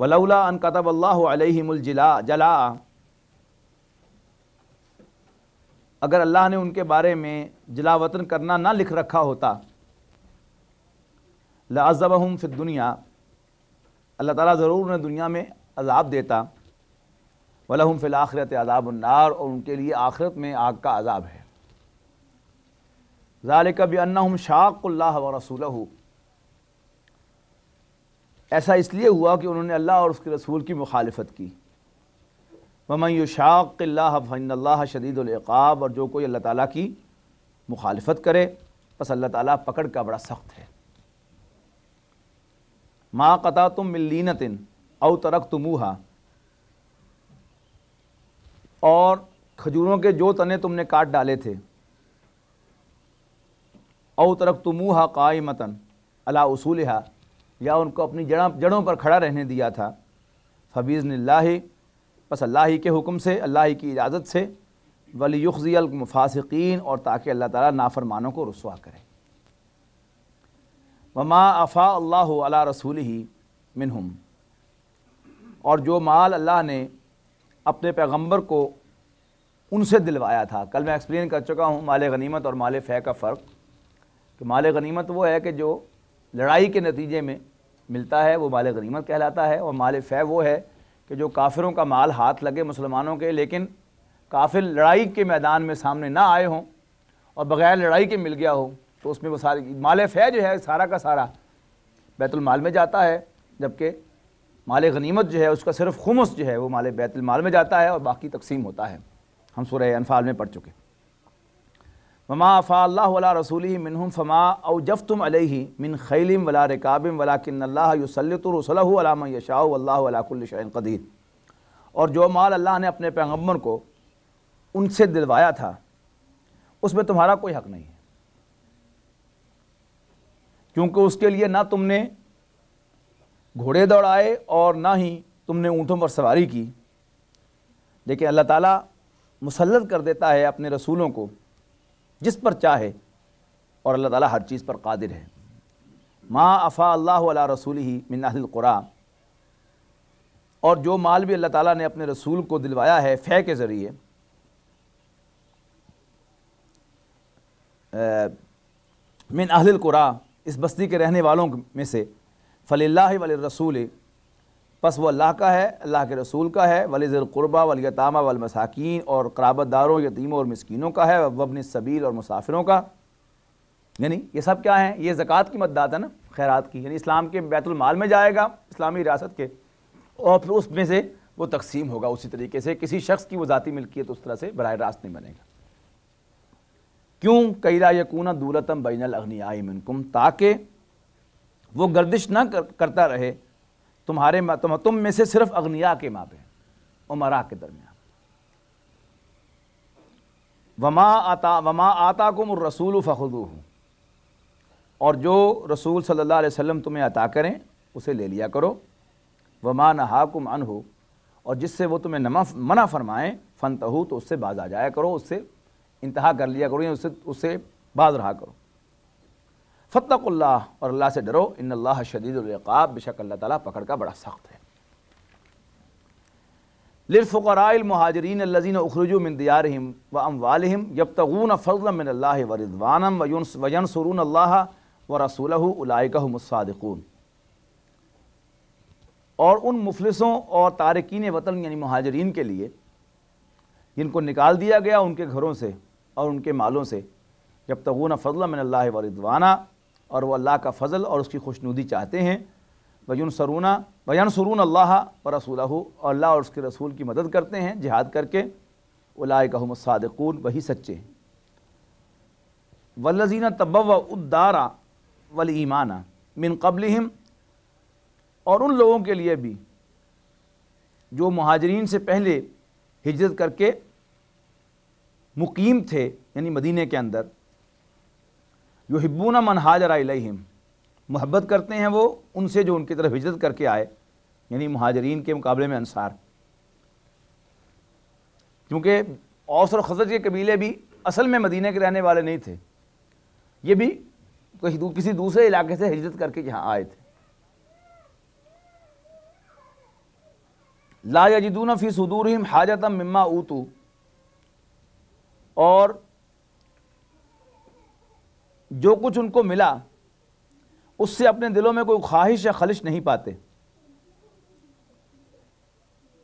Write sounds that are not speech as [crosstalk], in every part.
वलौला अन कतब जला अगर अल्लाह ने उनके बारे में जलावतन करना ना लिख रखा होता हम फिर दुनिया अल्लाह ताला ज़रूर उन्हें दुनिया में अजाब देता वलहम फिल आखरत अजाबनार और उनके लिए आखिरत में आग का अजाब है ज़ाल कभी अन्ना शाक़ल्ला व रसूल ऐसा इसलिए हुआ कि उन्होंने अल्लाह और उसके रसूल की मुखालफत की ममय शाक़ल्ला शदीदुल्क़ाब और जो कोई अल्लाह ताली की मुखालफत करे बस अल्लाह ताली पकड़ का बड़ा सख्त है माँ कता तुम मिल्लीनतिन अव तरक तुमूहा और खजूरों के जो तने तुमने काट डाले थे अव तरक तुमूहा कायमतन अला उसूल या उनको अपनी जड़ा जड़ों पर खड़ा रहने दिया था फबीज़नल्ला बस अल्लाह के हुक्म से अल्लाह की इजाज़त से वली वलीयुखीमफासकिन और ताकि अल्लाह ताला नाफरमानों को रसुआ करे वमा अफ़ा अल्लाह अला रसूल ही मिनहम और जो माल अल्लाह ने अपने पैगंबर को उनसे दिलवाया था कल मैं एक्सप्लेन कर चुका हूँ माल गनीमत और माल फै का फ़र्क कि माल गनीमत वो है कि जो लड़ाई के नतीजे में मिलता है वो माल गनीमत कहलाता है और माल फ़ै वो है कि जो काफिरों का माल हाथ लगे मुसलमानों के लेकिन काफिर लड़ाई के मैदान में सामने ना आए हों और बग़ैर लड़ाई के मिल गया हो तो उसमें वो सारी माल फ़ै जो है सारा का सारा बैतुलमाल में जाता है जबकि माल गनीमत जो है उसका सिर्फ खुमस जो है वो माल बैतुलमाल में जाता है और बाकी तकसीम होता है हम सुरह अनफाल में पढ़ चुके ममा फ़ाल्ला रसूल मिनहम फ़मा जफ़ तुम अलही मिन खैलम वला रिकाबिम वला किन्ल्लासलम यशा कदीर और जो माल अल्लाह ने अपने पैगम्बर को उनसे दिलवाया था उसमें तुम्हारा कोई हक नहीं है क्योंकि उसके लिए ना तुमने घोड़े दौड़ाए और ना ही तुमने ऊँटों पर सवारी की लेकिन अल्लाह ताली मुसलत कर देता है अपने रसूलों को जिस पर चाहे और अल्लाह ताला हर चीज़ पर कादिर है माँ अफ़ा अल्लाह रसूल ही क़ुरा और जो माल भी अल्लाह ताला ने अपने रसूल को दिलवाया है फ़े के ज़रिए मिन क़ुरा इस बस्ती के रहने वालों में से फ़ल्ला वाल रसूल बस वो अल्लाह का है अल्लाह के रसूल का है वली ज़ुल्क़ुरबा वलीतामा वलमसाकिन और कराबत दारों यतीमों और मस्किनों का है वबन सबील और मुसाफिरों का यानी ये सब क्या है ये ज़क़़त की मददात है ना खैरात की यानी इस्लाम के बैतुलमाल में जाएगा इस्लामी रियासत के और फिर उसमें से वो तकसीम होगा उसी तरीके से किसी शख्स की वो ज़ाती मिल्कियत तो उस तरह से बर रास्त नहीं बनेगा क्यों कईरा यकूना दूलतम बैनल अग्नियाई मिनकुम ताकि वो गर्दिश ना कर, करता रहे तुम्हारे तुम, तुम में से सिर्फ अग्निया के माँ बहन उमरा के दरमियान वमा आता वमा आता कुम रसूल हूँ और जो रसूल सल्लल्लाहु अलैहि वसल्लम तुम्हें अता करें उसे ले लिया करो वमा नहाकुम अन हो और जिससे वो तुम्हें नमा मना फरमाएं फन तहू तो उससे बाज आ जाया करो उससे इंतहा कर लिया करो या उससे उससे बाज रहा करो फ़तकुल्ला और अल्लाह से डरो इन अल्लाह शदीदुल्क़ाब बेशक अल्लाह ताला पकड़ का बड़ा सख्त है महाजरीन लजीन अखरजू मिन व अम वालम यब तगून फ़जल मिन अल्लाह व रिदवानम वयन सरून अल्लाह व रसूल उलाकमसादकून और उन मुफलसों और तारकिन वतन यानी महाजरीन के लिए जिनको निकाल दिया गया उनके घरों से और उनके मालों से जब तगून फ़जल मिन व रिदवाना और वह अल्लाह का फ़ज़ल और उसकी खुशनुदी चाहते हैं वयन सरूना वयन सरून अल्लाह व रसूल और अल्लाह और उसके रसूल की मदद करते हैं जिहाद करके उलाय कहमसादकून वही सच्चे हैं वल्लजीना तब्बव उद्दारा वल ईमाना मिन कबलहम और उन लोगों के लिए भी जो महाजरीन से पहले हिजरत करके मुकीम थे यानी मदीने के अंदर यो हिब्बूना मन हाजरा हिम मोहब्बत करते हैं वो उनसे जो उनकी तरफ हिजरत करके आए यानी महाजरीन के मुकाबले में अनसार क्योंकि औस और खजर के कबीले भी असल में मदीने के रहने वाले नहीं थे ये भी कहीं किसी दूसरे इलाके से हिजरत करके यहाँ आए थे ला यजिदून फ़ी सदूरम हाजतम मिम्मा ऊतू और जो कुछ उनको मिला उससे अपने दिलों में कोई ख्वाहिश या खलिश नहीं पाते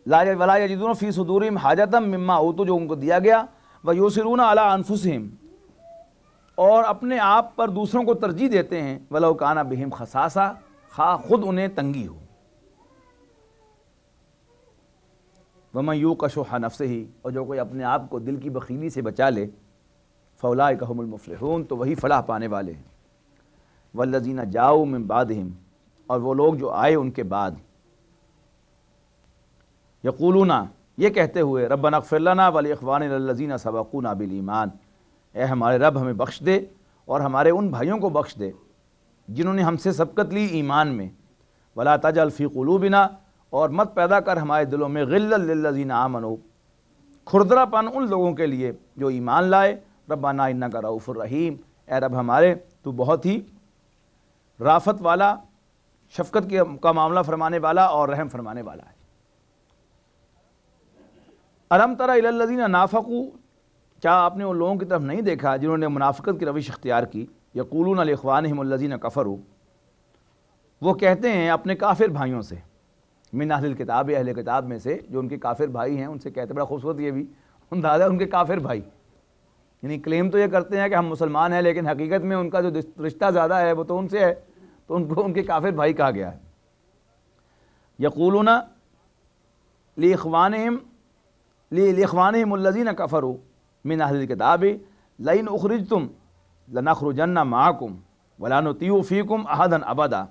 लाज वला यजिदून फ़ी सदूरम हाजतम मम्मा उतू जो उनको दिया गया व यूसरून अला अनफुसम और अपने आप पर दूसरों को तरजीह देते हैं वलोकाना बहिम खसासा खा खुद उन्हें तंगी हो वमा यू कशो हनफ से ही और जो कोई अपने आप को दिल की बखीली से बचा ले फ़ौला हमलमफलहून तो वही फ़लाह पाने वाले हैं वल्लजीना जाओ में बाद हिम और वो लोग जो आए उनके बाद यकूलूना ये कहते हुए रबन लजीना वाल अखवानजीना सबकूना बिलईमान ए हमारे रब हमें बख्श दे और हमारे उन भाइयों को बख्श दे जिन्होंने हमसे सबकत ली ईमान में वला कुलू बिना और मत पैदा कर हमारे दिलों में गिल्लजीना आमनो खुरदरापन उन लोगों के लिए जो ईमान लाए रबाना इन्ना का रऊफ़ुररहीम ए रब हमारे तो बहुत ही राफत वाला शफकत के का मामला फरमाने वाला और रहम फरमाने वाला है अलम तरा इलादीन नाफकू क्या आपने उन लोगों की तरफ नहीं देखा जिन्होंने मुनाफ़त की रविश अख्तियार की यकूलून अलखवानमल्लिन कफ़र हो वो कहते हैं अपने काफिर भाइयों से मिन अहिल किताब अहल किताब में से जो उनके काफिर भाई हैं उनसे कहते बड़ा खूबसूरत ये भी अंदाजा उनके काफिर भाई यानी क्लेम तो ये करते हैं कि हम मुसलमान हैं लेकिन हकीकत में उनका जो रिश्ता ज़्यादा है वो तो उनसे है तो उनको उनके काफिर भाई कहा गया है यकूलना लिखवान लिखवान मुलजीन कफ़रू मिन अहल किताबी लइन उखरज तुम लनखरुजन्ना माकुम वलान वलानतीफ़ीकुम अहदन अबदा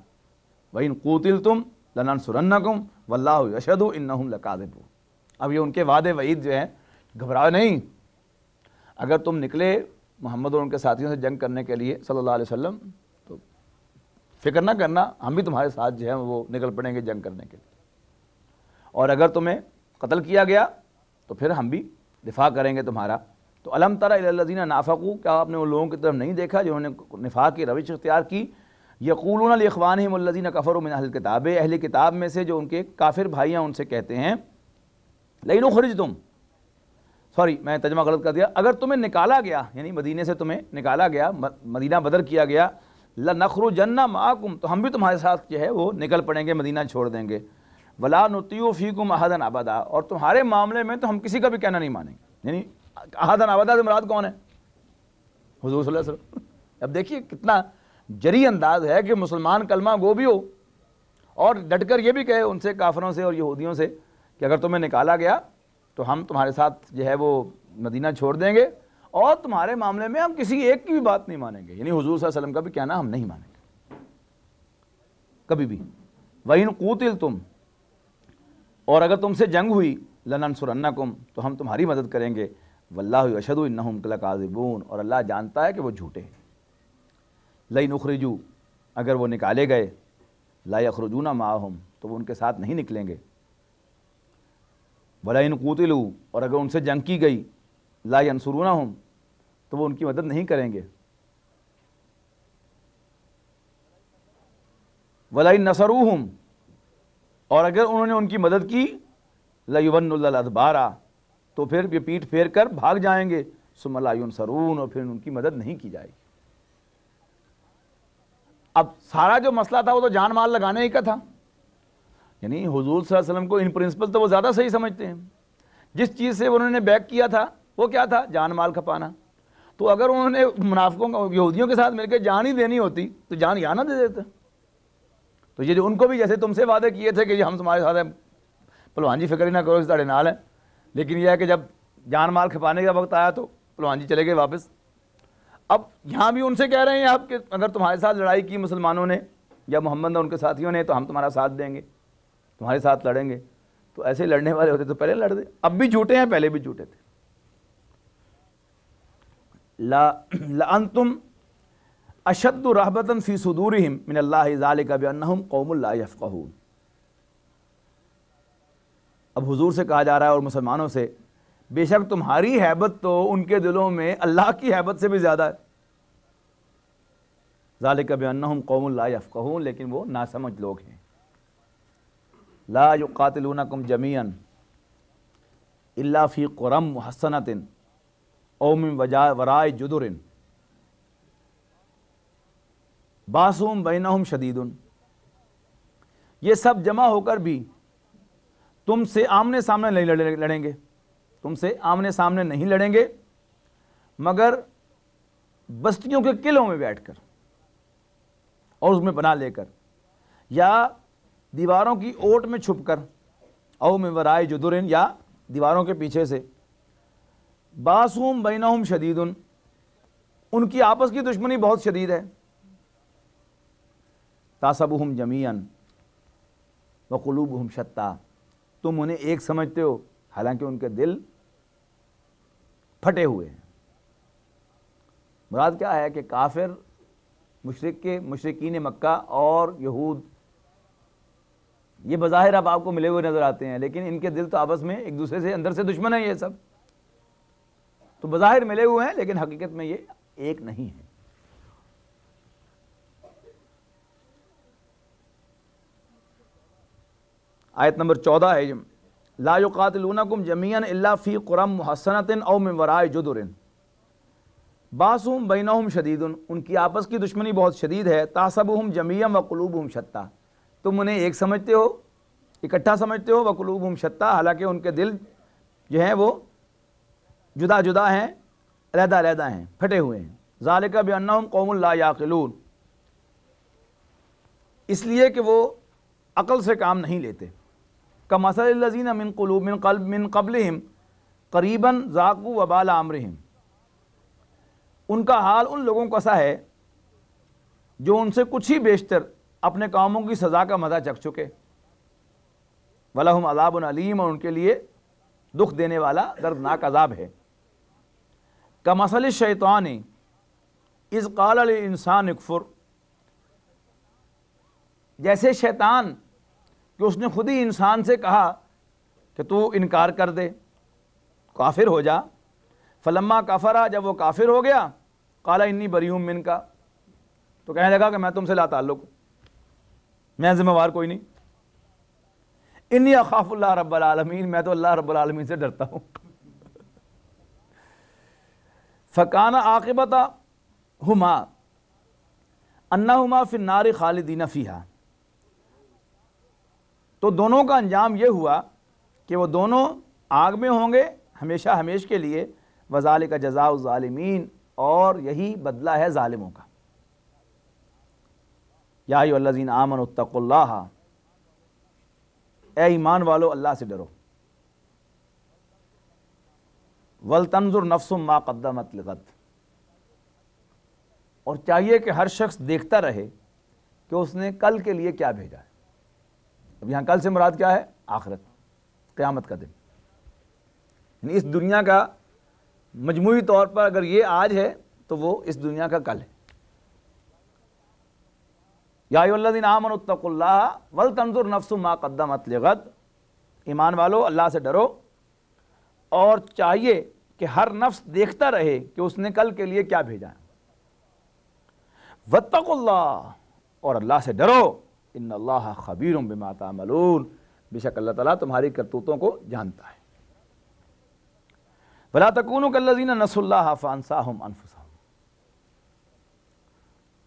वन कूतिल तुम लनान सुरन्नकुम वल्ला यशदु लकादबू अब ये उनके वादे वईद जो हैं घबराओ नहीं अगर तुम निकले मोहम्मद और उनके साथियों से जंग करने के लिए सल्लल्लाहु अलैहि वसल्लम तो फिक्र ना करना हम भी तुम्हारे साथ जो है वो निकल पड़ेंगे जंग करने के लिए और अगर तुम्हें कत्ल किया गया तो फिर हम भी दिफा करेंगे तुम्हारा तो अलम तरजीना नाफ़कू क्या आपने उन लोगों की तरफ नहीं देखा जिन्होंने निफा की रविश इख्तियार की यकूलून अखवान हिमल्लिन कफ़र मिन अहल किताब अहल किताब में से जो उनके काफिर भाइयाँ उनसे कहते हैं लेकिन खरीज तुम सॉरी मैं तजमा गलत कर दिया अगर तुम्हें निकाला गया यानी मदीने से तुम्हें निकाला गया मदीना बदर किया गया ल नखरू जन्ना माकुम तो हम भी तुम्हारे साथ जो है वो निकल पड़ेंगे मदीना छोड़ देंगे वला नतीय फ़ीकुम अहदन आबादा और तुम्हारे मामले में तो हम किसी का भी कहना नहीं मानेंगे यानी अहदन आबादा से मुराद कौन है हजूर वसल्लम अब देखिए कितना जरी अंदाज है कि मुसलमान कलमा गो भी हो और डटकर ये भी कहे उनसे काफरों से और यहूदियों से कि अगर तुम्हें निकाला गया तो हम तुम्हारे साथ जो है वो मदीना छोड़ देंगे और तुम्हारे मामले में हम किसी एक की भी बात नहीं मानेंगे यानी हजूर वसल्लम का भी कहना हम नहीं मानेंगे कभी भी वहीन कूतिल तुम और अगर तुमसे जंग हुई लनन सुरन्ना कुम तो हम तुम्हारी मदद करेंगे वल्लाह अशद नकल और अल्लाह जानता है कि वो झूठे हैं लई नखरजू अगर वो निकाले गए ला ना माहम तो वो उनके साथ नहीं निकलेंगे भला इन कूतिलू और अगर उनसे जंग की गई अनसरू ना हम तो वो उनकी मदद नहीं करेंगे वलाई नसरू हम और अगर उन्होंने उनकी मदद की अदबारा तो फिर ये पीठ फेर कर भाग जाएंगे सुमलायुन सरून और फिर उनकी मदद नहीं की जाएगी अब सारा जो मसला था वो तो जान माल लगाने ही का था यानी हजूर वसल्लम को इन प्रिंसिपल तो वो ज़्यादा सही समझते हैं जिस चीज़ से उन्होंने बैक किया था वो क्या था जान माल खपाना तो अगर उन्होंने मुनाफकों यहूदियों के साथ मिलकर जान ही देनी होती तो जान या ना दे देते तो ये उनको भी जैसे तुमसे वादे किए थे कि हम तुम्हारे साथ पलवान जी फिक्र ही ना करो इस तड़े नाल है लेकिन यह है कि जब जान माल खपाने का वक्त आया तो पलवान जी चले गए वापस अब यहाँ भी उनसे कह रहे हैं आप कि अगर तुम्हारे साथ लड़ाई की मुसलमानों ने या मोहम्मद और उनके साथियों ने तो हम तुम्हारा साथ देंगे तुम्हारे साथ लड़ेंगे तो ऐसे लड़ने वाले होते तो पहले लड़ते अब भी झूठे हैं पहले भी झूठे थे ला तुम अशद रहबतन फ़ी सदूरहिम मिन अल्लाह का कौमल यफ़ून अब हुजूर से कहा जा रहा है और मुसलमानों से बेशक तुम्हारी हैबत तो उनके दिलों में अल्लाह की हैबत से भी ज़्यादा है ज़ालिक बन्नहम कौमल यफ़ून लेकिन वो नासमझ लोग हैं ला जमीअन जमीन कुरम हसनतिन ओम वजा वराय जुदुरिन बासूम बैनहम शदीदन ये सब जमा होकर भी तुमसे आमने सामने नहीं लड़ेंगे तुमसे आमने सामने नहीं लड़ेंगे मगर बस्तियों के किलों में बैठकर और उसमें बना लेकर या दीवारों की ओट में छुपकर औ में वराय या दीवारों के पीछे से बासूम बैनहुम शदीदुन उनकी आपस की दुश्मनी बहुत शदीद है तासबुहम जमीन वकलूब हम शत्ता तुम उन्हें एक समझते हो हालांकि उनके दिल फटे हुए हैं मुराद क्या है कि काफिर मुशरक के मुशरकिन मक्का और यहूद ये बाहिर आप आपको मिले हुए नज़र आते हैं लेकिन इनके दिल तो आपस में एक दूसरे से अंदर से दुश्मन है ये सब तो बज़ाहिर मिले हुए हैं लेकिन हकीकत में ये एक नहीं है आयत नंबर चौदह है लायुकातलूना कुम जमीन अल्लाफी फ़ी कुरम मुहसनतिन और मराय जुदुरन बासुम बैन शदीद उनकी आपस की दुश्मनी बहुत शदीद है तासब हम जमीम व कलूब हम शत्ता तुम उन्हें एक समझते हो इकट्ठा समझते हो वकलूबुम शत्ता हालांकि उनके दिल जो हैं वो जुदा जुदा हैं अलहदा अलहदा हैं फटे हुए हैं ज़ालिका बेअम कौमल्ला याकिलून इसलिए कि वो अकल से काम नहीं लेते कम मसलजीन मिन कलूब मिन कल्ब मिन कबलहम करीबन जाकू वबाल आमरहम उनका हाल उन लोगों का सा है जो उनसे कुछ ही बेशतर अपने कामों की सज़ा का मज़ा चख चुके वला हम अजाब अलीम और उनके लिए दुख देने वाला दर्दनाक अजाब है कमसल शैतान इस कल इंसान इकफुर जैसे शैतान कि उसने खुद ही इंसान से कहा कि तू इनकार कर दे काफिर हो जा फलम्मा काफरा जब वो काफिर हो गया काला इन्नी हूँ मिन का तो कहने लगा कि मैं तुमसे ला ताल्लुक़ मैं जिम्मेवार कोई नहीं इन्नी अखाफुल्ला रबालमीन मैं तो अल्लाह आलमीन से डरता हूं फ़काना आकबता हुमा अन्ना हुमा फिर नार खालिदीना फ़ीहा तो दोनों का अंजाम यह हुआ कि वो दोनों आग में होंगे हमेशा हमेश के लिए वजाल का जजा ालमीन और यही बदला है ालिमों का याजीन आमन तक़ल्ला ए ईमान वालो अल्लाह से डरो वल तंजुर नफसुम मा कदमत लगत और चाहिए कि हर शख्स देखता रहे कि उसने कल के लिए क्या भेजा है अब यहाँ कल से मुराद क्या है आखिरत क़्यामत का दिन इस दुनिया का मजमू तौर पर अगर ये आज है तो वो इस दुनिया का कल है यादिन आमनतकुल्ला वल तंजुर नफ्सु मा कदम अतलगत ईमान वालो अल्लाह से डरो और चाहिए कि हर नफ्स देखता रहे कि उसने कल के लिए क्या भेजा है वत्तकुल्ला और अल्लाह से डरो इन अल्लाह खबीर बिमाता मलून बेशक अल्लाह ताला तुम्हारी करतूतों को जानता है भला तकून कल्लजीन नसल्ला फ़ानसा हम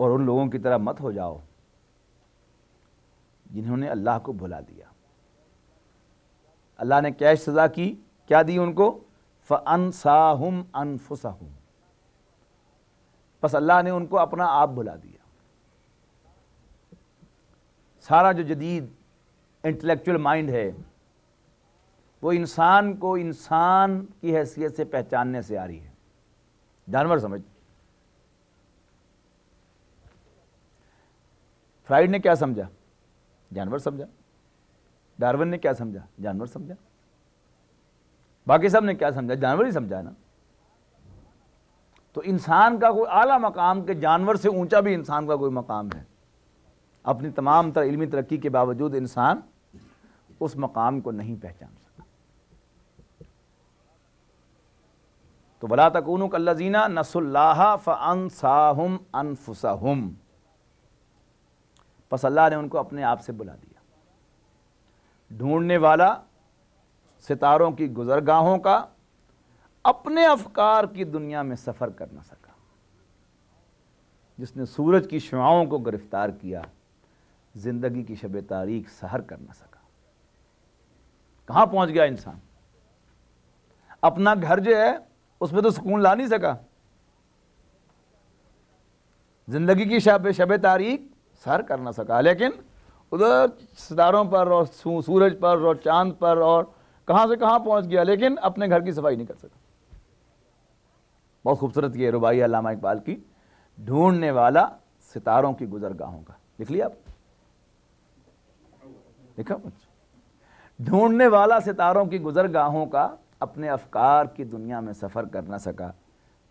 और उन लोगों की तरह मत हो जाओ जिन्होंने अल्लाह को भुला दिया अल्लाह ने कैश सज़ा की क्या दी उनको फ अन अन अनफुसहुम बस अल्लाह ने उनको अपना आप भुला दिया सारा जो जदीद इंटेलेक्चुअल माइंड है वो इंसान को इंसान की हैसियत से पहचानने से आ रही है जानवर समझ फ्राइड ने क्या समझा जानवर समझा डार्विन ने क्या समझा जानवर समझा बाकी सब ने क्या समझा जानवर ही समझा ना तो इंसान का कोई आला मकाम के जानवर से ऊंचा भी इंसान का कोई मकाम है अपनी तमाम तरह इल्मी तरक्की के बावजूद इंसान उस मकाम को नहीं पहचान सका तो वला तकून कल्लाजीना नसुल्लाह फ़ानसाहुम अनफुसहुम बस अल्लाह ने उनको अपने आप से बुला दिया ढूंढने वाला सितारों की गुजरगाहों का अपने अफकार की दुनिया में सफ़र कर ना सका जिसने सूरज की शुआओं को गिरफ्तार किया ज़िंदगी की शब तारीख सहर कर ना सका कहां पहुंच गया इंसान अपना घर जो है उसमें तो सुकून ला नहीं सका ज़िंदगी की शब शब तारीख सर कर ना सका लेकिन उधर सितारों पर और सूरज पर और चांद पर और कहाँ से कहाँ पहुँच गया लेकिन अपने घर की सफाई नहीं कर सका बहुत खूबसूरत ये रुबाई अलामा इकबाल की ढूंढने वाला सितारों की गुजरगाहों का लिख लिया आप लिखा कुछ ढूंढने वाला सितारों की गुजरगाहों का अपने अफकार की दुनिया में सफ़र कर ना सका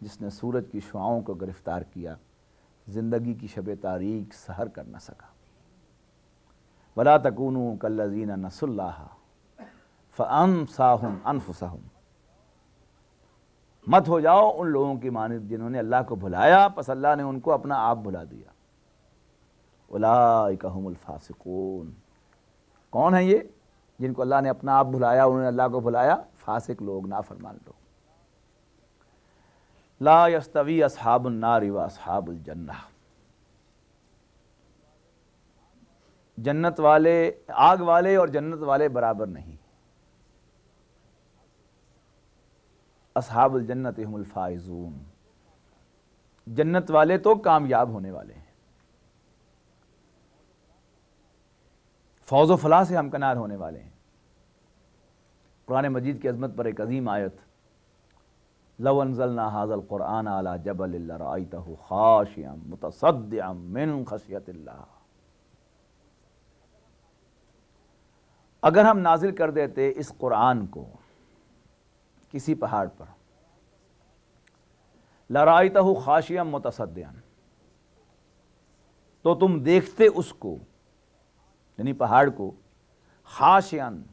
जिसने सूरज की शुआओं को गिरफ्तार किया ज़िंदगी की शब तारीख सहर कर न सका वला तकून कल्लजीन नसल्ला फ़म साहम अनफुसहम मत हो जाओ उन लोगों की मानद जिन्होंने अल्लाह को भुलाया बस अल्लाह ने उनको अपना आप भुला दिया उलाकहमुलफासिकून कौन है ये जिनको अल्लाह ने अपना आप भुलाया उन्होंने अल्लाह को भुलाया फासिक लोग नाफरमान लोग लास्तवी यस्तवी व असहाबुलजन्ना जन्नत वाले आग वाले और जन्नत वाले बराबर नहीं असहाबुलजन्नत हमलफाइजून जन्नत वाले तो कामयाब होने वाले हैं फौज फलाह से हमकनार होने वाले हैं कुरान मजीद की अजमत पर एक अजीम आयत लवनजलना हाजल क़ुरान आला जबल खाशियम मिन खशियत अगर हम नाजिल कर देते इस कुरान को किसी पहाड़ पर लराइत खाशियम मुतसदन तो तुम देखते उसको यानी पहाड़ को खाशियन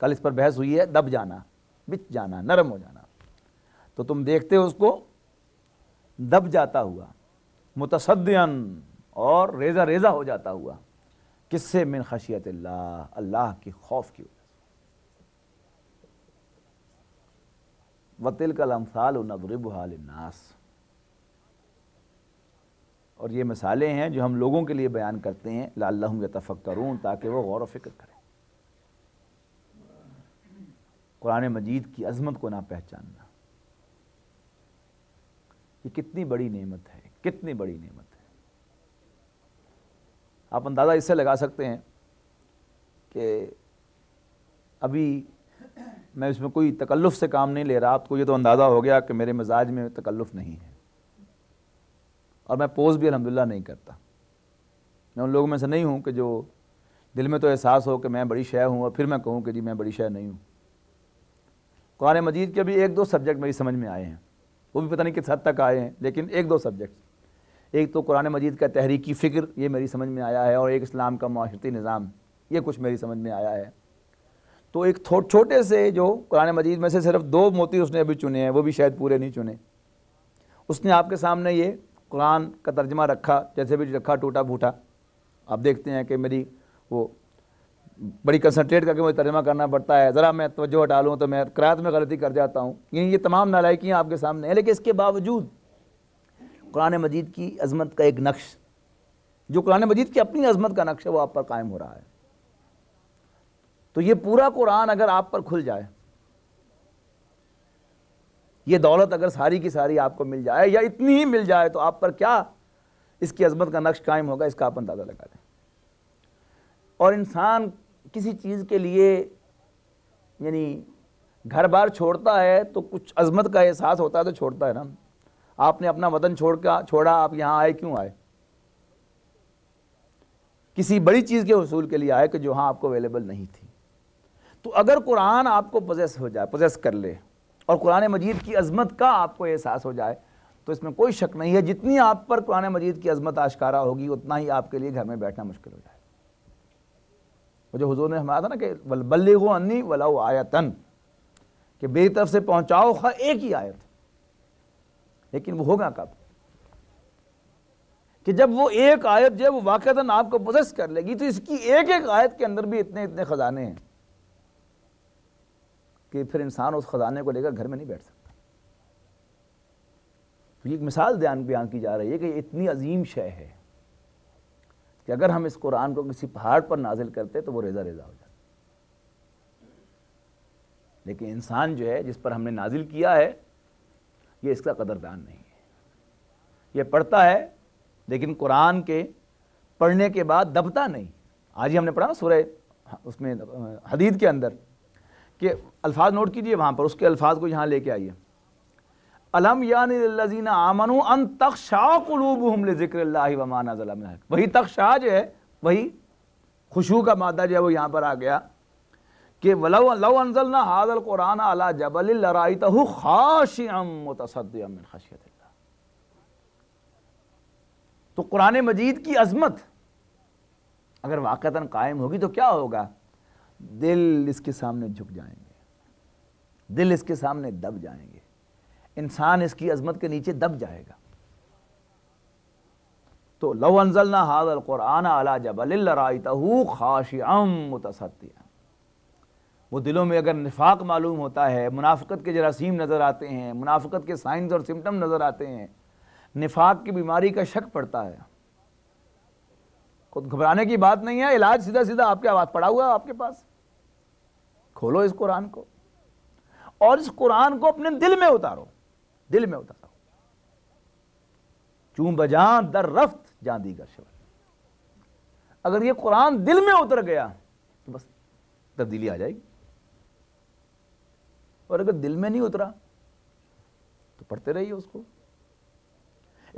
कल इस पर बहस हुई है दब जाना बिच जाना नरम हो जाना तो तुम देखते हो उसको दब जाता हुआ मुतसदन और रेजा रेजा हो जाता हुआ किससे मिन खशियत अल्लाह अल्लाह के खौफ की वजह से वतिल कलमसाल नदरबालनास और ये मिसालें हैं जो हम लोगों के लिए बयान करते हैं लाल्लहुम यतफ़क्रून ताकि वह गौर फिक्र करें कुरान मजीद की अजमत को ना पहचानना ये कितनी बड़ी नेमत है कितनी बड़ी नेमत है आप अंदाज़ा इससे लगा सकते हैं कि अभी मैं इसमें कोई तकल्लुफ़ से काम नहीं ले रहा आपको ये तो अंदाज़ा हो गया कि मेरे मिजाज में तकल्लुफ़ नहीं है और मैं पोज भी अलहमदिल्ला नहीं करता मैं उन लोगों में से नहीं हूँ कि जो दिल में तो एहसास हो कि मैं बड़ी शय हूँ और फिर मैं कहूँ कि जी मैं बड़ी शय नहीं हूँ कुरान मजीद के भी एक दो सब्जेक्ट मेरी समझ में आए हैं वो भी पता नहीं किस हद तक आए हैं लेकिन एक दो सब्जेक्ट एक तो कुरान मजीद का तहरीकी फ़िक्र ये मेरी समझ में आया है और एक इस्लाम का माशरती निज़ाम ये कुछ मेरी समझ में आया है तो एक छोटे से जो कुरान मजीद में से सिर्फ दो मोती उसने अभी चुने हैं वो भी शायद पूरे नहीं चुने उसने आपके सामने ये कुरान का तर्जमा रखा जैसे भी रखा टूटा फूटा आप देखते हैं कि मेरी वो बड़ी कंसनट्रेट करके मुझे तर्जमा करना पड़ता है ज़रा मैं तोज्जो हटा लूँ तो मैं क्रात में गलती कर जाता हूँ यानी ये तमाम नालायकियाँ आपके सामने हैं लेकिन इसके बावजूद कुरान मजीद की अजमत का एक नक्श जो कुरान मजीद की अपनी अजमत का नक्श है वो आप पर कायम हो रहा है तो ये पूरा कुरान अगर आप पर खुल जाए ये दौलत अगर सारी की सारी आपको मिल जाए या इतनी ही मिल जाए तो आप पर क्या इसकी अजमत का नक्श कायम होगा इसका आप अंदाज़ा लगा लें और इंसान किसी चीज़ के लिए यानी घर बार छोड़ता है तो कुछ अजमत का एहसास होता है तो छोड़ता है ना आपने अपना वतन छोड़ का छोड़ा आप यहाँ आए क्यों आए किसी बड़ी चीज़ के हसूल के लिए आए कि जो हाँ आपको अवेलेबल नहीं थी तो अगर कुरान आपको पोजेस हो जाए पोजेस कर ले और कुरान मजीद की अजमत का आपको एहसास हो जाए तो इसमें कोई शक नहीं है जितनी आप पर कुरान मजीद की अजमत आशकारा होगी उतना ही आपके लिए घर में बैठना मुश्किल हो जाए मुझे हुजूर ने हमारा था ना कि बल्लिगो अन्नी वलाउ आयतन कि मेरी तरफ से पहुंचाओ हर एक ही आयत लेकिन वो होगा कब कि जब वो एक आयत जो है वो वाक़ता आपको पोजेस कर लेगी तो इसकी एक एक आयत के अंदर भी इतने इतने ख़जाने हैं कि फिर इंसान उस ख़जाने को लेकर घर में नहीं बैठ सकता तो एक मिसाल ध्यान बयान की जा रही है कि इतनी अजीम शय है कि अगर हम इस कुरान को किसी पहाड़ पर नाजिल करते तो वो रेजा रेजा हो जाता लेकिन इंसान जो है जिस पर हमने नाजिल किया है ये इसका कदरदान नहीं है ये पढ़ता है लेकिन कुरान के पढ़ने के बाद दबता नहीं आज ही हमने पढ़ा ना सूर्य हाँ, उसमें हदीद के अंदर के अल्फाज नोट कीजिए वहाँ पर उसके अल्फाज को यहाँ लेके आइए अलम आमनु अन वही तकशाह जो है वही खुशू का मादा जो है वो यहाँ पर आ गया कि ना हाजल कुरान अला जबल तो कुरान मजीद की अजमत अगर वाक़ता कायम होगी तो क्या होगा दिल इसके सामने झुक जाएंगे दिल इसके सामने दब जाएंगे इंसान इसकी अजमत के नीचे दब जाएगा तो लव ना हाजल कुरान अला जबलरातहू खाशिया वो दिलों में अगर निफाक मालूम होता है मुनाफ़त के जरासीम नज़र आते हैं मुनाफ़त के साइंस और सिम्टम नज़र आते हैं निफाक की बीमारी का शक पड़ता है खुद घबराने की बात नहीं है इलाज सीधा सीधा आपके आवाज़ पड़ा हुआ है आपके पास खोलो इस कुरान को और इस कुरान को अपने दिल में उतारो दिल में उतारा हो चूं बजान दर रफ्त जा दीगर शिवर अगर ये कुरान दिल में उतर गया तो बस तब्दीली आ जाएगी और अगर दिल में नहीं उतरा तो पढ़ते रहिए उसको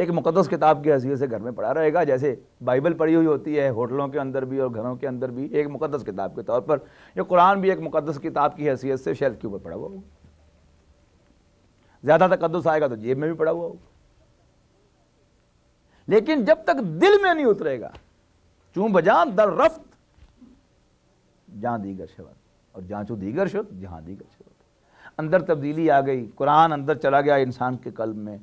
एक मुकदस किताब की हैसियत से घर में पढ़ा रहेगा जैसे बाइबल पढ़ी हुई होती है होटलों के अंदर भी और घरों के अंदर भी एक मुकदस किताब के तौर पर यह कुरान भी एक मुकदस किताब की हैसियत से शेल्फ के ऊपर पढ़ा हुआ होगा ज्यादा तकदस आएगा तो जेब में भी पड़ा हुआ होगा लेकिन जब तक दिल में नहीं उतरेगा चूं बजा दर रफ्त जहां दीगर शबद और चू दीगर शुद्ध जहां दीगर शबद अंदर तब्दीली आ गई कुरान अंदर चला गया इंसान के कल्ब में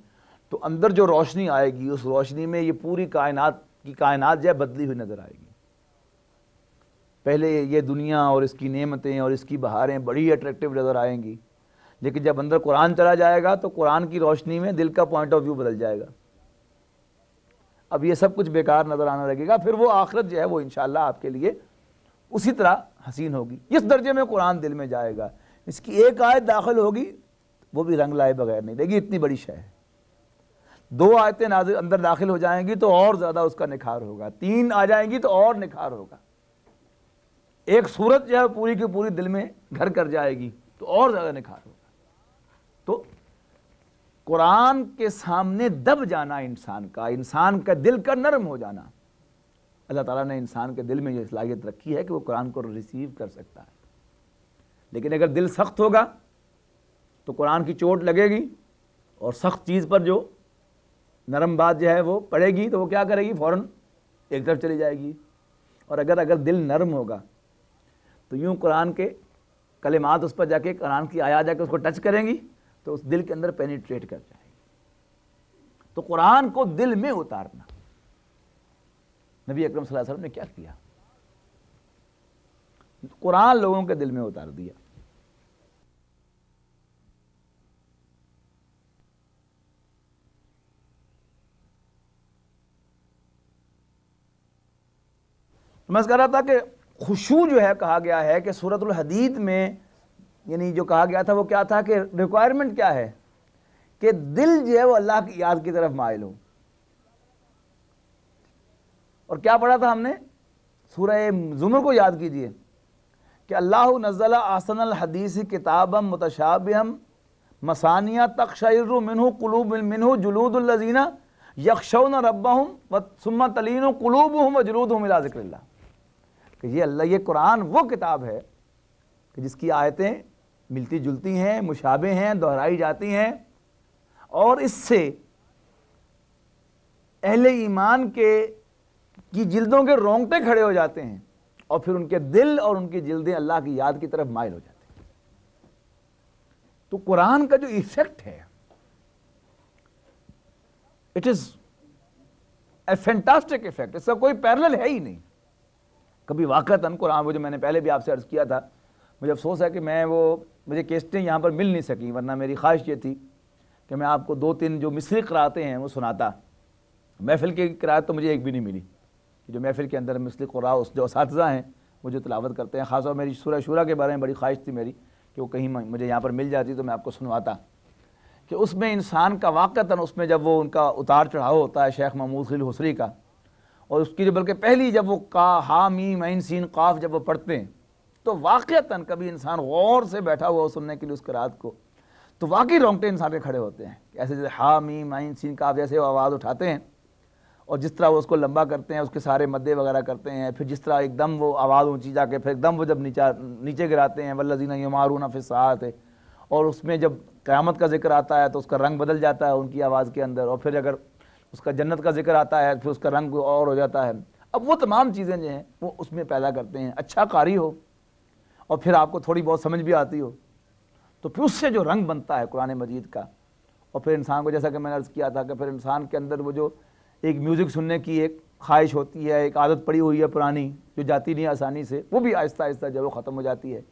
तो अंदर जो रोशनी आएगी उस रोशनी में ये पूरी कायनात की कायनात जो है बदली हुई नज़र आएगी पहले ये दुनिया और इसकी नेमतें और इसकी बहारें बड़ी अट्रैक्टिव नज़र आएंगी लेकिन जब अंदर कुरान चला जाएगा तो कुरान की रोशनी में दिल का पॉइंट ऑफ व्यू बदल जाएगा अब ये सब कुछ बेकार नज़र आने लगेगा फिर वो आखिरत जो है वो इन आपके लिए उसी तरह हसीन होगी इस दर्जे में कुरान दिल में जाएगा इसकी एक आयत दाखिल होगी वो भी रंग लाए बगैर नहीं देगी इतनी बड़ी शह है दो आयतें अंदर दाखिल हो जाएंगी तो और ज़्यादा उसका निखार होगा तीन आ जाएंगी तो और निखार होगा एक सूरत जो है पूरी की पूरी दिल में घर कर जाएगी तो और ज़्यादा निखार होगा तो कुरान के सामने दब जाना इंसान का इंसान का दिल का नरम हो जाना अल्लाह ताला ने इंसान के दिल में यह सलाहियत रखी है कि वो कुरान को रिसीव कर सकता है लेकिन अगर दिल सख्त होगा तो कुरान की चोट लगेगी और सख्त चीज़ पर जो नरम बात जो है वो पड़ेगी तो वो क्या करेगी फ़ौर एक तरफ चली जाएगी और अगर अगर दिल नरम होगा तो यूँ कुरान के कलिमात उस पर जाके कुरान की आया जाके उसको टच करेंगी तो उस दिल के अंदर पेनिट्रेट कर जाएगी तो कुरान को दिल में उतारना नबी अकरम सल्लल्लाहु अलैहि वसल्लम ने क्या किया कुरान लोगों के दिल में उतार दिया मैं कह रहा था कि खुशू जो है कहा गया है कि सूरतुल हदीद में यानी जो कहा गया था वो क्या था कि रिक्वायरमेंट क्या है कि दिल जो है वो अल्लाह की याद की तरफ मायल हो और क्या पढ़ा था हमने सूरह जुमर को याद कीजिए कि अल्लाह नज़ला आसन हदीस किताब मतशाब हम मसानिया तकशर मिनहू कुलूब मिनहु जुलूदुल्लजीना यक्षौन रब्बा हम सुम्मा तलीन कुलूब हूँ वजलूद हूँ मिला जिक्र कि ये अल्लाह ये कुरान वो किताब है कि जिसकी आयतें मिलती जुलती हैं मुशाबे हैं दोहराई जाती हैं और इससे अहले ईमान के की जिल्दों के रोंगटे खड़े हो जाते हैं और फिर उनके दिल और उनकी जिल्दें अल्लाह की याद की तरफ मायल हो जाती हैं तो कुरान का जो इफेक्ट है it is a fantastic effect इसका कोई पैरल है ही नहीं कभी वाकता कुरान वो जो मैंने पहले भी आपसे अर्ज किया था मुझे अफसोस है कि मैं वो मुझे केस्टें यहाँ पर मिल नहीं सकी वरना मेरी ख्वाहिश ये थी कि मैं आपको दो तीन जो मिसरी कराते हैं वो सुनाता महफिल की किरात तो मुझे एक भी नहीं मिली जो महफिल के अंदर मिसरी कुरा उस जो इस हैं वो जो तलावत करते हैं ख़ासतौर मेरी शुरा शुरा के बारे में बड़ी ख्वाहिश थी मेरी कि वो कहीं मुझे यहाँ पर मिल जाती तो मैं आपको सुनवाता कि उसमें इंसान का वाक़ता उसमें जब वो उनका उतार चढ़ाव होता है शेख महमूद खिल हसरी का और उसकी जो बल्कि पहली जब वो का हा मी मैन सीन काफ जब वो पढ़ते हैं तो वाक़ता कभी इंसान गौर से बैठा हुआ सुनने के लिए उस करात को तो वाकई रोंगटे इंसान के खड़े होते हैं ऐसे जैसे हा मी माइन सीन का जैसे वो आवाज़ उठाते हैं और जिस तरह वो उसको लंबा करते हैं उसके सारे मद्दे वगैरह करते हैं फिर जिस तरह एकदम वो आवाज़ ऊंची जाके फिर एकदम वो जब नीचा नीचे गिराते हैं ना फिर फिसात है और उसमें जब क़्यामत का जिक्र आता है तो उसका रंग बदल जाता है उनकी आवाज़ के अंदर और फिर अगर उसका जन्नत का जिक्र आता है फिर उसका रंग और हो जाता है अब वो तमाम चीज़ें जो हैं वो उसमें पैदा करते हैं अच्छा कारी हो और फिर आपको थोड़ी बहुत समझ भी आती हो तो फिर उससे जो रंग बनता है कुरान मजीद का और फिर इंसान को जैसा कि मैंने अर्ज़ किया था कि फिर इंसान के अंदर वो जो एक म्यूज़िक सुनने की एक ख्वाहिश होती है एक आदत पड़ी हुई है पुरानी जो जाती नहीं आसानी से वो भी आहिस्ता आहिस्ता जब वो ख़त्म हो जाती है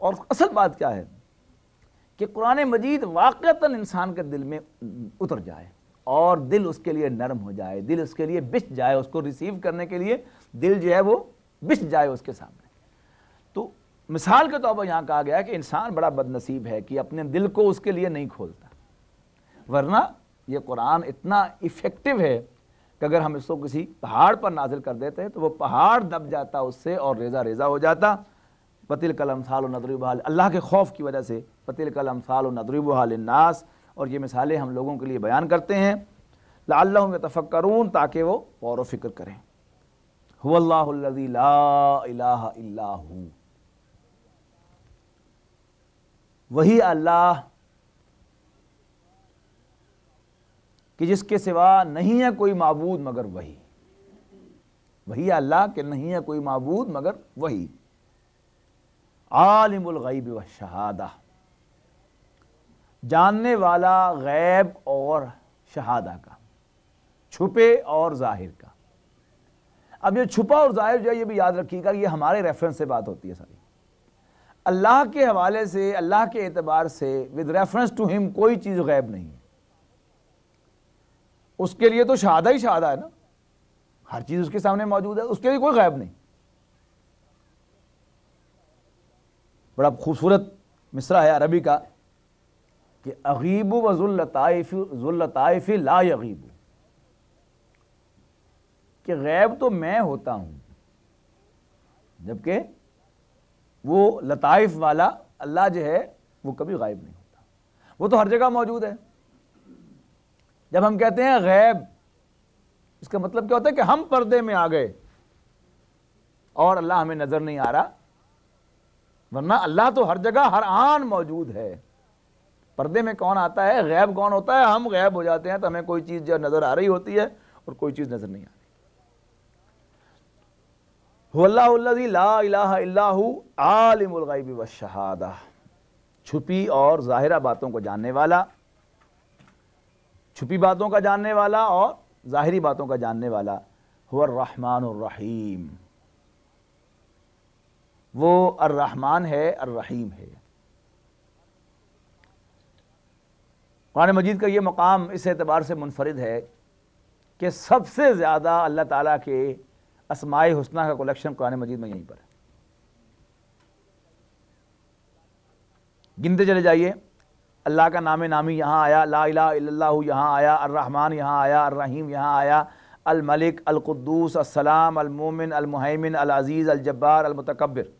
और असल बात क्या है कि कुरान मजीद वाक़ता इंसान के दिल में उतर जाए और दिल उसके लिए नरम हो जाए दिल उसके लिए बिछ जाए उसको रिसीव करने के लिए दिल जो है वो बिछ जाए उसके सामने मिसाल के तौर पर यहाँ कहा गया कि इंसान बड़ा बदनसीब है कि अपने दिल को उसके लिए नहीं खोलता वरना यह कुरान इतना इफ़ेक्टिव है कि अगर हम इसको किसी पहाड़ पर नाजिल कर देते हैं तो वो पहाड़ दब जाता उससे और रेजा रेजा हो जाता पतिल कलम साल नदरबाल अल्लाह के खौफ की वजह से पतिल कलम साल नदरबाल नास और ये मिसालें हम लोगों के लिए बयान करते हैं लाल्लाम तफक्रून ताकि वो गौर व फिक्र करें हुल्ला वही अल्लाह कि जिसके सिवा नहीं है कोई मबूद मगर वही वही अल्लाह के नहीं है कोई मबूद मगर वही गैब व शहादा जानने वाला गैब और शहादा का छुपे और जाहिर का अब ये छुपा और जाहिर जो है ये भी याद रखिएगा ये हमारे रेफरेंस से बात होती है सारी अल्लाह के हवाले से अल्लाह के एतबार से विद रेफरेंस टू हिम कोई चीज़ गैब नहीं है उसके लिए तो शादा ही शादा है ना हर चीज़ उसके सामने मौजूद है उसके लिए कोई गैब नहीं बड़ा खूबसूरत मिसरा है अरबी का कि अगीब वजुल्लताइफ ला यगीब कि गैब तो मैं होता हूँ जबकि वो लताइफ वाला अल्लाह जो है वो कभी गायब नहीं होता वो तो हर जगह मौजूद है जब हम कहते हैं गैब इसका मतलब क्या होता है कि हम पर्दे में आ गए और अल्लाह हमें नजर नहीं आ रहा वरना अल्लाह तो हर जगह हर आन मौजूद है पर्दे में कौन आता है गैब कौन होता है हम गैब हो जाते हैं तो हमें कोई चीज़ जो नज़र आ रही होती है और कोई चीज़ नज़र नहीं आती आलिमग़ैब व शहादा छुपी और ज़ाहिरा बातों को जानने वाला छुपी बातों का जानने वाला और ज़ाहरी बातों का जानने वाला और रहीम वो अर्रहमान है अर्रहीम है कुरान मजीद का ये मकाम इस एतबार से मुनफरद है कि सबसे ज़्यादा अल्लाह ताला के असमाय हुसना का कलेक्शन कुरान मजीद में यहीं पर है गिनते चले जाइए अल्लाह का नाम नामी यहाँ आया ला इला यहाँ आया अर्रहमान यहाँ आया अर्रहीम यहाँ आया अल अलकुद्दूस असलम अलमोमिन अल अलजीज़ अलजब्बार अलमतकबर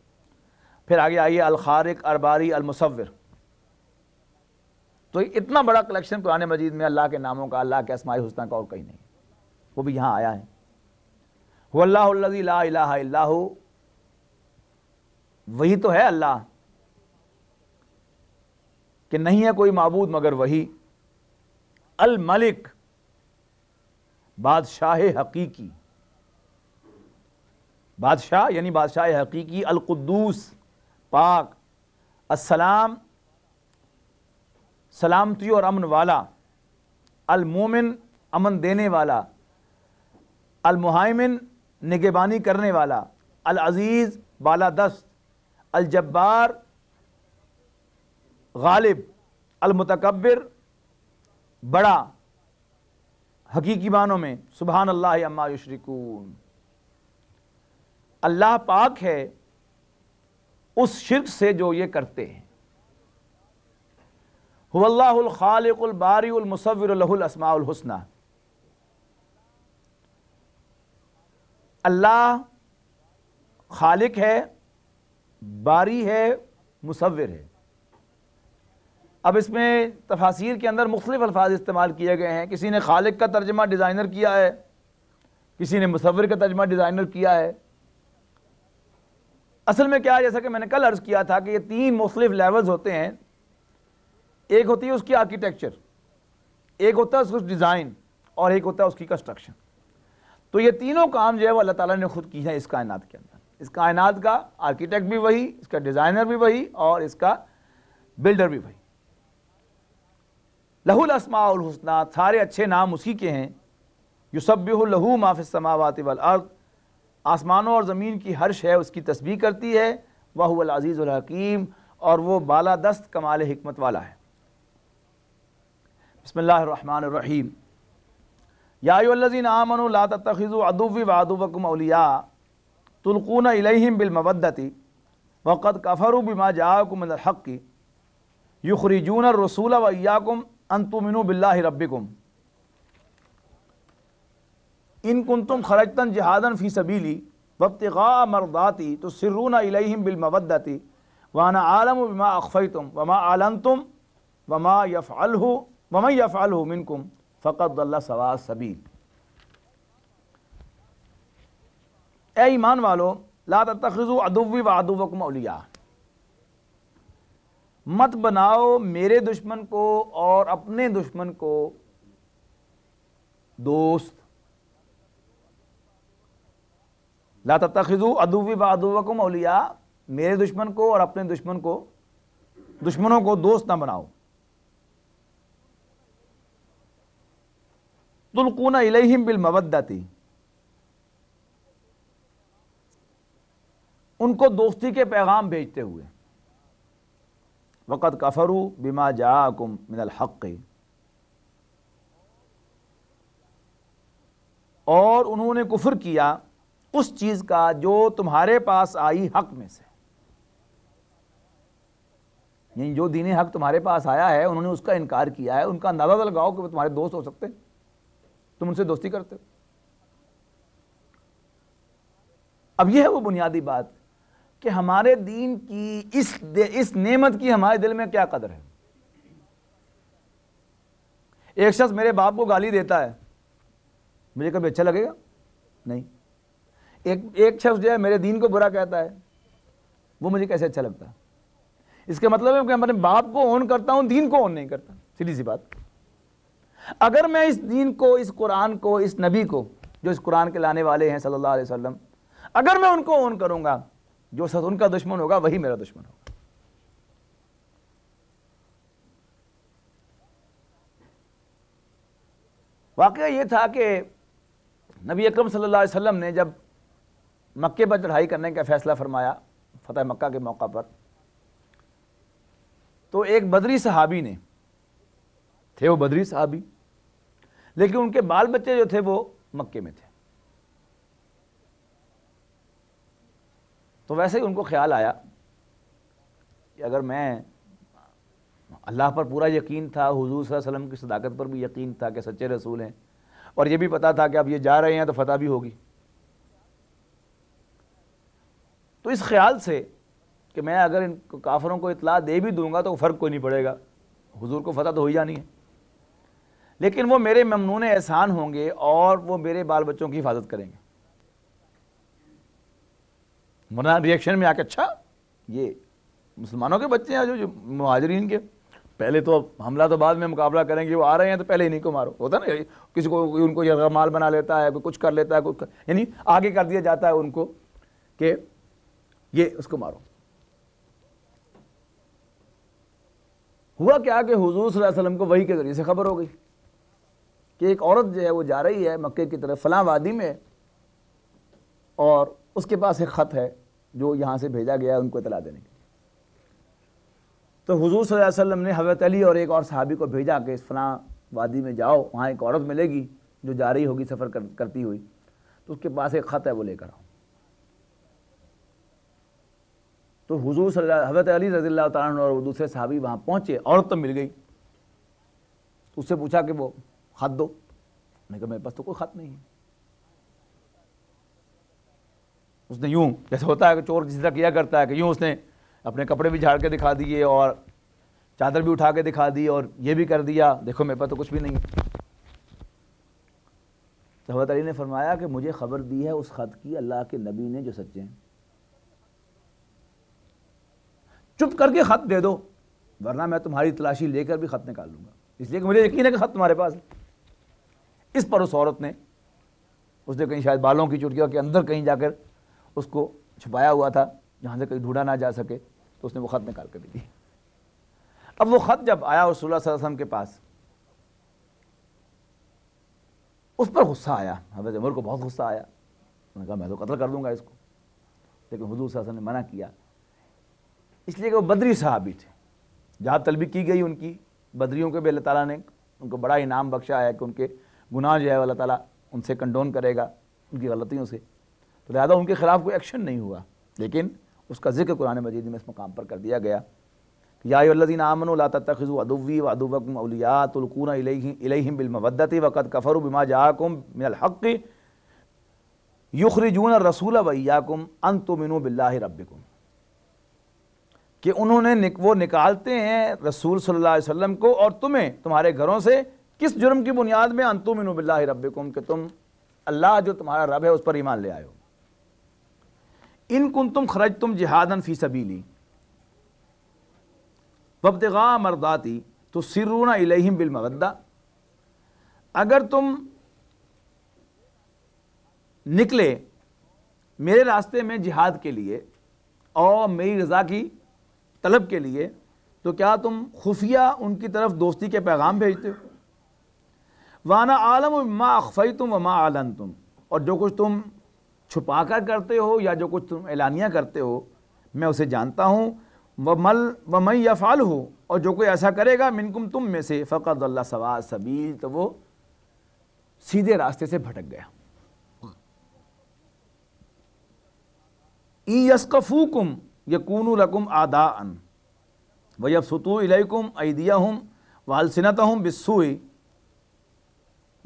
फिर आगे आइए अलखारिक अरबारी अलमसवर तो इतना बड़ा कलेक्शन कुरान मजीद में अल्लाह के नामों का अल्लाह के असमाई हुसना का और कहीं नहीं वो भी यहाँ आया है वल्लाजी वही तो है अल्लाह कि नहीं है कोई मबूद मगर वही अल मलिक बादशाह हकीकी बादशाह यानी बादशाह हकीकी अलकुद्दूस पाक असलाम सलामती और अमन वाला अलमोमिन अमन देने वाला अलमुहाइमिन निगेबानी करने वाला अल अज़ीज़ बाला दस्त अलजब्बार गालिब अलमतकबर बड़ा हकीकी मानों में सुबहान अल्लाह अम्मा यशरिकून अल्लाह पाक है उस शिरक से जो ये करते हैं हुल्लाखालिकबारीमसवरसमाउलहसना अल्लाह खालिक है बारी है मुसविर है अब इसमें तफासिर के अंदर मुख्तलिफ अल्फाज इस्तेमाल किए गए हैं किसी ने खालिक का तर्जमा डिज़ाइनर किया है किसी ने मुसविर का तर्जमा डिज़ाइनर किया है असल में क्या है जैसा कि मैंने कल अर्ज़ किया था कि ये तीन मुख्तलिफ लेवल्स होते हैं एक होती है उसकी आर्किटेक्चर एक होता है उसका डिज़ाइन और एक होता है उसकी कंस्ट्रक्शन तो ये तीनों काम जो है वो अल्लाह ताला ने खुद की है इस कायनात के अंदर इस कायनात का आर्किटेक्ट भी वही इसका डिज़ाइनर भी वही और इसका बिल्डर भी वही लहुल असमाउल हुसना सारे अच्छे नाम उसी के हैं युसब्यु लहू माफ़ समावत वल अर्द आसमानों और ज़मीन की हर शय उसकी तस्बीह करती है वाहूल अज़ीज़ुल हकीम और वो बाला दस्त कमाल हमत वाला है बसमीम أيها الذين آمنوا لا تتخذوا عدوی وعدوكم أولياء تلقون إليهم بالمودة وقد كفروا بما جاءكم من الحق يخرجون الرسول وإياكم ان تؤمنوا بالله ربكم ان كنتم خرجتن جهادا في سبيلي وابتغاء مرضاتي تسرون إليهم بالمودة وانا أعلم بما أخفيتم وما اعلنتم وما يفعله ومن يفعله منكم फ़कत अल्लाह सवा सबील ए ईमान वालो ला तखजू अदुवी व अदुवकुम अलिया मत बनाओ मेरे दुश्मन को और अपने दुश्मन को दोस्त ला तखजू अदुवी व अदुवकुम अलिया मेरे दुश्मन को और अपने दुश्मन को दुश्मनों को दोस्त ना बनाओ तुलकून इलेहिम बिल मवदती उनको दोस्ती के पैगाम भेजते हुए वक़्त कफरू बिमा जाकुम मिनल हक़ और उन्होंने कुफर किया उस चीज़ का जो तुम्हारे पास आई हक में से यानी जो दीन हक तुम्हारे पास आया है उन्होंने उसका इनकार किया है उनका अंदाज़ा लगाओ कि वो तुम्हारे दोस्त हो सकते हैं तुम उनसे दोस्ती करते हो अब यह है वो बुनियादी बात कि हमारे दीन की इस इस नेमत की हमारे दिल में क्या कदर है एक शख्स मेरे बाप को गाली देता है मुझे कभी अच्छा लगेगा नहीं एक एक शख्स जो है मेरे दीन को बुरा कहता है वो मुझे कैसे अच्छा लगता है इसका मतलब है कि मैं अपने बाप को ऑन करता हूं दीन को ऑन नहीं करता सीधी सी बात अगर मैं इस दीन को इस कुरान को इस नबी को जो इस कुरान के लाने वाले हैं सल्लल्लाहु अलैहि वसल्लम अगर मैं उनको ओन करूंगा जो सत उनका दुश्मन होगा वही मेरा दुश्मन होगा वाक़ ये था कि नबी अकरम सल्लल्लाहु अलैहि वसल्लम ने जब मक्के पर चढ़ाई करने का फ़ैसला फरमाया फतेह मक्का के मौका पर तो एक बदरी सहाबी ने थे वो बदरी साहबी लेकिन उनके बाल बच्चे जो थे वो मक्के में थे तो वैसे ही उनको ख्याल आया कि अगर मैं अल्लाह पर पूरा यकीन था हुजूर वसल्लम की सदाकत पर भी यकीन था कि सच्चे रसूल हैं और ये भी पता था कि अब ये जा रहे हैं तो फतह भी होगी तो इस ख्याल से कि मैं अगर इन काफरों को इतला दे भी दूंगा तो फ़र्क कोई नहीं पड़ेगा हुजूर को फतह तो हो ही जानी है लेकिन वो मेरे ममनून एहसान होंगे और वो मेरे बाल बच्चों की हिफाजत करेंगे वरना रिएक्शन में आके अच्छा ये मुसलमानों के बच्चे हैं जो, जो महाजरीन के पहले तो हमला तो बाद में मुकाबला करेंगे वो आ रहे हैं तो पहले इन्हीं को मारो होता ना किसी को उनको माल बना लेता है कुछ कर लेता है कुछ यानी आगे कर दिया जाता है उनको कि ये उसको मारो हुआ क्या कि हुजूर सल्लल्लाहु अलैहि वसल्लम को वही के ज़रिए से खबर हो गई कि एक औरत जो है वो जा रही है मक्के की तरफ फलां वादी में और उसके पास एक ख़त है जो यहाँ से भेजा गया है उनको इतला देने के लिए तो हज़ूर सल्लम ने हवत अली और एक और साहबी को भेजा कि इस फलां वादी में जाओ वहाँ एक औरत मिलेगी जो जा रही होगी सफ़र कर, करती हुई तो उसके पास एक ख़त है वो लेकर आओ तो हजूर सल्लल्लाहु अली अली रज़ी और दूसरे साहबी वहाँ पहुँचे औरत तो मिल गई तो उससे पूछा कि वो खत दो मैंने कहा मेरे पास तो कोई खत नहीं है उसने यूं जैसे होता है कि चोर जिस तरह किया करता है कि यूं उसने अपने कपड़े भी झाड़ के दिखा दिए और चादर भी उठा के दिखा दी और ये भी कर दिया देखो मेरे पास तो कुछ भी नहीं तो हजरत अली ने फरमाया कि मुझे खबर दी है उस खत की अल्लाह के नबी ने जो सच्चे हैं चुप करके खत दे दो वरना मैं तुम्हारी तलाशी लेकर भी खत निकाल लूंगा इसलिए कि मुझे यकीन है कि खत तुम्हारे पास है इस पर उस औरत ने उसने कहीं शायद बालों की चुटकियों के अंदर कहीं जाकर उसको छुपाया हुआ था जहाँ से कहीं ढूंढा ना जा सके तो उसने वो ख़त निकाल कर दे दी अब वो ख़त जब आया रसोल्ला वसम के पास उस पर गुस्सा आया हजरत उमर को बहुत गुस्सा आया उन्होंने कहा मैं तो कत्ल कर दूंगा इसको लेकिन हजूर वसम ने मना किया इसलिए कि वो बदरी साहबी थे जहाँ तलबी की गई उनकी बदरियों के भी अल्लाह ताली ने उनको बड़ा इनाम बख्शा है कि उनके गुनाह जो है अल्लाह ताला उनसे कंडोन करेगा उनकी गलतियों से तो लिहाजा उनके ख़िलाफ़ कोई एक्शन नहीं हुआ लेकिन उसका जिक्र कुरान मजीद में इस मकाम पर कर दिया गया कि यादीन आमन ला तखज़ु अदुवी व अदुबकम अलिया बिलमवदत वक़द कफ़र बिमा जाकुम मिनलहक़ युखरजून रसूल वैयाकुम अन तुमिन बिल्ला रबिकुम कि उन्होंने निक, वो निकालते हैं रसूल सल्लल्लाहु अलैहि वसल्लम को और तुम्हें तुम्हारे घरों से किस जुर्म की बुनियाद में अंतुम बिल्ला रब्बिकुम कि तुम अल्लाह जो तुम्हारा रब है उस पर ईमान ले आयो इन कुन तुम खरज तुम जिहादन फी सबीली वबतगा मरदाती तो सिरुना इलहिम बिल मवद्दा अगर तुम निकले मेरे रास्ते में जिहाद के लिए और मेरी रज़ा की तलब के लिए तो क्या तुम खुफिया उनकी तरफ दोस्ती के पैगाम भेजते हो वाना आलम माँ अखफ़ई तुम व माँ आलन तुम और जो कुछ तुम छुपा कर करते हो या जो कुछ तुम ऐलानिया करते हो मैं उसे जानता हूँ व मल व मई या फ़ाल हूँ और जो कोई ऐसा करेगा मिनकुम तुम में से फ़कत सवा सबील तो वो सीधे रास्ते से भटक गया ई यसकफ़ूकुम यकून रकुम आदा अन यब सतु इलाकुम अदिया हम वालसनत हम बिस्सुई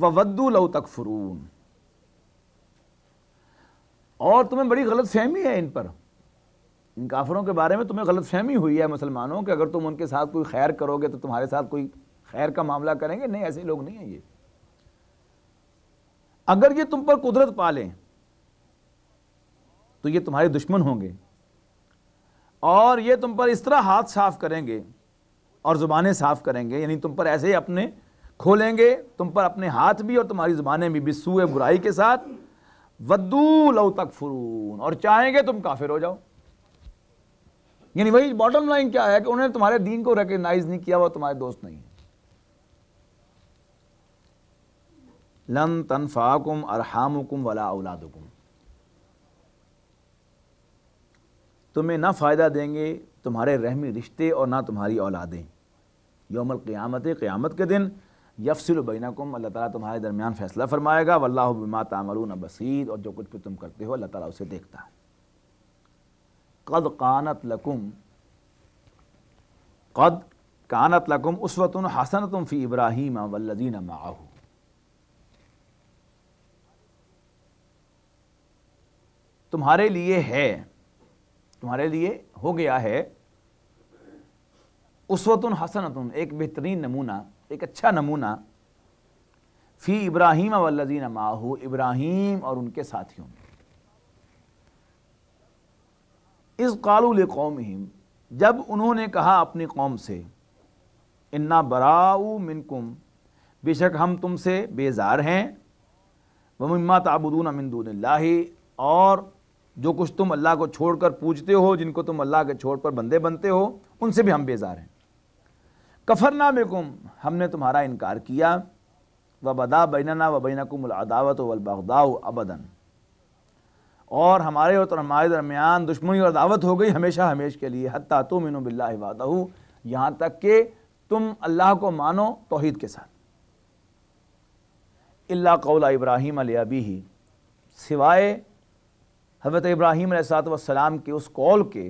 वद्दू लव तक फरून और तुम्हें बड़ी गलत फहमी है इन पर इन काफरों के बारे में तुम्हें गलत फहमी हुई है मुसलमानों कि अगर तुम उनके साथ कोई खैर करोगे तो तुम्हारे साथ कोई खैर का मामला करेंगे नहीं ऐसे लोग नहीं हैं ये अगर ये तुम पर कुदरत पा लें तो ये तुम्हारे दुश्मन होंगे और ये तुम पर इस तरह हाथ साफ करेंगे और ज़ुबानें साफ करेंगे यानी तुम पर ऐसे ही अपने खोलेंगे तुम पर अपने हाथ भी और तुम्हारी ज़ुबानें भी बिस्सू बुराई के साथ वद्दू लव तक फरून और चाहेंगे तुम काफिर हो जाओ यानी वही बॉटम लाइन क्या है कि उन्होंने तुम्हारे दीन को रिकग्नाइज नहीं किया वो तुम्हारे दोस्त नहीं है लन तनफाकुम अरहामुकुम वला औलादुकुम तुम्हें ना फ़ायदा देंगे तुम्हारे रहमी रिश्ते और ना तुम्हारी औलादें योमल क़ियामत क़ियामत के दिन यफसिल बैनकुम अल्लाह ताला तुम्हारे दरमियान फ़ैसला फ़रमाएगा वल्लाह बिमा तामरून बसीद और जो कुछ भी तुम करते हो अल्लाह ताला उसे देखता है कद कानत लकुम कद कानत लकुम उसवत हसन तुम फ़ी इब्राहिम वल्लिन माहू तुम्हारे लिए है तुम्हारे लिए हो गया है उसवत हसन तुम एक बेहतरीन नमूना एक अच्छा नमूना फ़ी इब्राहिम वल्लजीन माहू इब्राहिम और उनके साथियों में इस कालूल कौम जब उन्होंने कहा अपनी कौम से इन्ना बराऊ मिनकुम बेशक हम तुमसे बेजार हैं वमम्मा ताबुदून अमिंदून और जो कुछ तुम अल्लाह को छोड़कर पूजते हो जिनको तुम अल्लाह के छोड़ पर बंदे बनते हो उनसे भी हम बेजार हैं कफरना बेगुम हमने तुम्हारा इनकार किया व बदा बैनना व बैनकुम अदावत वलबाउ अबदन और हमारे और हमारे दरमियान दुश्मनी और दावत हो गई हमेशा हमेश के लिए हती तुम इन बिल्लादाहू यहाँ तक कि तुम अल्लाह को मानो तोहद के साथ अल्ला कौल इब्राहिम अबी ही सिवाय हज़रत इब्राहिम सात वसलाम के उस कौल के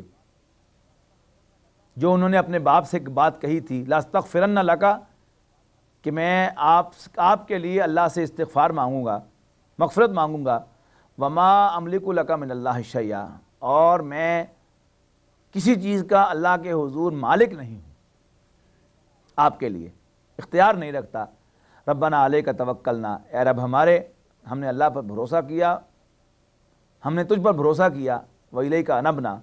जो उन्होंने अपने बाप से एक बात कही थी लास्तक फिरन लगा कि मैं आप आपके लिए अल्लाह से इस्तफ़ार मांगूँगा मगफरत मांगूँगा वमा अमलिक लका मिनल्ला शैया और मैं किसी चीज़ का अल्लाह के हुजूर मालिक नहीं हूँ आपके लिए इख्तियार नहीं रखता रबाना आल का तवक्ल ना ए रब हमारे हमने अल्लाह पर भरोसा किया हमने तुझ पर भरोसा किया वही का अनबना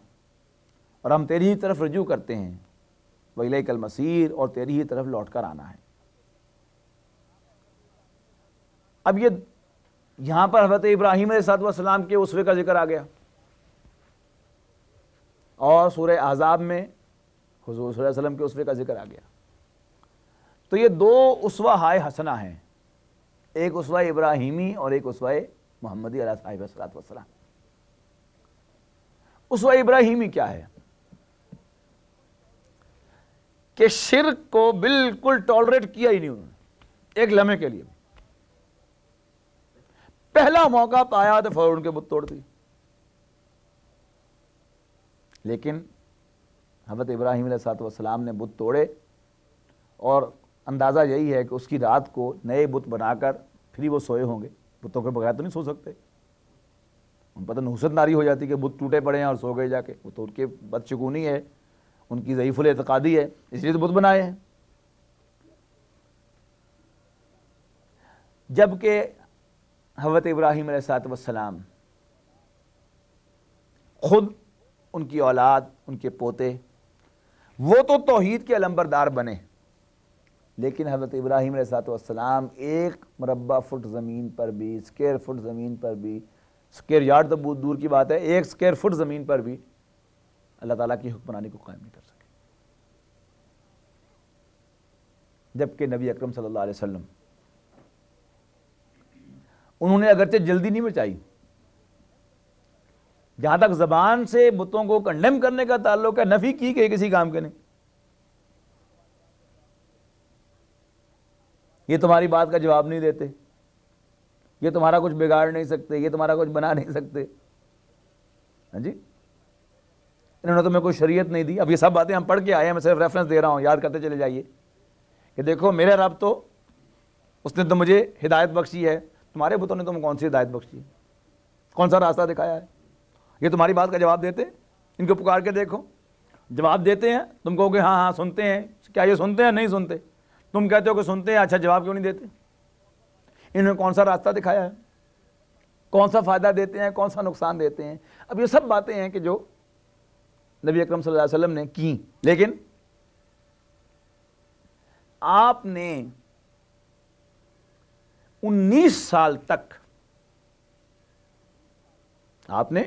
और हम तेरी ही तरफ रजू करते हैं वही कल मसीर और तेरी ही तरफ लौट कर आना है अब ये यहां पर हजरत इब्राहिम सातम के उसवे का जिक्र आ गया और सूर्य आज़ाब में हजूर वसल्लम के उसवे का जिक्र आ गया तो ये दो उसवा हाय हसना हैं एक उसवा इब्राहिमी और एक उसवा मोहम्मदी वसलाम उसवा इब्राहिमी क्या है कि शिरक को बिल्कुल टॉलरेट किया ही नहीं उन्होंने एक लम्हे के लिए पहला मौका पाया तो फौरन उनके बुत तोड़ दी लेकिन हजरत इब्राहिम सलाम ने बुत तोड़े और अंदाज़ा यही है कि उसकी रात को नए बुत बनाकर फिर वो सोए होंगे बुतों के बगैर तो नहीं सो सकते उन पता तो नुसत नारी हो जाती कि बुत टूटे पड़े हैं और सो गए जाके वो तो उनके बदशगुनी है उनकी ज़यीफ़ुल एतकादी है इसलिए तो बुत बनाए हैं जबकि हवत इब्राहिम सलाम खुद उनकी औलाद उनके पोते वो तो तोहद के अलंबरदार बने लेकिन हज़रत इब्राहिम सलाम एक मरबा फुट ज़मीन पर भी स्केयर फुट ज़मीन पर भी स्केयर यार्ड तो बहुत दूर की बात है एक स्केयर फुट ज़मीन पर भी अल्लाह ताला की हुक्मरानी को कायम नहीं कर सके जबकि नबी अकरम सल्लल्लाहु अलैहि वसल्लम उन्होंने अगरचे जल्दी नहीं मचाई जहां तक जबान से बुतों को कंडेम करने का ताल्लुक है नफी की गई किसी काम के नहीं ये तुम्हारी बात का जवाब नहीं देते ये तुम्हारा कुछ बिगाड़ नहीं सकते ये तुम्हारा कुछ बना नहीं सकते हाँ जी इन्होंने तो मेरे को शरीयत नहीं दी अब ये सब बातें हम पढ़ के आए हैं मैं सिर्फ रेफरेंस दे रहा हूँ याद करते चले जाइए कि देखो मेरा रब तो उसने तो मुझे हिदायत बख्शी है तुम्हारे बुतों ने तुम तो कौन सी हिदायत बख्शी है कौन सा रास्ता दिखाया है ये तुम्हारी बात का जवाब देते इनको पुकार के देखो जवाब देते हैं तुम कहोगे हाँ हाँ सुनते हैं क्या ये सुनते हैं नहीं सुनते तुम कहते हो कि सुनते हैं अच्छा जवाब क्यों नहीं देते इन्होंने कौन सा रास्ता दिखाया है कौन सा फ़ायदा देते हैं कौन सा नुकसान देते हैं अब ये सब बातें हैं कि जो नबी अकरम सल्लल्लाहु अलैहि वसल्लम ने की लेकिन आपने 19 साल तक आपने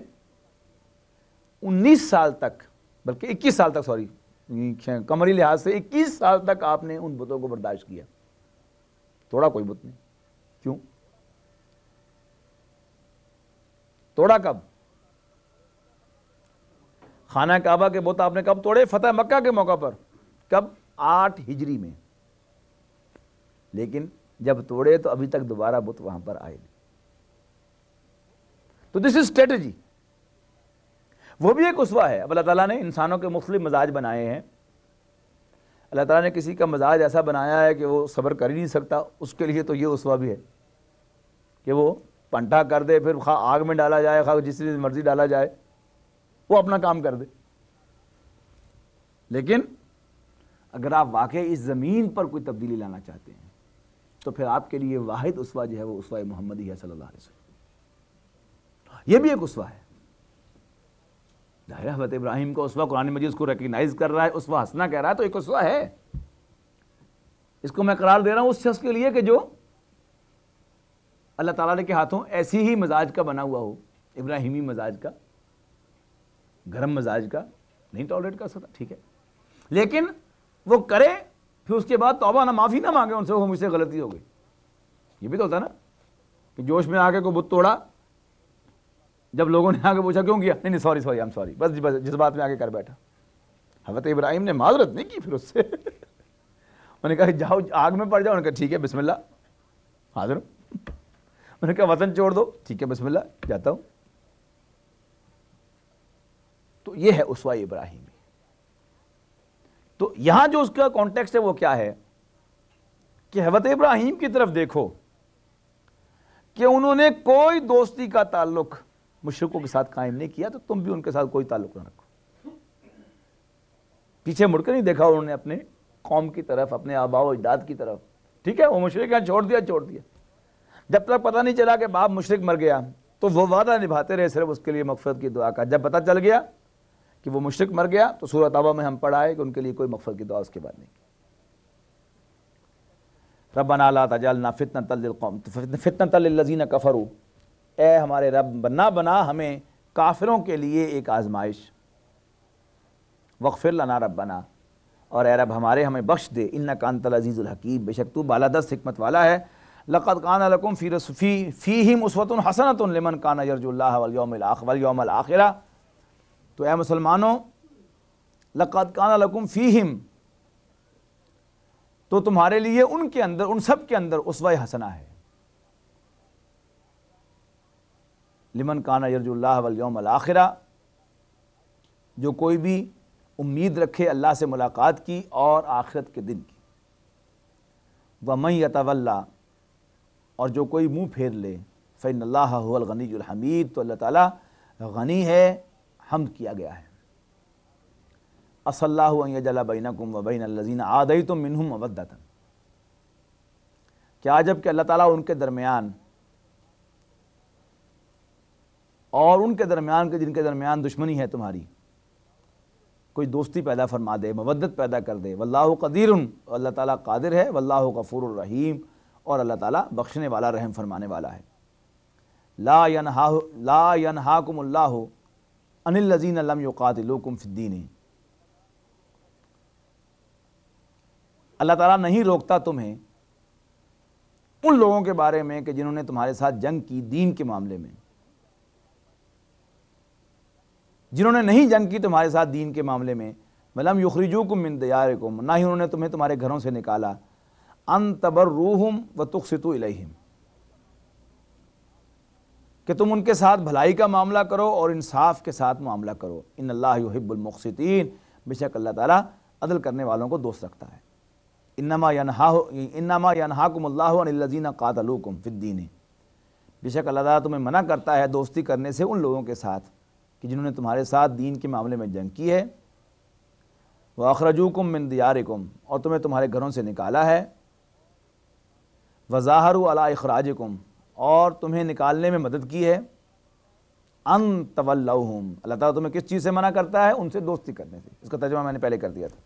19 साल तक बल्कि 21 साल तक सॉरी कमरी लिहाज से 21 साल तक आपने उन बुतों को बर्दाश्त किया थोड़ा कोई बुत नहीं क्यों थोड़ा कब खाना काबा के बुत आपने कब तोड़े फतेह मक्का के मौका पर कब आठ हिजरी में लेकिन जब तोड़े तो अभी तक दोबारा बुत वहां पर आए तो दिस इज स्ट्रेटजी वो भी एक उसवा है अब अल्लाह ताला ने इंसानों के मुख्तलिफ मजाज बनाए हैं अल्लाह ताला ने किसी का मजाज ऐसा बनाया है कि वो सब्र कर ही नहीं सकता उसके लिए तो ये उसवा भी है कि वो पंटा कर दे फिर खा आग में डाला जाए खा जिस मर्ज़ी डाला जाए वो अपना काम कर दे लेकिन अगर आप वाकई इस ज़मीन पर कोई तब्दीली लाना चाहते हैं तो फिर आपके लिए वाहिद उसवा जो है वो उसवा मोहम्मद ही है सल्लल्लाहु अलैहि वसल्लम ये भी एक उसवा है हजरत इब्राहिम का उसवा कुरान मजीद उसको रिकग्नाइज कर रहा है उसवा हंसना कह रहा है तो एक उसवा है इसको मैं करार दे रहा हूं उस शख्स के लिए कि जो अल्लाह ताला के हाथों ऐसी ही मजाज का बना हुआ हो इब्राहिमी मजाज का गर्म मजाज का नहीं टॉलरेट कर सकता ठीक है लेकिन वो करे फिर उसके बाद तोबा ना माफ़ी ना मांगे उनसे वो मुझसे गलती हो गई ये भी तो होता ना कि जोश में आके को बुत तोड़ा जब लोगों ने आगे पूछा क्यों किया नहीं नहीं sorry sorry I am sorry बस जिस बात में आगे कर बैठा हजरत इब्राहिम ने माजरत नहीं की फिर उससे उन्होंने [laughs] कहा जाओ आग में पड़ जाओ उन्होंने कहा ठीक है बिस्मिल्लाह हाजिर उन्होंने [laughs] कहा वतन छोड़ दो ठीक है बिस्मिल्लाह जाता हूँ तो ये है उसवा इब्राहिमी तो यहां जो उसका कॉन्टेक्स्ट है वो क्या है कि हवत इब्राहिम की तरफ देखो कि उन्होंने कोई दोस्ती का ताल्लुक मुशरकों के साथ कायम नहीं किया तो तुम भी उनके साथ कोई ताल्लुक ना रखो पीछे मुड़कर नहीं देखा उन्होंने अपने कौम की तरफ अपने आबाव अजदाद की तरफ ठीक है वो मुशरक यहां छोड़ दिया छोड़ दिया जब तक पता नहीं चला कि बाप मुशरक मर गया तो वो वादा निभाते रहे सिर्फ उसके लिए मकफरत की दुआ का जब पता चल गया कि वो मुशरक मर गया तो सूरत आबा में हम पढ़ाए कि उनके लिए कोई मकफर की दुआ उसके बाद नहीं रबना ला ना फितना तल कौम फितना तल कफ़र ए हमारे रब बना बना हमें काफिरों के लिए एक आजमाइश वक्फिर ना रब बना और ए रब हमारे हमें बख्श दे इन कान तल अजीज़ुलहकीम बेशक तू बाला दस हमत वाला है लक़त कान लकुम फ़ी फ़ी हिम उसवत हसनत लमन कान आख वलयम आखिरा तो ए मुसलमानों लक़द काना लकुम फ़ीहिम तो तुम्हारे लिए उनके अंदर उन सब के अंदर उसवा हसना है लिमन काना यरजुल्लाह वलयम आखिरा जो कोई भी उम्मीद रखे अल्लाह से मुलाकात की और आखिरत के दिन की वमई यतवल्ला और जो कोई मुंह फेर ले फ़ैन अल्लाह हमीद तो अल्लाह ताली गनी है हमद किया गया है असल्लाजला बैनकुम वबैन लजीन आदई तो मिनहम अवदतन क्या जबकि अल्लाह ताला उनके दरमियान और उनके दरमियान के जिनके दरमियान दुश्मनी है तुम्हारी कोई दोस्ती पैदा फरमा दे मवदत पैदा कर दे वल्लाह कदीर अल्लाह ताला कादिर है वल्ला गफूर और अल्लाह ताला बख्शने वाला रहम फरमाने वाला है ला यनहा ला यनहाकुमुल्लाहु अनिल लजीन अलम फ़िद्दीन अल्लाह ताला नहीं रोकता तुम्हें उन लोगों के बारे में कि जिन्होंने तुम्हारे साथ जंग की दीन के मामले में जिन्होंने नहीं जंग की तुम्हारे साथ दीन के मामले में मलम युखरजूकुम मिन दयारकुम ना ही उन्होंने तुम्हें तुम्हारे घरों से निकाला अन तबर व तुख इलहिम कि तुम उनके साथ भलाई का मामला करो और इंसाफ के साथ मामला करो इन अल्लाहबुलमक़सिन बेशक अल्लाह ताला अदल करने वालों को दोस्त रखता है इन्नमा यनहा इन्नमा कातलुकुम फ़िद्दीन बेशक अल्लाह ताला तुम्हें मना करता है दोस्ती करने से उन लोगों के साथ कि जिन्होंने तुम्हारे साथ दीन के मामले में जंग की है व अखरजूकुम मिन दियारिकुम और तुम्हें तुम्हारे घरों से निकाला है वज़ाहर अला अखराजकुम और तुम्हें निकालने में मदद की है अन अल्लाह ताला तुम्हें किस चीज़ से मना करता है उनसे दोस्ती करने से इसका तर्जमा मैंने पहले कर दिया था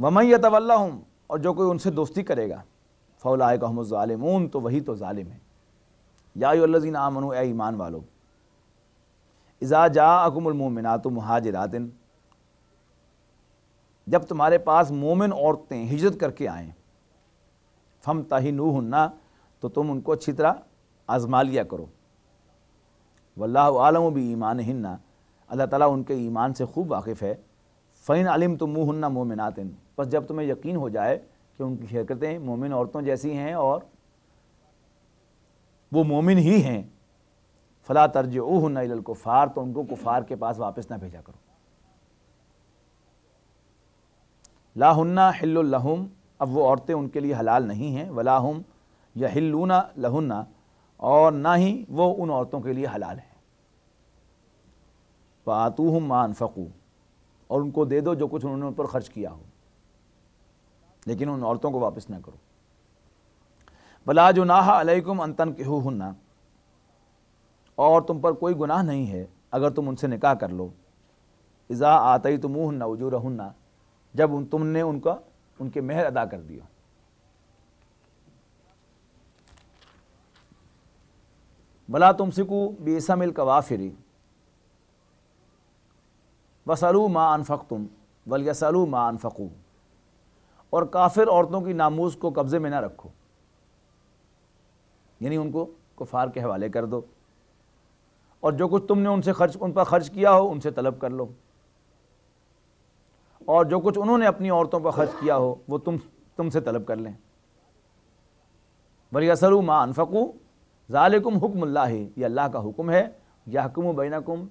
वमई तवल्लम और जो कोई उनसे दोस्ती करेगा फ़ौलाए कहमज़ालमून तो वही तो ालिम है याजी आमन ए ईमान वालो इज़ा जा अकुमलमोमिनात महाजरातिन जब तुम्हारे पास मोमिन औरतें हिजरत करके आएँ फम ताही नूहन्ना तो तुम उनको अच्छी तरह आजमा लिया करो वल्लाह आलम भी ईमान हिन्ना अल्लाह ताला उनके ईमान से खूब वाकिफ़ है फ़ैन आलिम तो मुँह हन्ना मोमिन बस जब तुम्हें यकीन हो जाए कि उनकी हरकतें मोमिन औरतों जैसी हैं और वो मोमिन ही हैं फ़ला तर्ज उन्नाकुफ़ार तो उनको कुफ़ार के पास वापस ना भेजा करो लाहन्ना हिल्लुम अब वो औरतें उनके लिए हलाल नहीं हैं वलाहम या हिलूना लहुन्ना और ना ही वो उन औरतों के लिए हलाल हैं पातू हम मान फ़कू और उनको दे दो जो कुछ उन्होंने उन पर खर्च किया हो लेकिन उन औरतों को वापस ना करो बला जुनाहा अलैकुम अंतन के हुन्ना और तुम पर कोई गुनाह नहीं है अगर तुम उनसे निकाह कर लो इज़ा आतई तुम हन्ना वजूर हन्ना जब तुमने उनका उनके मेहर अदा कर दिया भला तुम सिकू बेसमिल कवाफिरी वसलू माँ अनफ़क तुम वलयसलू माँ अनफ़ू और काफिर औरतों की नामोज को कब्ज़े में ना रखो यानी उनको कुफार के हवाले कर दो और जो कुछ तुमने उनसे खर्च उन पर खर्च किया हो उनसे तलब कर लो और जो कुछ उन्होंने अपनी औरतों पर खर्च किया हो वो तुम तुमसे तलब कर लें वलियसलू माँ अनफ़ू ज़ालिकुम हुक्मल्ला ये अल्लाह का हुक्म है यहकुम बैनकुम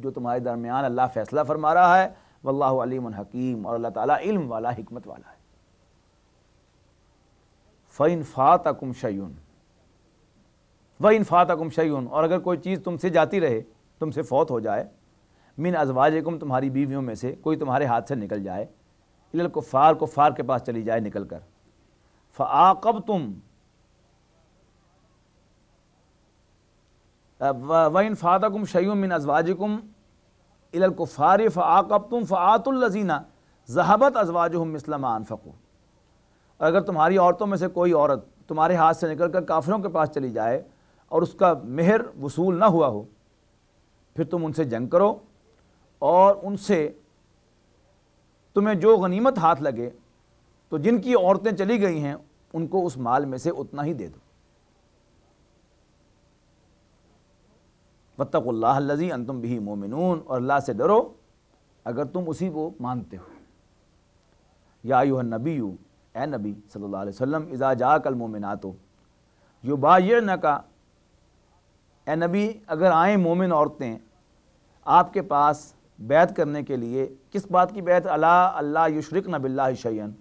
जो तुम्हारे दरमियान अल्लाह फ़ैसला फरमा रहा है वल्लाहु अलीम हकीम और अल्लाह ताला इल्म वाला हमत वाला है फ़ैन फ़ातकुम शयून व फ़ातकुम शयून और अगर कोई चीज़ तुमसे जाती रहे तुमसे फौत हो जाए मिन अजवाजकुम तुम्हारी बीवियों में से कोई तुम्हारे हाथ से निकल जाए इलल कुफ़ार कुफ़ार के पास चली जाए निकल कर फ़ाकब तुम वन फ़ातकुम शयुम मिन अजवाजिकुम इलकुफ़ार फ़ाकब तुम फ़ातुल्लजीना जहाबत अजवाज मिसलम अनफ़ू और अगर तुम्हारी औरतों में से कोई औरत तुम्हारे हाथ से निकल कर काफ़िलों के पास चली जाए और उसका मेहर वसूल ना हुआ हो फिर तुम उनसे जंग करो और उनसे तुम्हें जो गनीमत हाथ लगे तो जिनकी औरतें चली गई हैं उनको उस माल में से उतना ही दे दो फ़तःल्लाजी अंतुम भी मोमिन और अल्लाह से डरो अगर तुम उसी को मानते हो या यू नबी यू ए नबी सल्ला वसम इज़ा जा कल मोमिनातो यो बा न का ए नबी अगर आए मोमिन औरतें आपके पास बैत करने के लिए किस बात की बैत अला अल्लाह युशरक नबिल्ला शैन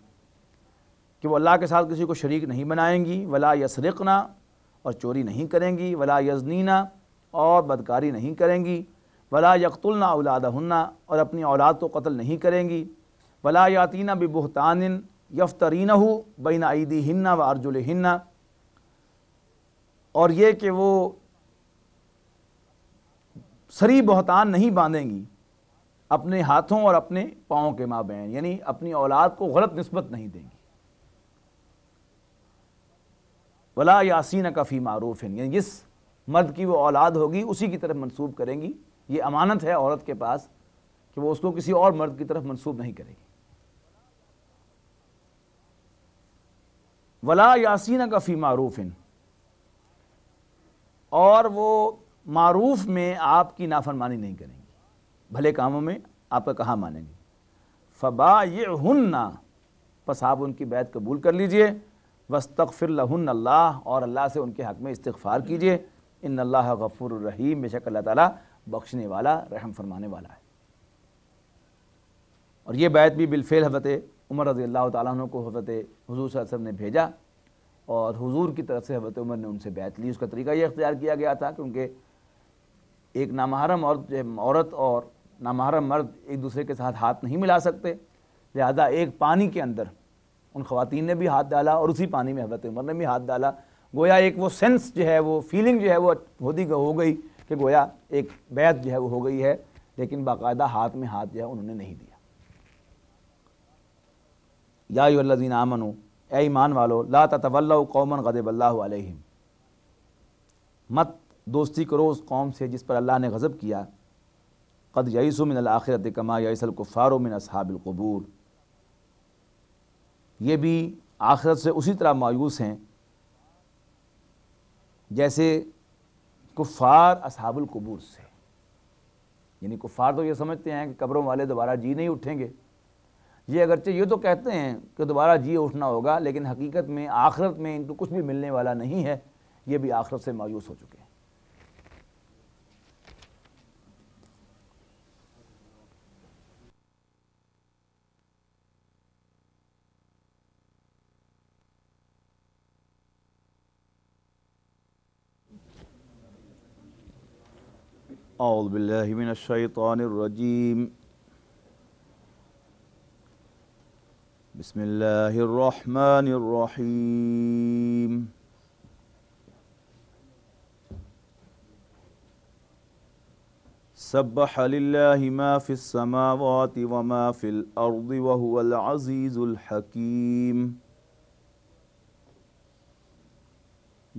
कि वो अल्लाह के साथ किसी को शरीक नहीं बनाएंगी वला यसरकना और चोरी नहीं करेंगी वला यजनीना और बदकारी नहीं करेंगी वला यकतुलना हन्ना और अपनी औलाद को कत्ल नहीं करेंगी वला यातीना बिबहतान यफ्तरीन हो बैन ईदी हिन्ना व अर्जुल हन्ना और ये कि वो सरी बहतान नहीं बांधेंगी अपने हाथों और अपने पाँव के माँ बहन यानी अपनी औलाद को गलत नस्बत नहीं देंगी वला यासीन फी मारूफ़ यानी जिस मर्द की वो औलाद होगी उसी की तरफ मंसूब करेंगी ये अमानत है औरत के पास कि वो उसको किसी और मर्द की तरफ मंसूब नहीं करेगी वला यासीना का फ़ी मारूफिन और वो मारूफ में आपकी नाफरमानी नहीं करेंगी भले कामों में आपका कहाँ मानेंगे फ़बा ये हन्ना बस आप उनकी बैत कबूल कर लीजिए वस्तफ़िर लहन अल्लाह और अल्लाह से उनके हक़ में इस्तफ़ार कीजिए इन अल्लाह गफ़ूर रहीम बेशक अल्लाह ताला बख्शने वाला रहम फरमाने वाला है और ये बैत भी बिलफेल हजरत उमर रज़ी अल्लाह तु को हजरत हजूर वसम ने भेजा और हुजूर की तरफ से हजरत उमर ने उनसे बैत ली उसका तरीका ये अख्तियार किया गया था कि उनके एक नामहरम औरत औरत और नामहरम मर्द एक दूसरे के साथ हाथ नहीं मिला सकते लिहाजा एक पानी के अंदर उन खातन ने भी हाथ डाला और उसी पानी में हजरत उमर ने भी हाथ डाला गोया एक वो सेंस जो है वो फीलिंग जो है वो होती हो गई कि गोया एक बैत जो है वो हो गई है लेकिन बाकायदा हाथ में हाथ जो है उन्होंने नहीं दिया याजीन आमन ए ईमान वालो ला तवल्ल कौमन अल्लाम मत दोस्ती करो उस कौम से जिस पर अल्लाह ने गज़ब किया कद यईसु मिन आखिरत कमा यसल कुफ़ार मिन असहाबिलकबूर ये भी आखिरत से उसी तरह मायूस हैं जैसे कुफ़ार असहाबुल कबूर से यानी कुफ़ार तो ये समझते हैं कि कब्रों वाले दोबारा जी नहीं उठेंगे ये अगरचे ये तो कहते हैं कि दोबारा जी उठना होगा लेकिन हकीकत में आखरत में इनको कुछ भी मिलने वाला नहीं है ये भी आखरत से मायूस हो चुके हैं أعوذ بالله من الشيطان الرجيم بسم الله الرحمن الرحيم سبح لله ما في السماوات وما في الأرض وهو العزيز الحكيم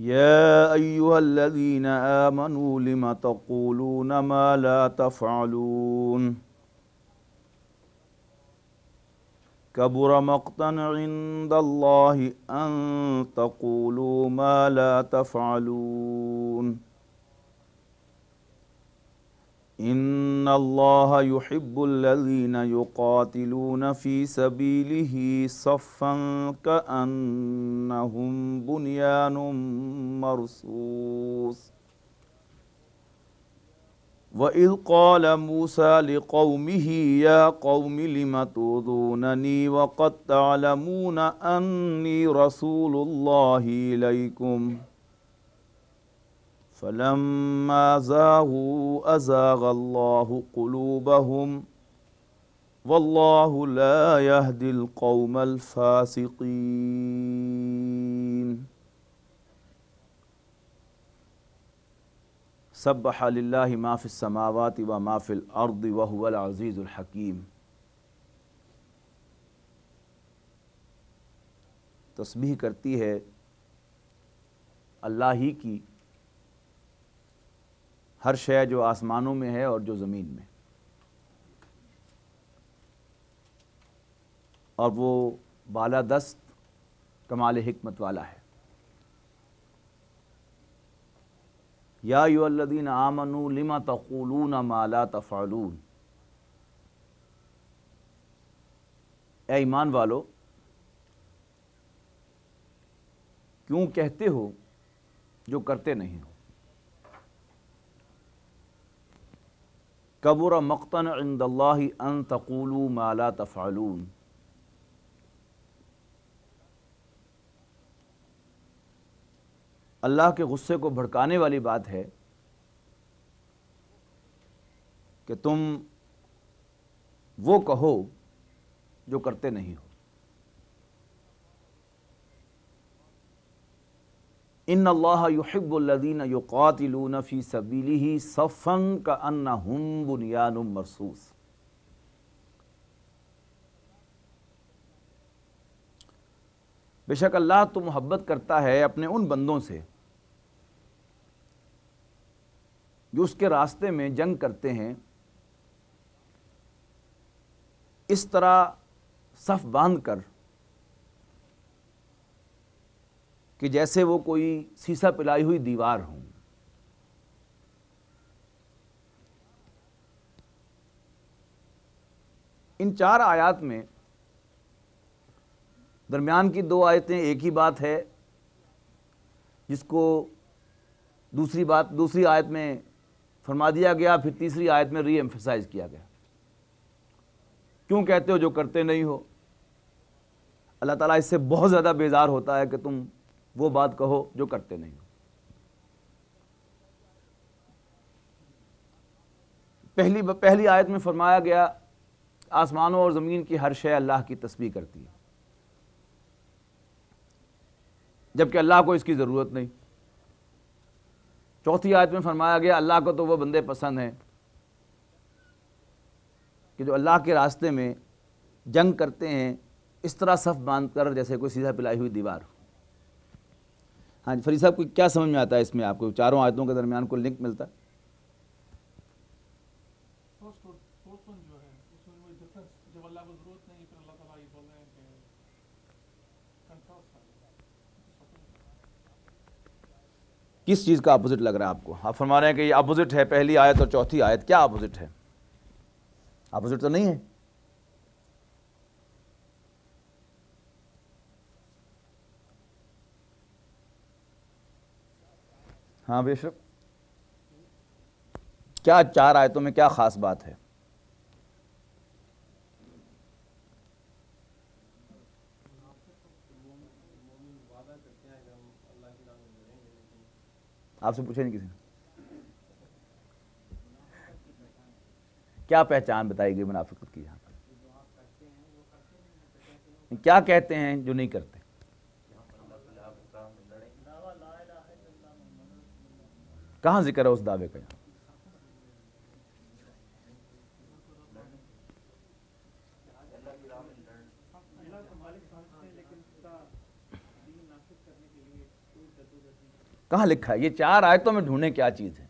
يا أيها الذين آمنوا لم تقولون ما لا تفعلون كبر مقتا عند الله أن تقولوا ما لا تفعلون إن الله يحب الذين يقاتلون في سبيله صفا كأنهم بنيان مرصوص وإذ قال موسى لقومه يا قوم لم تؤذونني وقد تعلمون أني رسول الله إليكم ۖ فلما زاغوا أزاغ الله قلوبهم والله لا يهدي القوم الفاسقين سبح لله ما في السماوات وما في الأرض وهو العزيز الحكيم تسبیح کرتی ہے اللہ ہی کی हर शय जो आसमानों में है और जो ज़मीन में और वो बाला दस्त कमाल हमत वाला है या युल्लिन आमनु लिमा तकूलून माला तफ़ालून ए ईमान वालो क्यों कहते हो जो करते नहीं हो कबूर मकतन इंदल्लान माला तफ़ालून अल्लाह के गुस्से को भड़काने वाली बात है कि तुम वो कहो जो करते नहीं हो इन अल्लाहबुल्लिन युकातिलून फ़ी सबीली सफ़न का अन्ना हम बुनियान मरसूस बेशक अल्लाह तो मोहब्बत करता है अपने उन बंदों से जो उसके रास्ते में जंग करते हैं इस तरह सफ़ बांध कर कि जैसे वो कोई शीशा पिलाई हुई दीवार हो इन चार आयात में दरमियान की दो आयतें एक ही बात है जिसको दूसरी बात दूसरी आयत में फरमा दिया गया फिर तीसरी आयत में री एम्फेसाइज किया गया क्यों कहते हो जो करते नहीं हो अल्लाह ताला इससे बहुत ज़्यादा बेजार होता है कि तुम वो बात कहो जो करते नहीं हो पहली पहली आयत में फरमाया गया आसमानों और ज़मीन की हर शय अल्लाह की तस्वीर करती है जबकि अल्लाह को इसकी ज़रूरत नहीं चौथी आयत में फरमाया गया अल्लाह को तो वो बंदे पसंद हैं कि जो अल्लाह के रास्ते में जंग करते हैं इस तरह सफ़ बांध कर जैसे कोई सीधा पिलाई हुई दीवार हो हाँ जी फरी साहब को क्या समझ में आता है इसमें आपको चारों आयतों के दरमियान को लिंक मिलता है किस चीज़ का अपोजिट लग रहा है आपको आप फरमा रहे हैं कि ये अपोजिट है पहली आयत और चौथी आयत क्या अपोजिट है अपोजिट तो नहीं है हाँ भाई क्या चार आयतों में क्या खास बात है आपसे पूछे नहीं किसी ने क्या पहचान बताई गई मुनाफिक की यहाँ पर क्या कहते हैं जो नहीं करते कहां जिक्र है उस दावे का यहाँ लिखा है ये चार आयतों में ढूंढने क्या चीज़ है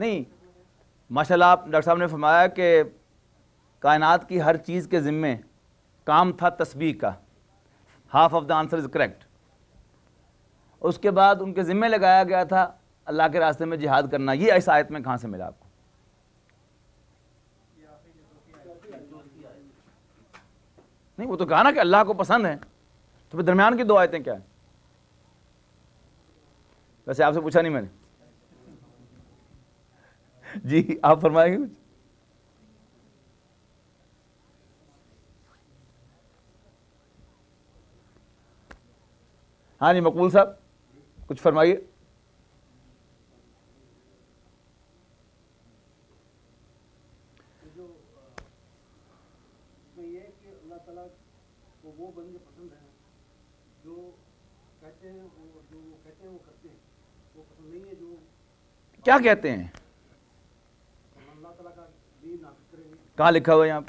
नहीं माशाल्लाह आप डॉक्टर साहब ने फरमाया कि कायनात की हर चीज़ के ज़िम्मे काम था तस्बीह का half of the answer is correct उसके बाद उनके ज़िम्मे लगाया गया था अल्लाह के रास्ते में जिहाद करना ये ऐसा आयत में कहाँ से मिला आपको नहीं वो तो कहा ना कि अल्लाह को पसंद है तो फिर दरमियान की दो आयतें क्या है वैसे आपसे पूछा नहीं मैंने [laughs] जी आप फरमाएंगे कुछ हाँ जी मकबूल साहब कुछ फरमाइए क्या कहते हैं कहाँ लिखा हुआ है यहाँ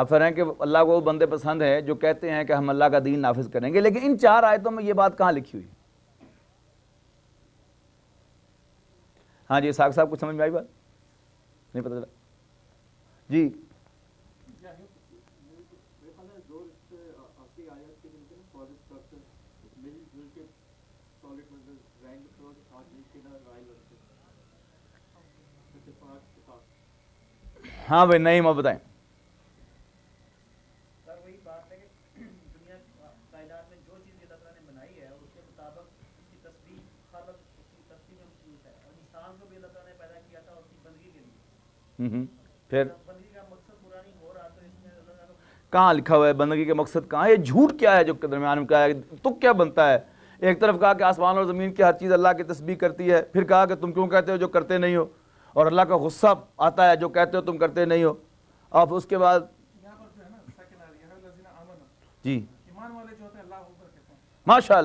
आप हैं कि अल्लाह को वो बंदे पसंद है जो कहते हैं कि हम अल्लाह का दीन नाफिज करेंगे लेकिन इन चार आयतों में ये बात कहाँ लिखी हुई हाँ जी साग साहब कुछ समझ में आई बात नहीं पता चला जी हाँ भाई नहीं मैं बताए हम्म, हम्म, फिर तो कहाँ लिखा हुआ है बंदगी के मकसद कहाँ ये झूठ क्या है जो दरमियान में कहा है तो क्या बनता है एक तरफ कहा कि आसमान और ज़मीन की हर चीज़ अल्लाह की तस्बीह करती है फिर कहा कि तुम क्यों कहते हो जो करते नहीं हो और अल्लाह का गुस्सा आता है जो कहते हो तुम करते नहीं हो अब उसके बाद जी माशा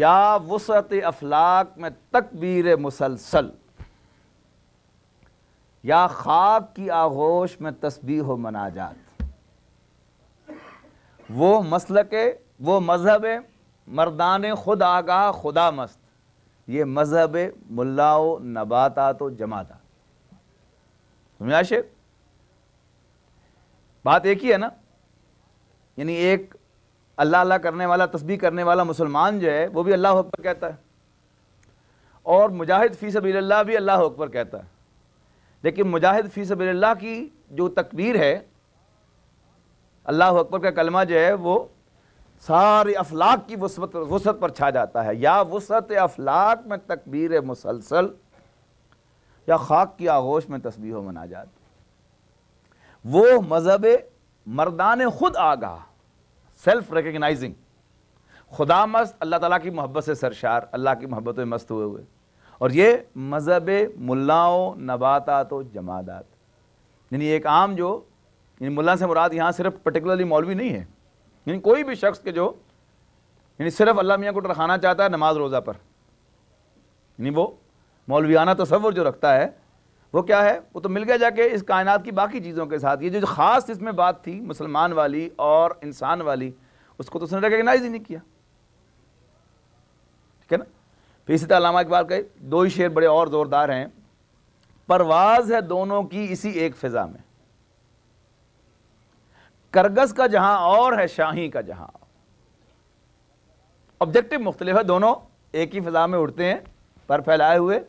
या वसत अफलाक में तकबीर मुसलसल या खाक की आगोश में तस्बी हो मनाजात वो मसल के वो मज़हब है मर्दान खुद आगा खुदा मस्त ये मज़हब मुल्लाओ तो जमाता समझा शेख बात एक ही है ना यानी एक अल्लाह अल्लाह करने वाला तस्बी करने वाला मुसलमान जो है वो भी अल्लाह अकबर कहता है और मुजाहिद फ़ी सबील्ला भी अल्लाह अकबर कहता है लेकिन मुजाहिद फ़ी सबील्ला की जो तकबीर है अल्लाह अकबर का कलमा जो है वो सारे अफलाक की वसत वसत पर छा जाता है या वसत अफलाक में तकबीर मुसलसल या खाक की आगोश में तस्बीह जाती वो मज़हब मर्दान खुद आगा सेल्फ रिकगनाइजिंग खुदा मस्त अल्लाह ताला की मोहब्बत से सरशार अल्लाह की मोहब्बत में मस्त हुए हुए और ये मज़हब मुलाओं नबातात जमादात यानी एक आम जो यानी मुला से मुराद यहाँ सिर्फ पर्टिकुलरली मौलवी नहीं है यानी कोई भी शख्स के जो यानी सिर्फ अल्लाह मियाँ को रखाना चाहता है नमाज रोज़ा पर यानी वो मौलवियाना तस्वर जो रखता है वो क्या है वो तो मिल गया जाके इस कायनात की बाकी चीज़ों के साथ ये जो ख़ास इसमें बात थी मुसलमान वाली और इंसान वाली उसको तो उसने रिकगनाइज ही नहीं किया ठीक है ना फिर इसी तरह इकबाल के दो ही शेर बड़े और ज़ोरदार हैं परवाज़ है दोनों की इसी एक फ़िज़ा में करगस का जहां और है शाही का जहां ऑब्जेक्टिव मुख्तलिफ है दोनों एक ही फिजा में उड़ते हैं पर फैलाए हुए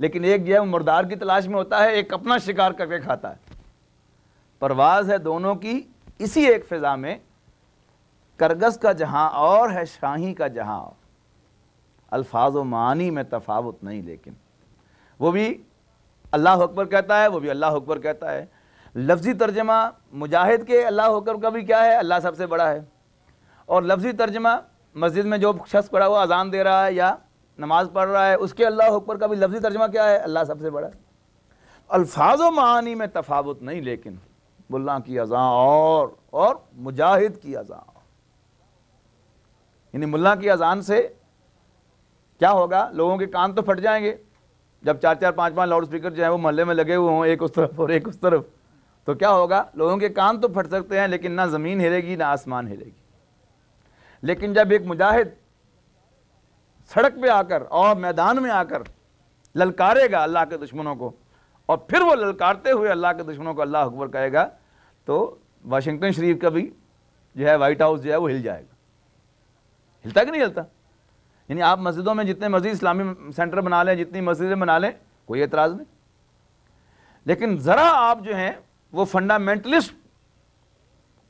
लेकिन एक जो है मुर्दार की तलाश में होता है एक अपना शिकार करके खाता है परवाज है दोनों की इसी एक फिजा में करगस का जहां और है शाही का जहां अल्फाज व मानी में तफावत नहीं लेकिन वो भी अल्लाह अकबर कहता है वो भी अल्लाह अकबर कहता है लफ्ज़ी तर्जमा मुजाहिद के अल्लाह होकर का भी क्या है अल्लाह सबसे बड़ा है और लफ्ज़ी तर्जमा मस्जिद में जो शख्स पड़ा हुआ अजान दे रहा है या नमाज़ पढ़ रहा है उसके अल्लाह होकर का भी लफ्ज़ी तर्जमा क्या है अल्लाह सबसे बड़ा है अल्फाज व मानी में तफावत नहीं लेकिन बुल्ला की अजान और और मुजाहिद की अजान यानी मुल्ला की अजान से क्या होगा लोगों के कान तो फट जाएंगे जब चार चार पाँच पाँच लाउड स्पीकर जो है वो मोहल्ले में लगे हुए हों एक उस तरफ और एक उस तरफ तो क्या होगा लोगों के कान तो फट सकते हैं लेकिन ना ज़मीन हिलेगी ना आसमान हिलेगी लेकिन जब एक मुजाहिद सड़क पे आकर और मैदान में आकर ललकारेगा अल्लाह के दुश्मनों को और फिर वो ललकारते हुए अल्लाह के दुश्मनों को अल्लाह अकबर कहेगा तो वाशिंगटन शरीफ का भी जो है वाइट हाउस जो है वो हिल जाएगा हिलता कि नहीं हिलता यानी आप मस्जिदों में जितने मस्जिद इस्लामी सेंटर बना लें जितनी मस्जिदें बना लें कोई एतराज़ नहीं लेकिन ज़रा आप जो हैं वो फंडामेंटलिस्ट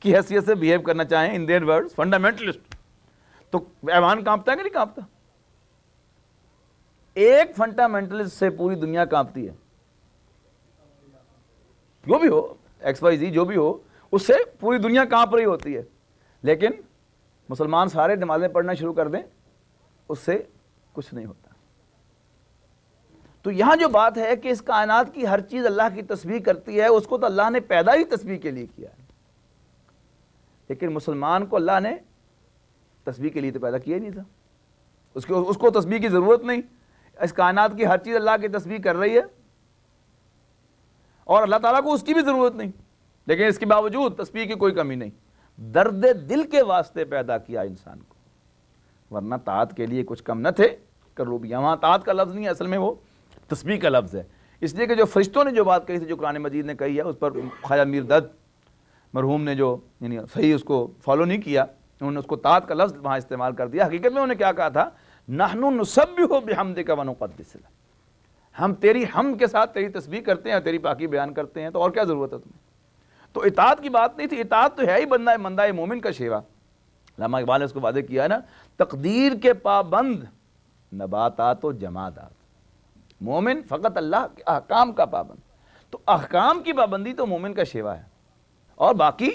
की हैसियत से बिहेव करना चाहें इन देयर वर्ड्स फंडामेंटलिस्ट तो ऐवान कांपता है कि नहीं कांपता एक फंडामेंटलिस्ट से पूरी दुनिया कांपती है जो भी हो एक्स वाई जी जो भी हो उससे पूरी दुनिया कांप रही होती है लेकिन मुसलमान सारे नमाजें पढ़ना शुरू कर दें उससे कुछ नहीं होता तो यहाँ जो बात है कि इस कायनात की हर चीज़ अल्लाह की तस्वीर करती है उसको तो अल्लाह ने पैदा ही तस्वीर के लिए किया है लेकिन मुसलमान को अल्लाह ने तस्वीर के लिए तो पैदा किया नहीं था उसके उसको तस्वीर की ज़रूरत नहीं इस कायनात की हर चीज़ अल्लाह की तस्वीर कर रही है और अल्लाह ताला को उसकी भी ज़रूरत नहीं लेकिन इसके बावजूद तस्वीर की कोई कमी नहीं दर्द दिल के वास्ते पैदा किया इंसान को वरना तात के लिए कुछ कम न थे करूबिया वहाँ तात का लफ्ज़ नहीं है असल में वो तस्बी का लफ्ज़ है इसलिए कि जो फरिश्तों ने जो बात कही थी जो कुरान मजीद ने कही है उस पर ख्वाजा मीर दत्त मरहूम ने जो यानी सही उसको फॉलो नहीं किया उन्होंने उसको तात का लफ्ज़ वहाँ इस्तेमाल कर दिया हकीकत में उन्होंने क्या कहा था नाहनु सब हो बेहमदे का वनोकदस हम तेरी हम के साथ तेरी तस्वीर करते हैं तेरी पाकि बयान करते हैं तो और क्या ज़रूरत है तुम्हें तो इतात की बात नहीं थी इतात तो है ही बंदा है मंदा मोमिन का शेवा लामा इकबाल ने उसको वादे किया है ना तकदीर के पाबंद नबातात व जमादात मोमिन फ़कत अल्लाह के अहकाम का पाबंद तो अहकाम की पाबंदी तो मोमिन का शेवा है और बाकी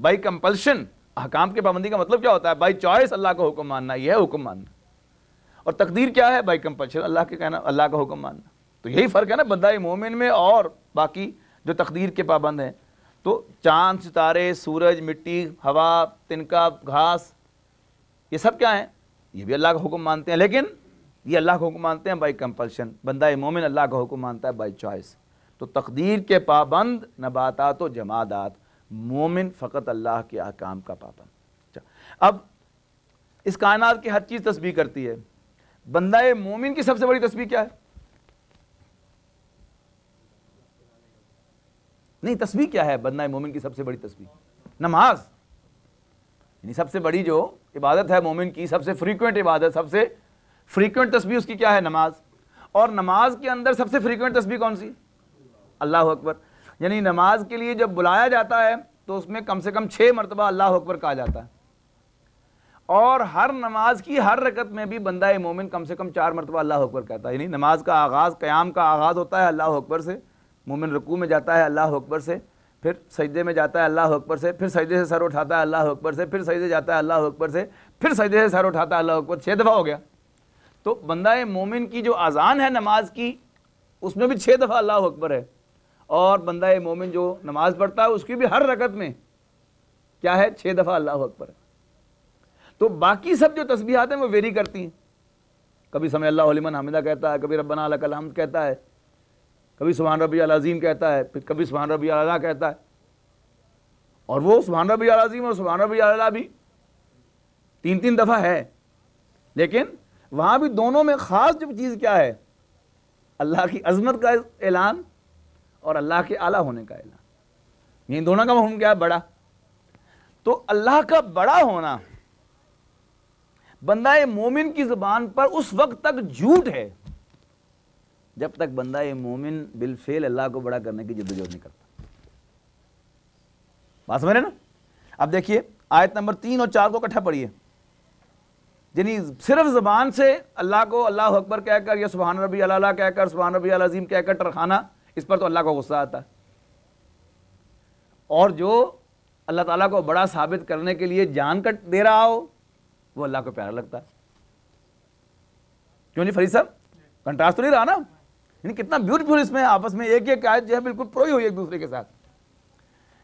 बाई कंपल्शन अहकाम की पाबंदी का मतलब क्या होता है बाई चॉइस अल्लाह का हुक्म मानना यह है हुक्म मानना और तकदीर क्या है बाई कंपल्शन अल्लाह के कहना अल्लाह का हुक्म मानना तो यही फ़र्क है ना बंदा मोमिन में और बाकी जो तकदीर के पाबंद हैं तो चांद सितारे सूरज मिट्टी हवा तिनका घास ये सब क्या हैं ये भी अल्लाह का हुक्म मानते हैं लेकिन ये अल्लाह का हुक्म मानते हैं बाई कंपल्शन बंदा मोमिन अल्लाह का हुक्म मानता है बाई चॉइस तो तकदीर के पाबंद नबाता तो जमादात मोमिन फ़कत अल्लाह के अहकाम का पाबंद अच्छा अब इस कायनात की हर चीज़ तस्वीर करती है बंदा मोमिन की सबसे बड़ी तस्वीर क्या है नहीं तस्वीर क्या है बंदा मोमिन की सबसे बड़ी तस्वीर नमाज यानी सबसे बड़ी जो इबादत है मोमिन की सबसे फ्रीक्वेंट इबादत सबसे फ्रीक्वेंट तस्वीर उसकी क्या है नमाज और नमाज के अंदर सबसे फ्रीक्वेंट तस्वीर कौन सी अल्लाह अकबर यानी नमाज के लिए जब बुलाया जाता है तो उसमें कम से कम छः मरतबा अल्लाह अकबर कहा जाता है और हर नमाज की हर रकत में भी बंदा मोमिन कम से कम चार मरतबा अल्लाह अकबर कहता है यानी नमाज का आगाज़ क़याम का आगाज़ होता है अल्लाह अकबर से मोमिन रकू में जाता है अल्लाह अकबर से फिर सजदे में जाता है अल्लाह अकबर से फिर सजदे से सर उठाता है अल्लाह अकबर से फिर सजदे जाता है अल्लाह अकबर से फिर सजदे से सर उठाता है अल्लाह अकबर छः दफ़ा हो गया तो बंदा मोमिन की जो अज़ान है नमाज की उसमें भी छः दफ़ा अल्लाह अकबर है और बंदा मोमिन जो नमाज पढ़ता है उसकी भी हर रकत में क्या है छः दफ़ा अल्लाह अकबर है तो बाकी सब जो तस्बीहात हैं वो वेरी करती हैं कभी समय अल्लाह लिमन हमिदा कहता है कभी रब्बना कलाम कहता है कभी सुबहान रबी अलाजीम कहता है फिर कभी सुबहान रबी अला कहता है और वो सुबहान रबी अलाजीम और सुबहान रबी अला भी तीन तीन दफ़ा है लेकिन वहाँ भी दोनों में ख़ास जो चीज़ क्या है अल्लाह की अजमत का ऐलान और अल्लाह के आला होने का ऐलान इन दोनों का मफहम क्या है बड़ा तो अल्लाह का बड़ा होना बंदा मोमिन की जुबान पर उस वक्त तक झूठ है जब तक बंदा ये मोमिन बिलफेल अल्लाह को बड़ा करने की जद्दोजहद नहीं करता बात समझ रहे ना अब देखिए आयत नंबर तीन और चार को इकट्ठा पढ़िए यानी सिर्फ ज़बान से अल्लाह को अल्लाह अकबर कहकर या सुबहान रबी अला कहकर सुबहान रबी अज़ीम कहकर टरखाना इस पर तो अल्लाह का गुस्सा आता है और जो अल्लाह ताला को बड़ा साबित करने के लिए जान कट दे रहा हो वो अल्लाह को प्यारा लगता है क्यों नहीं फरीद साहब कंट्रास्ट तो नहीं रहा ना यानी कितना ब्यूटीफुल इसमें आपस में एक एक आयत जो है बिल्कुल प्रोई हुई एक दूसरे के साथ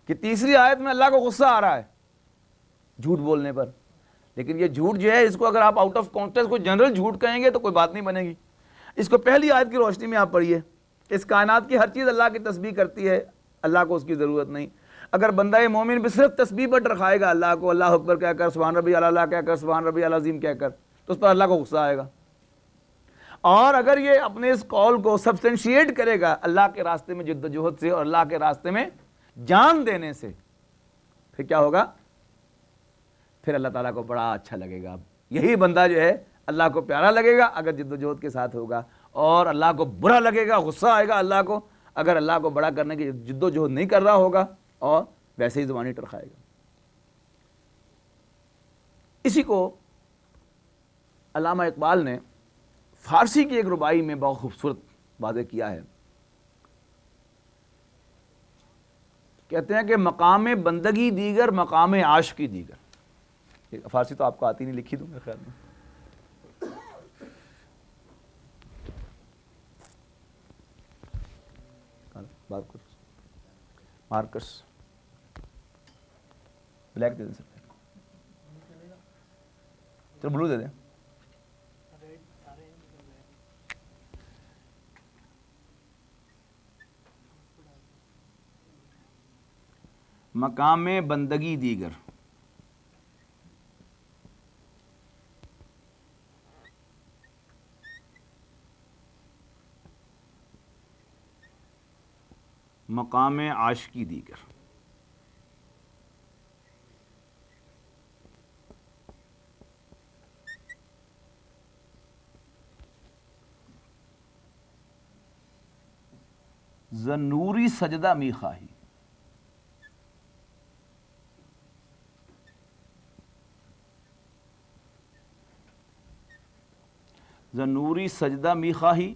कि तीसरी आयत में अल्लाह को गुस्सा आ रहा है झूठ बोलने पर लेकिन ये झूठ जो है इसको अगर आप आउट ऑफ कॉन्टेस्ट को जनरल झूठ कहेंगे तो कोई बात नहीं बनेगी इसको पहली आयत की रोशनी में आप पढ़िए इस कायनात की हर चीज़ अल्लाह की तस्बीह करती है अल्लाह को उसकी ज़रूरत नहीं अगर बंदा ये मोमिन भी सिर्फ तस्बीह बट रखाएगा अल्लाह को अल्लाह अकबर क्या कर सुबहान रबी अल्लाह क्या कर सुबहान रबी अलाजीम क्या कर तो उस पर अल्लाह को गुस्सा आएगा और अगर ये अपने इस कॉल को सब्सटेंशिएट करेगा अल्लाह के रास्ते में जद्दोजहद से और अल्लाह के रास्ते में जान देने से फिर क्या होगा फिर अल्लाह ताला को बड़ा अच्छा लगेगा यही बंदा जो है अल्लाह को प्यारा लगेगा अगर जद्दोजहद के साथ होगा और अल्लाह को बुरा लगेगा गुस्सा आएगा अल्लाह को अगर अल्लाह को बड़ा करने की जद्दोजहद नहीं कर रहा होगा और वैसे ही ज़ुबानी टरखाएगा इसी को अलामा इकबाल ने फ़ारसी की एक रुबाई में बहुत खूबसूरत वादे किया है कहते हैं कि मकाम बंदगी दीगर मकाम आश की दीगर फारसी तो आपको आती नहीं लिखी दूंगा ख्याल में मार्कस ब्लैक दे दें सर चलो ब्लू दे दें मकाम बंदगी दीगर मकाम आशकी दीगर जनूरी सजदा मी खाही जनूरी सजदा मी खाही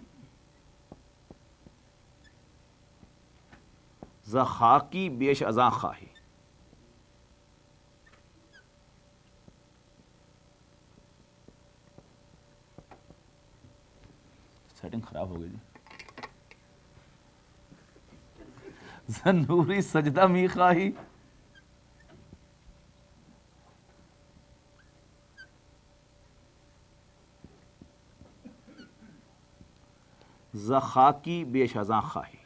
खाकी बेश अजा खाही सेटिंग खराब हो गई जी जनूरी सजदा मी खाही जखाकी बेशजा खाही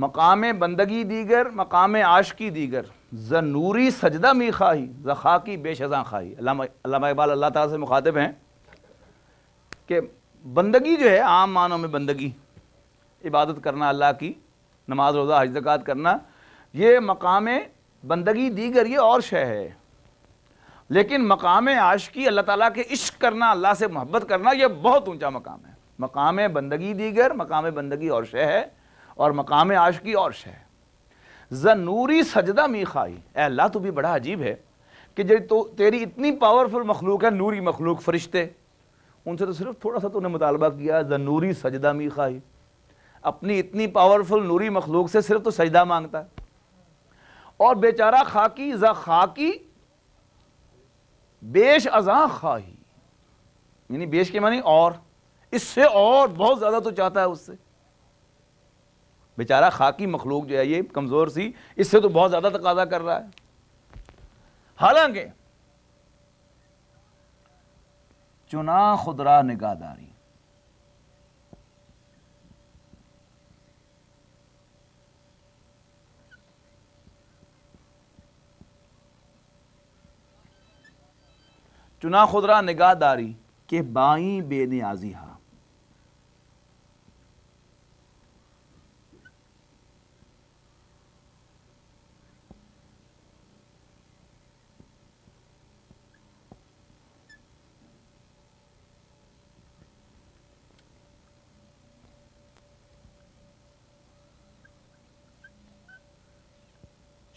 मकाम बंदगी दीगर मकाम आशकी दीगर ज नूरी सजदा मी खाही जखा की बेशजा खाही इकबाल अल्लाह ताला से मुखातिब हैं कि बंदगी जो है आम मानों में बंदगी इबादत करना अल्लाह की नमाज रोज़ा हज जक़ात करना ये मकाम बंदगी दीगर ये और शह है लेकिन मकाम आशकी अल्लाह ताला के इश्क करना अल्लाह से मोहब्बत करना यह बहुत ऊंचा मकाम है मकाम बंदगी दीगर मकाम बंदगी और शह है और मकाम की और शह जनूरी सजदा मी खाई अल्लाह तो भी बड़ा अजीब है कि जे तो तेरी इतनी पावरफुल मखलूक है नूरी मखलूक फरिश्ते उनसे तो सिर्फ थोड़ा सा तूने तो मुतालबा किया जनूरी सजदा मी खाई अपनी इतनी पावरफुल नूरी मखलूक से सिर्फ तो सजदा मांगता है और बेचारा खाकी ज खाकी बेश अजा खाही यानी बेश के मानी और इससे और बहुत ज़्यादा तो चाहता है उससे बेचारा खाकी मखलूक जो है ये कमज़ोर सी इससे तो बहुत ज़्यादा तकाजा कर रहा है हालांकि चुना खुदरा निगादारी चुना खुदरा निगाहदारी के बाई बेनियाजी हा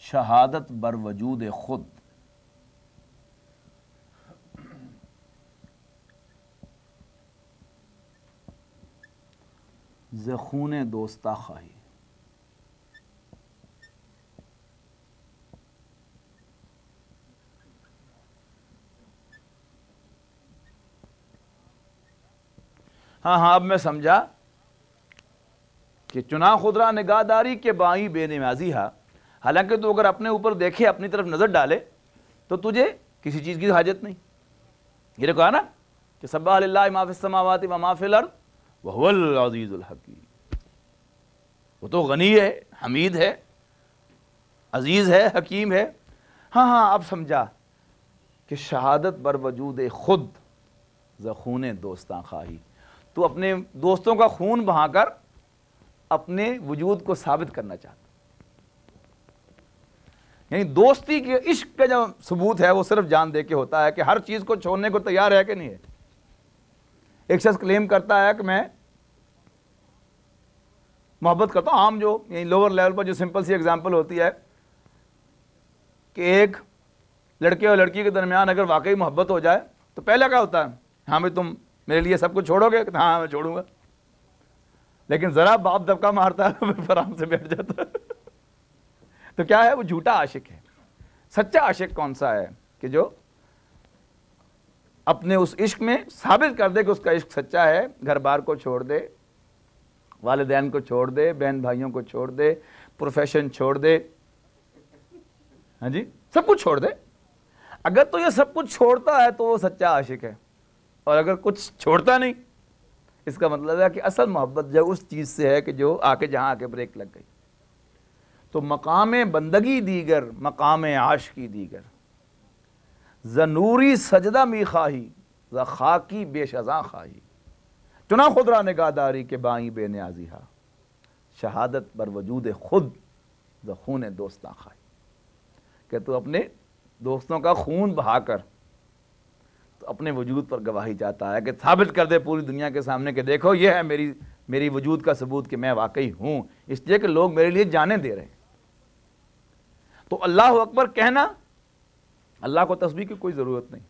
शहादत बर वजूद खुद जखून दोस्ता खाही हाँ हाँ अब मैं समझा कि चुना खुदरा निगाहदारी के बाई बेनमाजी है हालांकि तू अगर अपने ऊपर देखे अपनी तरफ नज़र डाले तो तुझे किसी चीज़ की हाजत नहीं ये कहा ना कि सब्ला माफ़िलमावत माफ़िल वो तो गनी है हमीद है अजीज़ है हकीम है हाँ हाँ आप समझा कि शहादत बर वजूद खुद जखून दोस्तां खाही तो अपने दोस्तों का खून बहाकर अपने वजूद को साबित करना चाहता यानी दोस्ती के इश्क का जो सबूत है वो सिर्फ जान दे के होता है कि हर चीज़ को छोड़ने को तैयार है कि नहीं है एक शख्स क्लेम करता है कि मैं मोहब्बत करता हूँ आम जो यानी लोअर लेवल पर जो सिंपल सी एग्जांपल होती है कि एक लड़के और लड़की के दरमियान अगर वाकई मोहब्बत हो जाए तो पहला क्या होता है हाँ भाई तुम मेरे लिए सब कुछ छोड़ोगे हाँ मैं छोड़ूंगा लेकिन ज़रा बाप दबका मारता है तो फिर आराम से बैठ जाता है तो क्या है वो झूठा आशिक है सच्चा आशिक कौन सा है कि जो अपने उस इश्क में साबित कर दे कि उसका इश्क सच्चा है घर बार को छोड़ दे वालदेन को छोड़ दे बहन भाइयों को छोड़ दे प्रोफेशन छोड़ दे हाँ जी सब कुछ छोड़ दे अगर तो ये सब कुछ छोड़ता है तो वो सच्चा आशिक है और अगर कुछ छोड़ता नहीं इसका मतलब है कि असल मोहब्बत जो उस चीज़ से है कि जो आके जहाँ आके ब्रेक लग गई तो मकाम बंदगी दीगर मकाम आश की दीगर जनूरी सजदा मी खाही ज खाकी बेशजा खाही चुना खुदरा निगादारी के बाई बे हा शहादत पर वजूद खुद ज खून दोस्ता खाई कि तू अपने दोस्तों का खून बहाकर तो अपने वजूद पर गवाही चाहता है कि साबित कर दे पूरी दुनिया के सामने कि देखो ये है मेरी मेरी वजूद का सबूत कि मैं वाकई हूँ इसलिए कि लोग मेरे लिए जाने दे रहे हैं तो अल्लाह अकबर कहना अल्लाह को तस्बी की कोई ज़रूरत नहीं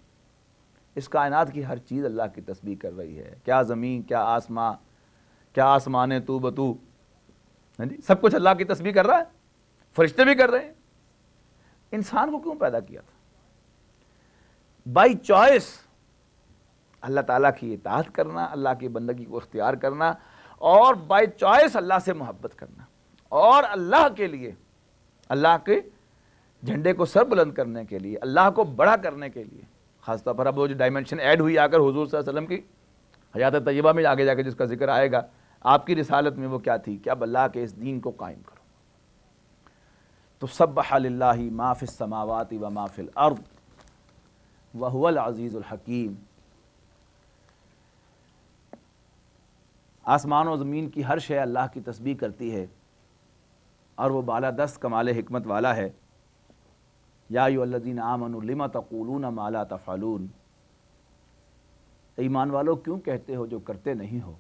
इस कायनात की हर चीज़ अल्लाह की तस्बी कर रही है क्या ज़मीन क्या आसमां क्या आसमान तू बतू हाँ जी सब कुछ अल्लाह की तस्बी कर रहा है फरिश्ते भी कर रहे हैं इंसान को क्यों पैदा किया था बाई चॉइस अल्लाह ताला की इतात करना अल्लाह की बंदगी को इख्तियार करना और बाई चॉइस अल्लाह से मोहब्बत करना और अल्लाह के लिए अल्लाह के झंडे को सर बुलंद करने के लिए अल्लाह को बड़ा करने के लिए खासतौर पर अब वो जो डायमेंशन ऐड हुई आकर हजूर वसल्लम की हयात तयबा में आगे जाके जिसका जिक्र आएगा आपकी रिसालत में वो क्या थी कि अब अल्लाह के इस दीन को कायम करो तो सब हाल्ला माफ़िल समावती व माफ़िल अर्द वहुअल अज़ीज़ुलहकीम आसमान और ज़मीन की हर शय अल्लाह की तस्बीह करती है और वो बाला दस्त कमाल हमत वाला है यादीन आमनलिमा तकूलून माला तफ़ालून ईमान वालों क्यों कहते हो जो करते नहीं हो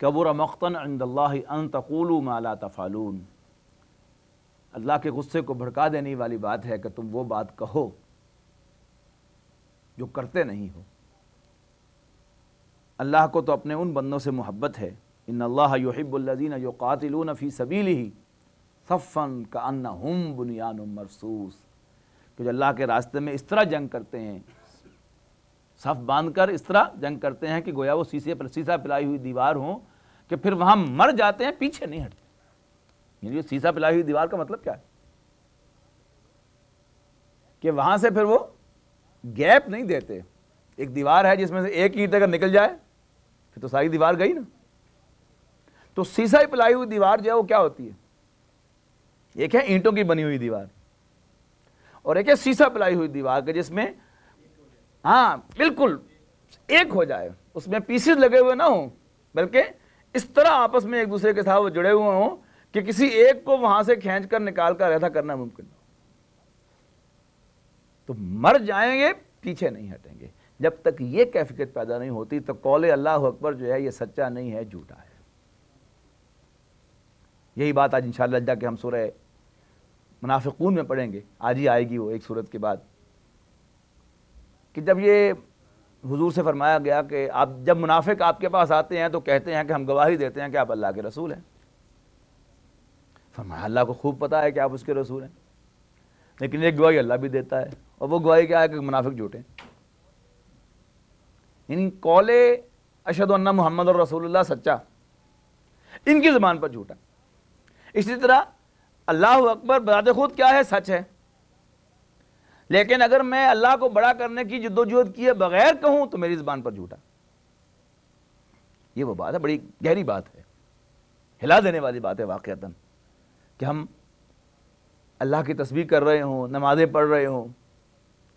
कबूर मख्तन अन तकूलू माला तफ़ालून अल्लाह के गुस्से को भड़का देने वाली बात है कि तुम वो बात कहो जो करते नहीं हो अल्लाह को तो अपने उन बंदों से मोहब्बत है इन अल्लाह युहिबुल्लजीन यो कातिलून फ़ी सबीली ही सफ़न का अन्ना हम बुनियान मरसूस कि जो अल्लाह के रास्ते में इस तरह जंग करते हैं सफ़ बांध कर इस तरह जंग करते हैं कि गोया वो शीशे पर शीशा पिलाई हुई दीवार हो कि फिर वहाँ मर जाते हैं पीछे नहीं हटते ये शीशा पिलाई हुई दीवार का मतलब क्या है कि वहाँ से फिर वो गैप नहीं देते एक दीवार है जिसमें से एक ईट अगर निकल जाए फिर तो सारी दीवार गई ना तो शीशा पिलाई हुई दीवार जो है वो क्या होती है एक है ईंटों की बनी हुई दीवार और एक है शीशा पिलाई हुई दीवार के जिसमें हाँ बिल्कुल एक हो जाए उसमें पीसेस लगे हुए ना हो बल्कि इस तरह आपस में एक दूसरे के साथ वो जुड़े हुए हों कि किसी एक को वहां से खींच कर निकाल कर ऐसा करना मुमकिन हो तो मर जाएंगे पीछे नहीं हटेंगे जब तक ये कैफियत पैदा नहीं होती तो कौले अल्लाह अकबर जो है ये सच्चा नहीं है झूठा है यही बात आज इन अल्लाह के हम सूरह मुनाफिकून में पढ़ेंगे आज ही आएगी वो एक सूरत के बाद कि जब ये हुजूर से फरमाया गया कि आप जब मुनाफिक आपके पास आते हैं तो कहते हैं कि हम गवाही देते हैं कि आप अल्लाह के रसूल हैं फरमाया अल्लाह को खूब पता है कि आप उसके रसूल हैं लेकिन एक गवाही अल्लाह भी देता है और वो गवाही क्या है कि मुनाफिक झूठे इन कौले अशद अन्ना मोहम्मद और रसूल सच्चा इनकी ज़बान पर झूठा इसी तरह अल्लाह अकबर बदाद खुद क्या है सच है लेकिन अगर मैं अल्लाह को बड़ा करने की जद्दोजहद किए बगैर कहूँ तो मेरी ज़बान पर झूठा ये वो बात है बड़ी गहरी बात है हिला देने वाली बात है वाक़ता कि हम अल्लाह की तस्वीर कर रहे हों नमाज़ें पढ़ रहे हों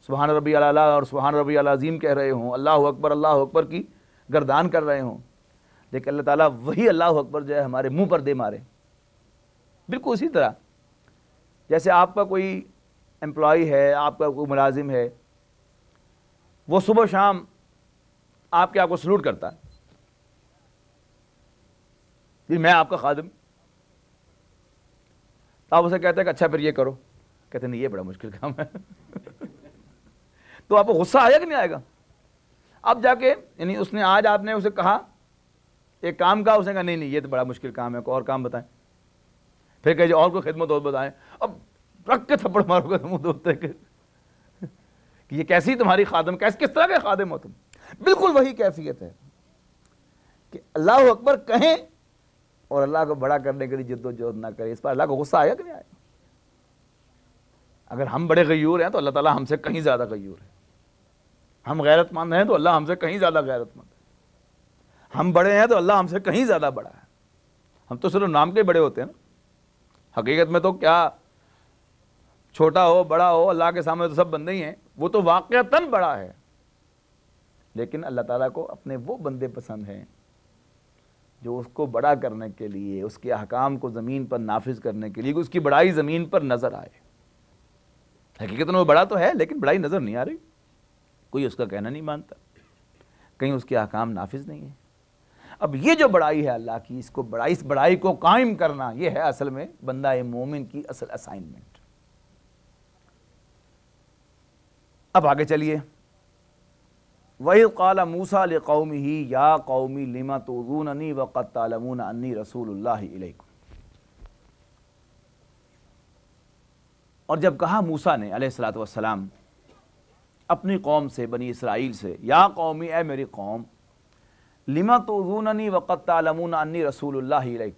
सुबहान रबी अल और सुबहान रबी अज़ीम कह रहे हों अल्लाह अकबर अल्लाह अकबर की गर्दान कर रहे हों लेकिन अल्लाह ताला वही अल्लाह अकबर जो है हमारे मुंह पर दे मारे बिल्कुल उसी तरह जैसे आपका कोई एम्प्लॉय है आपका कोई मुलाजिम है वो सुबह शाम आपके आपको सल्यूट करता है जी मैं आपका खादम तो आप उसे कहते हैं कि अच्छा फिर ये करो कहते नहीं ये बड़ा मुश्किल काम है [laughs] तो आपको गुस्सा आया कि नहीं आएगा अब जाके यानी उसने आज आपने उसे कहा एक काम कहा उसने कहा नहीं नहीं ये तो बड़ा मुश्किल काम है कोई और काम बताएं फिर कहे और कोई खिदमत और बताएं अब रख के थप्पड़ मारोगे तुम दोस्त कि ये कैसी तुम्हारी खादम कैसे किस तरह के खादम हो तुम बिल्कुल वही कैफियत है कि अल्लाह अकबर कहें और अल्लाह को बड़ा करने के लिए जद्दोजहद ना करें इस पर अल्लाह को गुस्सा आया कि नहीं आया अगर हम बड़े गयूर हैं तो अल्लाह ताला हमसे कहीं ज़्यादा गयूर है हम गैरतमंद हैं तो अल्लाह हमसे कहीं ज़्यादा गैरतमंद है हम बड़े हैं तो अल्लाह हमसे कहीं ज़्यादा बड़ा है हम तो सिर्फ नाम के बड़े होते हैं ना हकीकत में तो क्या छोटा हो बड़ा हो अल्लाह के सामने तो सब बंदे ही हैं वो तो वाक़ता बड़ा है लेकिन अल्लाह ताला को अपने वो बंदे पसंद हैं जो उसको बड़ा करने के लिए उसके अहकाम को ज़मीन पर नाफिज करने के लिए उसकी बड़ाई ज़मीन पर नज़र आए हकीकत में वो बड़ा तो है लेकिन बड़ाई नज़र नहीं आ रही कोई उसका कहना नहीं मानता कहीं उसके अहकाम नाफिज नहीं है अब ये जो बड़ाई है अल्लाह की इसको बड़ाई इस बड़ाई को कायम करना ये है असल में बंदा मोमिन की असल असाइनमेंट अब आगे चलिए वही काला मूसा कौमी ही या कौमी लिमा रून अनी वक़त अन्नी रसूल और जब कहा मूसा ने सलाम अपनी कौम से बनी इसराइल से या कौमी ए मेरी कौम लिमा तो वक़्त अन्नी रसूल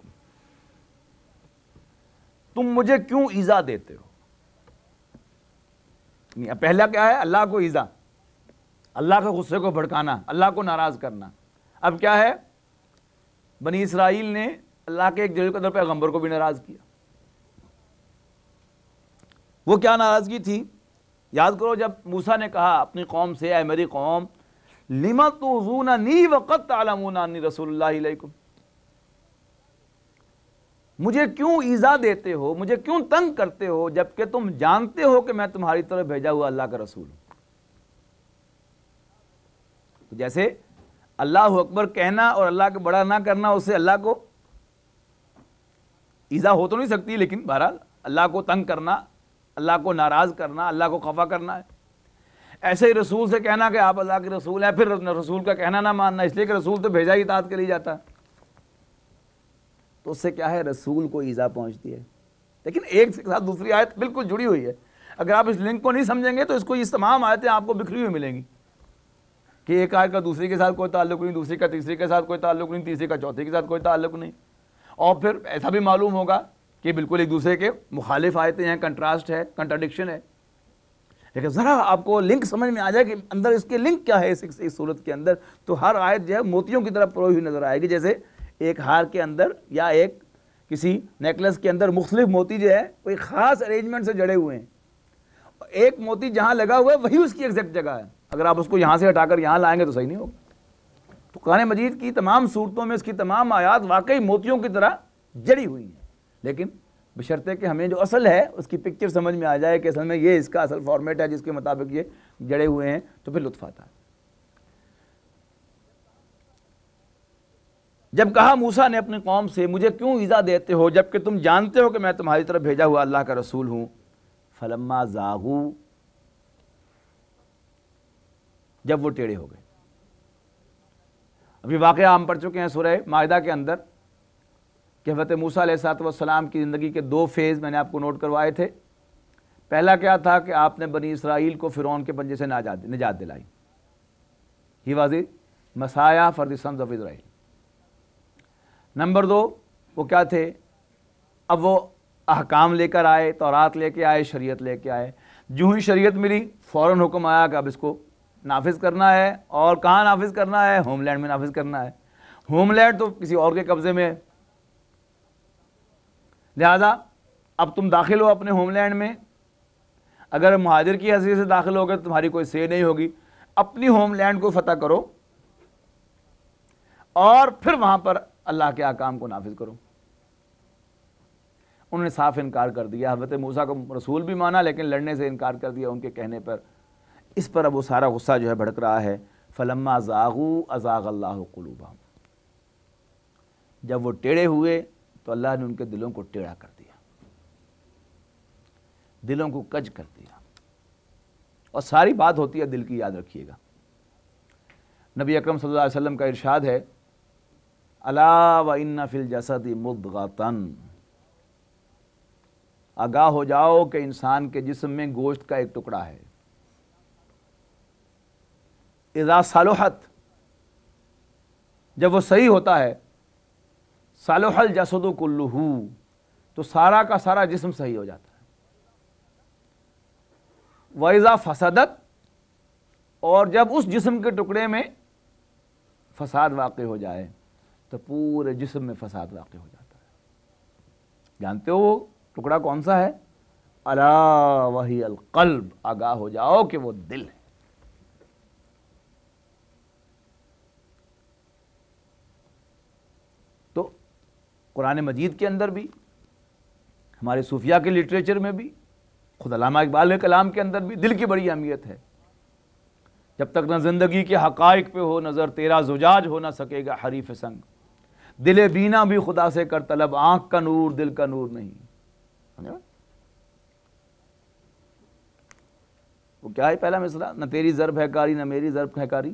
तुम मुझे क्यों ईज़ा देते हो पहला क्या है अल्लाह को ईज़ा अल्लाह के गुस्से को भड़काना अल्लाह को नाराज़ करना अब क्या है बनी इसराइल ने अल्लाह के एक जरूर कदर पैगम्बर को भी नाराज़ किया वो क्या नाराज़गी थी याद करो जब मूसा ने कहा अपनी कौम से है मेरी कौम लिमा तो जूना मुझे क्यों ईज़ा देते हो मुझे क्यों तंग करते हो जबकि तुम जानते हो कि मैं तुम्हारी तरफ भेजा हुआ अल्लाह का रसूल हूं तो जैसे अल्लाह अकबर कहना और अल्लाह को बड़ा ना करना उससे अल्लाह को ईज़ा हो तो नहीं सकती लेकिन बहरहाल अल्लाह को तंग करना अल्लाह को नाराज़ करना अल्लाह को खफा करना है ऐसे ही रसूल से कहना कि आप अल्लाह के रसूल हैं फिर रसूल का कहना ना मानना इसलिए कि रसूल तो भेजा ही इतात के लिए जाता तो उससे क्या है रसूल को ईज़ा पहुंचती है लेकिन एक के साथ दूसरी आयत बिल्कुल जुड़ी हुई है अगर आप इस लिंक को नहीं समझेंगे तो इसको इस तमाम आयतें आपको बिखरी हुई मिलेंगी कि एक आयत का दूसरी के साथ कोई ताल्लुक नहीं दूसरी का तीसरी के साथ कोई ताल्लुक नहीं तीसरी का चौथी के साथ कोई ताल्लुक नहीं और फिर ऐसा भी मालूम होगा कि बिल्कुल एक दूसरे के मुखालिफ आयतें हैं कंट्रास्ट है कंट्राडिक्शन है लेकिन ज़रा आपको लिंक समझ में आ जाए कि अंदर इसके लिंक क्या है इस, इस, सूरत के अंदर तो हर आयत जो है मोतियों की तरह परोई हुई नज़र आएगी जैसे एक हार के अंदर या एक किसी नेकलेस के अंदर मुख्तलिफ मोती जो है कोई ख़ास अरेंजमेंट से जड़े हुए हैं एक मोती जहाँ लगा हुआ है वही उसकी एग्जैक्ट जगह है अगर आप उसको यहाँ से हटाकर यहाँ लाएंगे तो सही नहीं होगा तो कुरान मजीद की तमाम सूरतों में इसकी तमाम आयात वाकई मोतियों की तरह जड़ी हुई हैं लेकिन बशर्ते कि हमें जो असल है उसकी पिक्चर समझ में आ जाए कि असल में ये इसका असल फॉर्मेट है जिसके मुताबिक ये जड़े हुए हैं तो फिर लुत्फ आता है जब कहा मूसा ने अपने कौम से मुझे क्यों ईज़ा देते हो जबकि तुम जानते हो कि मैं तुम्हारी तरफ भेजा हुआ अल्लाह का रसूल हूँ फलम्मा जाहू जब वो टेढ़े हो गए अभी वाक़ हम पढ़ चुके हैं सुरह मायदा के अंदर कि हजरत मूसा वसलाम की ज़िंदगी के दो फेज़ मैंने आपको नोट करवाए थे पहला क्या था कि आपने बनी इसराइल को फ़िरौन के पंजे से नाजात निजात दिलाई he was the Messiah for the sons of Israel number दो वो क्या थे अब वो अहकाम लेकर आए तौरात लेके आए शरीयत लेके आए जूँ ही शरीयत मिली फ़ौर हुक्म आया कि अब इसको नाफिज करना है और कहाँ नाफिज करना है होमलैंड में नाफिज करना है होमलैंड तो किसी और के कब्ज़े में लिहाजा अब तुम दाखिल हो अपने होमलैंड में अगर महाजिर की हैसियत से दाखिल हो गए तो तुम्हारी कोई से नहीं होगी अपनी होमलैंड को फतह करो और फिर वहां पर अल्लाह के आकाम को नाफिज करो उन्होंने साफ इनकार कर दिया हजरत मूसा को रसूल भी माना लेकिन लड़ने से इनकार कर दिया उनके कहने पर इस पर अब वो सारा गुस्सा जो है भड़क रहा है फलम्मा जागू अजाग अल्लाह जब वो टेढ़े हुए तो अल्लाह ने उनके दिलों को टेढ़ा कर दिया दिलों को कज कर दिया और सारी बात होती है दिल की याद रखिएगा नबी अकरम सल्लल्लाहु अलैहि वसल्लम का इरशाद है अला व इन्ना फिल जसद मुदगातन आगाह हो जाओ कि इंसान के जिस्म में गोश्त का एक टुकड़ा है इजा सालोहत जब वो सही होता है सालोहल जसदो कुल्लू तो सारा का सारा जिस्म सही हो जाता है वैज़ा फसादत और जब उस जिस्म के टुकड़े में फसाद वाक़ हो जाए तो पूरे जिस्म में फसाद वाक़ हो जाता है जानते हो वो टुकड़ा कौन सा है अला वही अलकल्ब आगाह हो जाओ कि वो दिल है कुरान मजीद के अंदर भी हमारे सूफिया के लिटरेचर में भी खुद अलामा इकबाल कलाम के अंदर भी दिल की बड़ी अहमियत है जब तक न ज़िंदगी के हकाइक पे हो नज़र तेरा जुजाज हो ना सकेगा हरीफ संग दिल बीना भी खुदा से कर तलब आँख का नूर दिल का नूर नहीं वो क्या है पहला मिसरा न तेरी ज़रब है कारी ना मेरी ज़रब है कारी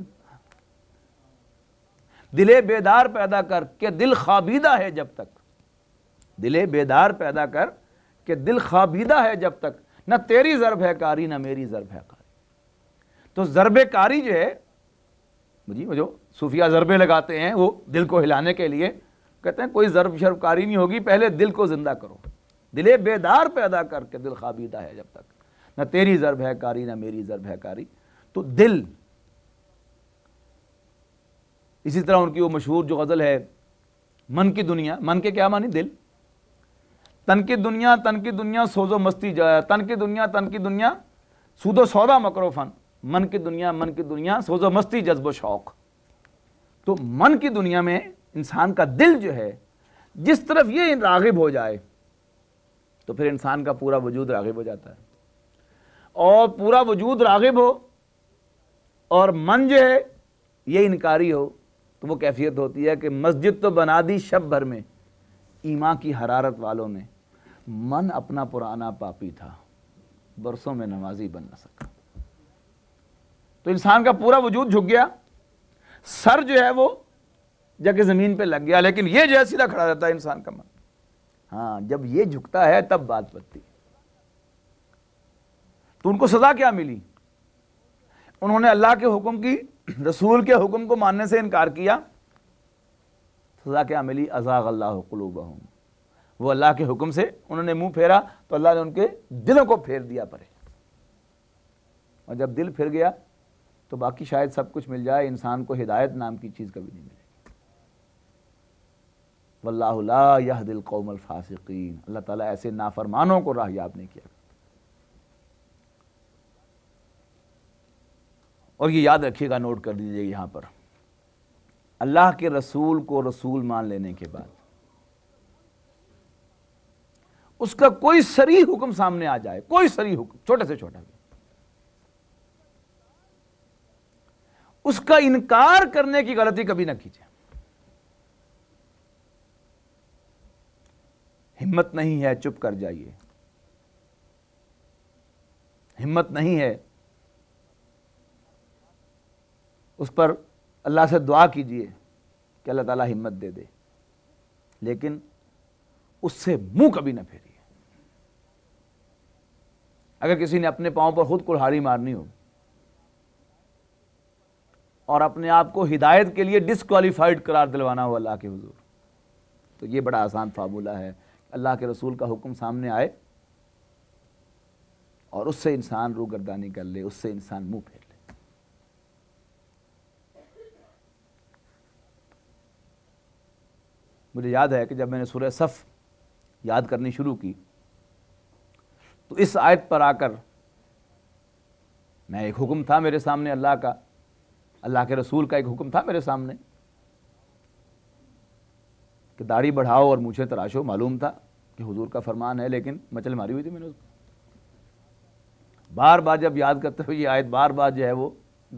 दिले बेदार पैदा कर के दिल खाबीदा है जब तक दिले बेदार पैदा कर के दिल खाबीदा है जब तक न तेरी ज़रब है कारी ना मेरी ज़रब है कारी तो ज़रब कारी जो है जी जो सूफिया ज़रबे लगाते हैं वो दिल को हिलाने के लिए कहते हैं कोई ज़रब शर्बकारी कारी नहीं होगी पहले दिल को ज़िंदा करो दिले बेदार पैदा करके दिल खाबीदा है जब तक न तेरी ज़रब है कारी ना मेरी ज़रब है कारी तो दिल इसी तरह उनकी वो मशहूर जो गज़ल है मन की दुनिया मन के क्या मानी दिल तन की दुनिया तन की दुनिया सोजो मस्ती जाया तन की दुनिया तन की दुनिया सूदो सौदा मकरो फन मन की दुनिया मन की दुनिया सोजो मस्ती जज्बो शौक तो मन की दुनिया में इंसान का दिल जो है जिस तरफ ये रागिब हो जाए तो फिर इंसान का पूरा वजूद रागिब हो जाता है और पूरा वजूद रागिब हो और मन जो है ये इनकारी हो तो वो कैफियत होती है कि मस्जिद तो बना दी शब भर में ईमा की हरारत वालों ने मन अपना पुराना पापी था बरसों में नमाजी बन ना सका तो इंसान का पूरा वजूद झुक गया सर जो है वो जाके ज़मीन पे लग गया लेकिन ये जो है सीधा खड़ा रहता है इंसान का मन हाँ जब ये झुकता है तब बात बनती तो उनको सज़ा क्या मिली उन्होंने अल्लाह के हुक्म की [clears throat] रसूल के हुक्म को मानने से इनकार किया सजा क्या मिली अजाक अल्लाह कलूब वो अल्लाह के हुक्म से उन्होंने मुंह फेरा तो अल्लाह ने उनके दिलों को फेर दिया परे और जब दिल फिर गया तो बाकी शायद सब कुछ मिल जाए इंसान को हिदायत नाम की चीज़ कभी नहीं मिलेगी वल्ला यह दिल कौमल फासिकीन अल्लाह ताला ऐसे नाफरमानों को राह याब नहीं किया और ये याद रखिएगा नोट कर दीजिए यहाँ पर अल्लाह के रसूल को रसूल मान लेने के बाद उसका कोई सरी हुक्म सामने आ जाए कोई सरी हुक्म छोटे से छोटा भी उसका इनकार करने की गलती कभी ना कीजिए हिम्मत नहीं है चुप कर जाइए हिम्मत नहीं है उस पर अल्लाह से दुआ कीजिए कि अल्लाह ताला हिम्मत दे दे लेकिन उससे मुंह कभी ना फेरिए अगर किसी ने अपने पाँव पर खुद कुल्हाड़ी मारनी हो और अपने आप को हिदायत के लिए डिसक्वालीफाइड करार दिलवाना हो अल्लाह के हजूर तो ये बड़ा आसान फार्मूला है अल्लाह के रसूल का हुक्म सामने आए और उससे इंसान रूगर्दानी कर ले उससे इंसान मुंह फेरे मुझे याद है कि जब मैंने सूर्य सफ़ याद करनी शुरू की तो इस आयत पर आकर मैं एक हुक्म था मेरे सामने अल्लाह का अल्लाह के रसूल का एक हुक्म था मेरे सामने कि दाढ़ी बढ़ाओ और मुझे तराशो मालूम था कि हुजूर का फरमान है लेकिन मचल मारी हुई थी मैंने उसको बार बार जब याद करते हुए ये आयत बार बार जो है वो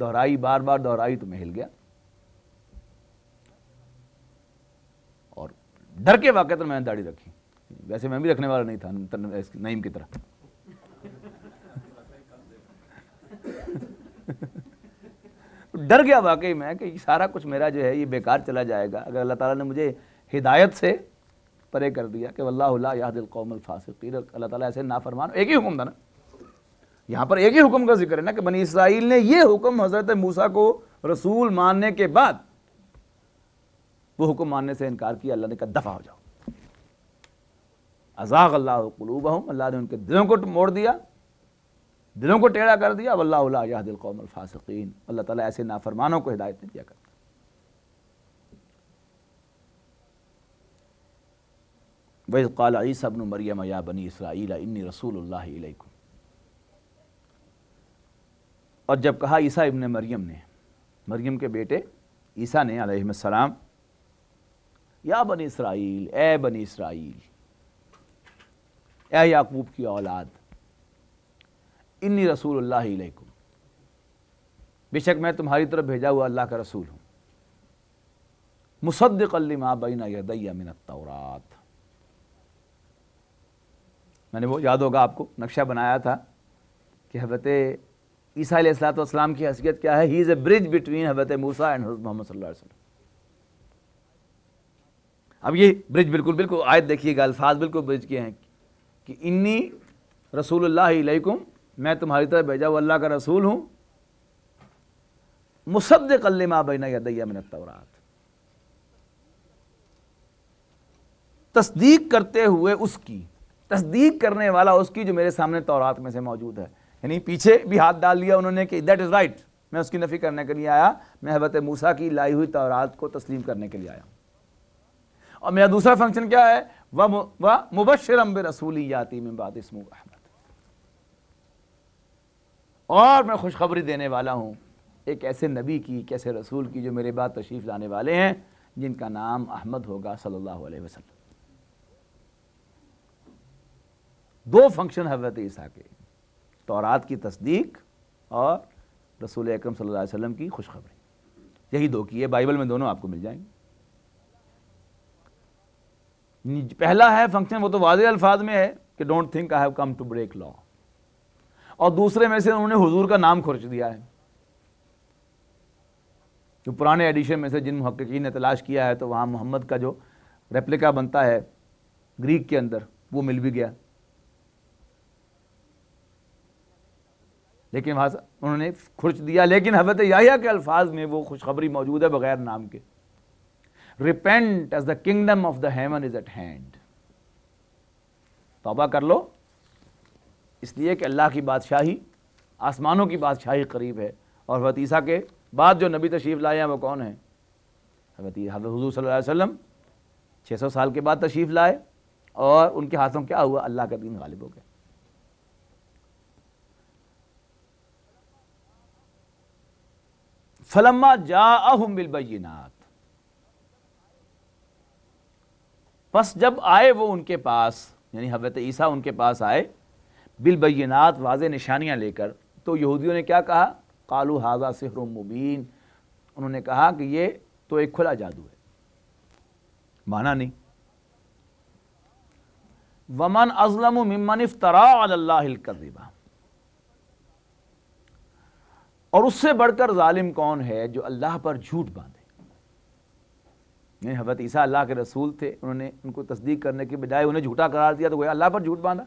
दोहराई बार बार दोहराई तो मैं हिल गया डर के वाक़ तो मैंने दाढ़ी रखी वैसे मैं भी रखने वाला नहीं था नईम की तरह [laughs] डर गया वाकई मैं कि सारा कुछ मेरा जो है ये बेकार चला जाएगा अगर अल्लाह ताला ने मुझे हिदायत से परे कर दिया कि वल्ला यादिल कौमल फासिकीन अल्लाह ताला ऐसे फरमान एक ही हुक्म था ना यहाँ पर एक ही हुक्म का जिक्र है ना कि बनी इसराइल ने ये हुक्म हज़रत मूसा को रसूल मानने के बाद वो हुक्म मानने से इनकार किया अल्लाह ने कहा दफ़ा हो जाओ अजाक अल्लाह कलूब हूँ अल्लाह ने उनके दिलों को मोड़ दिया दिलों को टेढ़ा कर दिया वल्ला दिल कौम फासकीन अल्लाह ताला ऐसे नाफरमानों को हिदायत नहीं दिया करता वही कल ईसा मरियम या बनी इसराइल इन्नी रसूल और जब कहा ईसा इबन मरियम ने मरियम के बेटे ईसा ने सलाम या बन इसराइल ए बन इसराइल ए याकूब की औलाद इन्नी रसूल अलैकुम बेशक मैं तुम्हारी तरफ भेजा हुआ अल्लाह का रसूल हूँ मुसद बैना मिनत तौरात मैंने वो याद होगा आपको नक्शा बनाया था कि हजरत ईसा सलाम की हसीियत क्या है he is a bridge between Hazrat Musa and Mohammad सल्लल्लाहु अलैहि वसल्लम अब ये ब्रिज बिल्कुल बिल्कुल आयत देखिएगा अल्फाज बिल्कुल ब्रिज के हैं कि इन्नी अल्लाकुम मैं तुम्हारी तरह भेजा हुआ अल्लाह का रसूल हूँ मुसद कल्लमा बैना यदैया मिन तौरात तस्दीक करते हुए उसकी तस्दीक करने वाला उसकी जो मेरे सामने तौरात में से मौजूद है यानी पीछे भी हाथ डाल लिया उन्होंने कि दैट इज़ राइट मैं उसकी नफ़ी करने के लिए आया मैं हबत मूसा की लाई हुई तौरात को तस्लीम करने के लिए आया और मेरा दूसरा फंक्शन क्या है वह वह मुबशरम बे रसूली याती में बात इसमू अहमद और मैं खुशखबरी देने वाला हूँ एक ऐसे नबी की एक ऐसे रसूल की जो मेरे बाद तशरीफ़ लाने वाले हैं जिनका नाम अहमद होगा सल्लल्लाहु अलैहि वसल्लम दो फंक्शन हजरत ईसा के तौरात की तस्दीक और रसूल अक्रम सल्लल्लाहु अलैहि वसल्लम की खुशखबरी यही दो की है बाइबल में दोनों आपको मिल जाएंगे पहला है फंक्शन वो तो वाज अल्फाज में है कि don't think I have come to break law और दूसरे में से उन्होंने हुजूर का नाम खर्च दिया है जो पुराने एडिशन में से जिन महक्कीन ने तलाश किया है तो वहाँ मोहम्मद का जो रेप्लिका बनता है ग्रीक के अंदर वो मिल भी गया लेकिन वहाँ उन्होंने खुर्च दिया लेकिन हबत याहिया के अल्फाज में वो खुशखबरी मौजूद है बगैर नाम के repent as the kingdom of the heaven is at hand तोबा कर लो इसलिए कि अल्लाह की बादशाही आसमानों की बादशाही करीब है और हजरत के बाद जो नबी तशरीफ़ लाए हैं वो कौन है हजरत हजूर सल्लल्लाहु अलैहि वसल्लम साल के बाद तशरीफ़ लाए और उनके हाथों क्या हुआ अल्लाह का दिन गालिब हो गया फलम्मा जा बिलबैनात बस जब आए वो उनके पास यानी हजरत ईसा उनके पास आए बिलबैनात वाज निशानियाँ लेकर तो यहूदियों ने क्या कहा कालू हाजा सिहर मुबीन उन्होंने कहा कि ये तो एक खुला जादू है माना नहीं वमन अजलम ममन इफ्तरा और उससे बढ़कर ालिम कौन है जो अल्लाह पर झूठ बांध यानी हजरत ईसा अल्लाह के रसूल थे उन्होंने उनको तस्दीक करने के बजाय उन्हें झूठा करार दिया तो गोया अल्लाह पर झूठ बांधा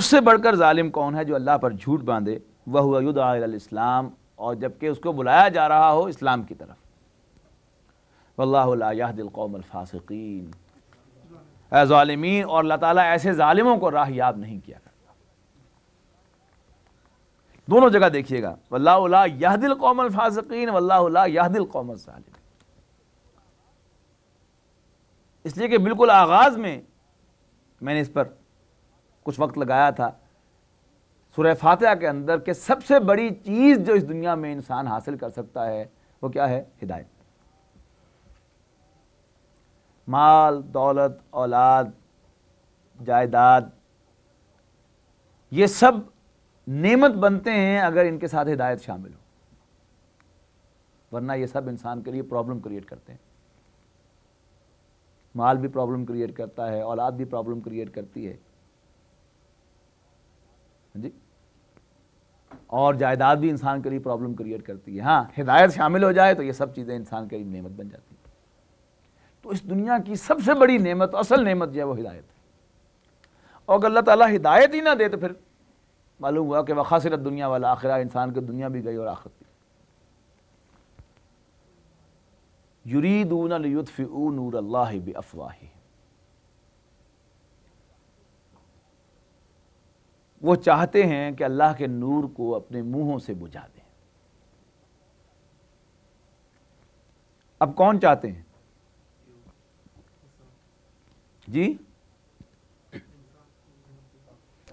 उससे बढ़कर ालिम कौन है जो अल्लाह पर झूठ बांधे वह हुआ युद्ध इस्लाम और जबकि उसको बुलाया जा रहा हो इस्लाम की तरफ वल्लाह दिलकौमफ़ासिन ालमीन और अल्लाह ताली ऐसे ालिमों को राह याब नहीं किया करता दोनों जगह देखिएगा वल्लाह याहदिल कौमल फासिकीन वल्लाह याहदिल कौमल ालिम इसलिए कि बिल्कुल आगाज़ में मैंने इस पर कुछ वक्त लगाया था सुरह फातह के अंदर के सबसे बड़ी चीज़ जो इस दुनिया में इंसान हासिल कर सकता है वो क्या है हिदायत माल दौलत औलाद जायदाद ये सब नेमत बनते हैं अगर इनके साथ हिदायत शामिल हो वरना ये सब इंसान के लिए प्रॉब्लम क्रिएट करते हैं माल भी प्रॉब्लम क्रिएट करता है औलाद भी प्रॉब्लम क्रिएट करती है हाँ जी और जायदाद भी इंसान के लिए प्रॉब्लम क्रिएट करती है हाँ हिदायत शामिल हो जाए तो ये सब चीज़ें इंसान के लिए नेमत बन जाती है तो इस दुनिया की सबसे बड़ी नेमत असल नेमत जो है वो हिदायत है और अगर अल्लाह ताला हिदायत ही ना दे तो फिर मालूम हुआ कि वह खासरत दुनिया वाला आखिर इंसान की दुनिया भी गई और आखिर वो चाहते हैं कि अल्लाह के नूर को अपने मुंहों से बुझा दें अब कौन चाहते हैं जी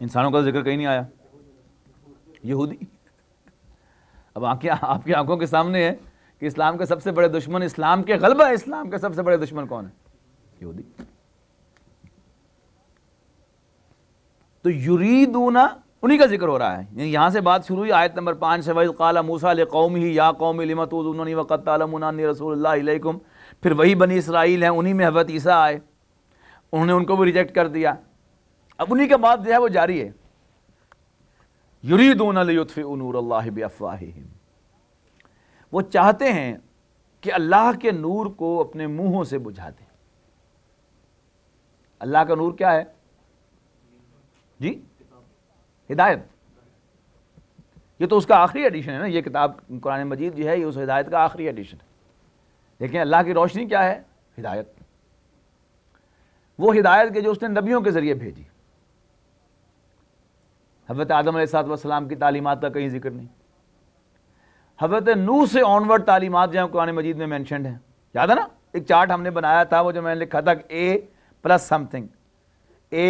इंसानों का तो जिक्र कहीं नहीं आया यहूदी अब आंखें आपकी आंखों के सामने है कि इस्लाम के सबसे बड़े दुश्मन इस्लाम के गलबा इस्लाम के सबसे बड़े दुश्मन कौन है यहूदी तो यूरीदूना उन्हीं का जिक्र हो रहा है यानी यहाँ से बात शुरू हुई आयत नंबर पाँच से वही काला मूसा ले कौम ही या कौम लिमतनी वक़त रसूल फिर वही बनी इसराइल हैं उन्हीं में हबत ईसा आए उन्होंने उनको भी रिजेक्ट कर दिया अब उन्हीं का बात जो है वो जारी है यूरीदून लुत्फ़ी नूर अल्लाह बफ़ाहिम वो चाहते हैं कि अल्लाह के नूर को अपने मुंहों से बुझा दें अल्लाह का नूर क्या है जी हिदायत ये तो उसका आखिरी एडिशन है ना ये किताब कुरान मजीद जो है ये उस हिदायत का आखिरी एडिशन है लेकिन अल्लाह की रोशनी क्या है हिदायत वो हिदायत के जो उसने नबियों के ज़रिए भेजी हजरत आदम सलाम की तालीमत का कहीं जिक्र नहीं हजरत नू से ऑनवर्ड तालीमत जो कुरान मजीद में मैंशनड हैं याद है ना एक चार्ट हमने बनाया था वो जो मैंने लिखा था A plus something A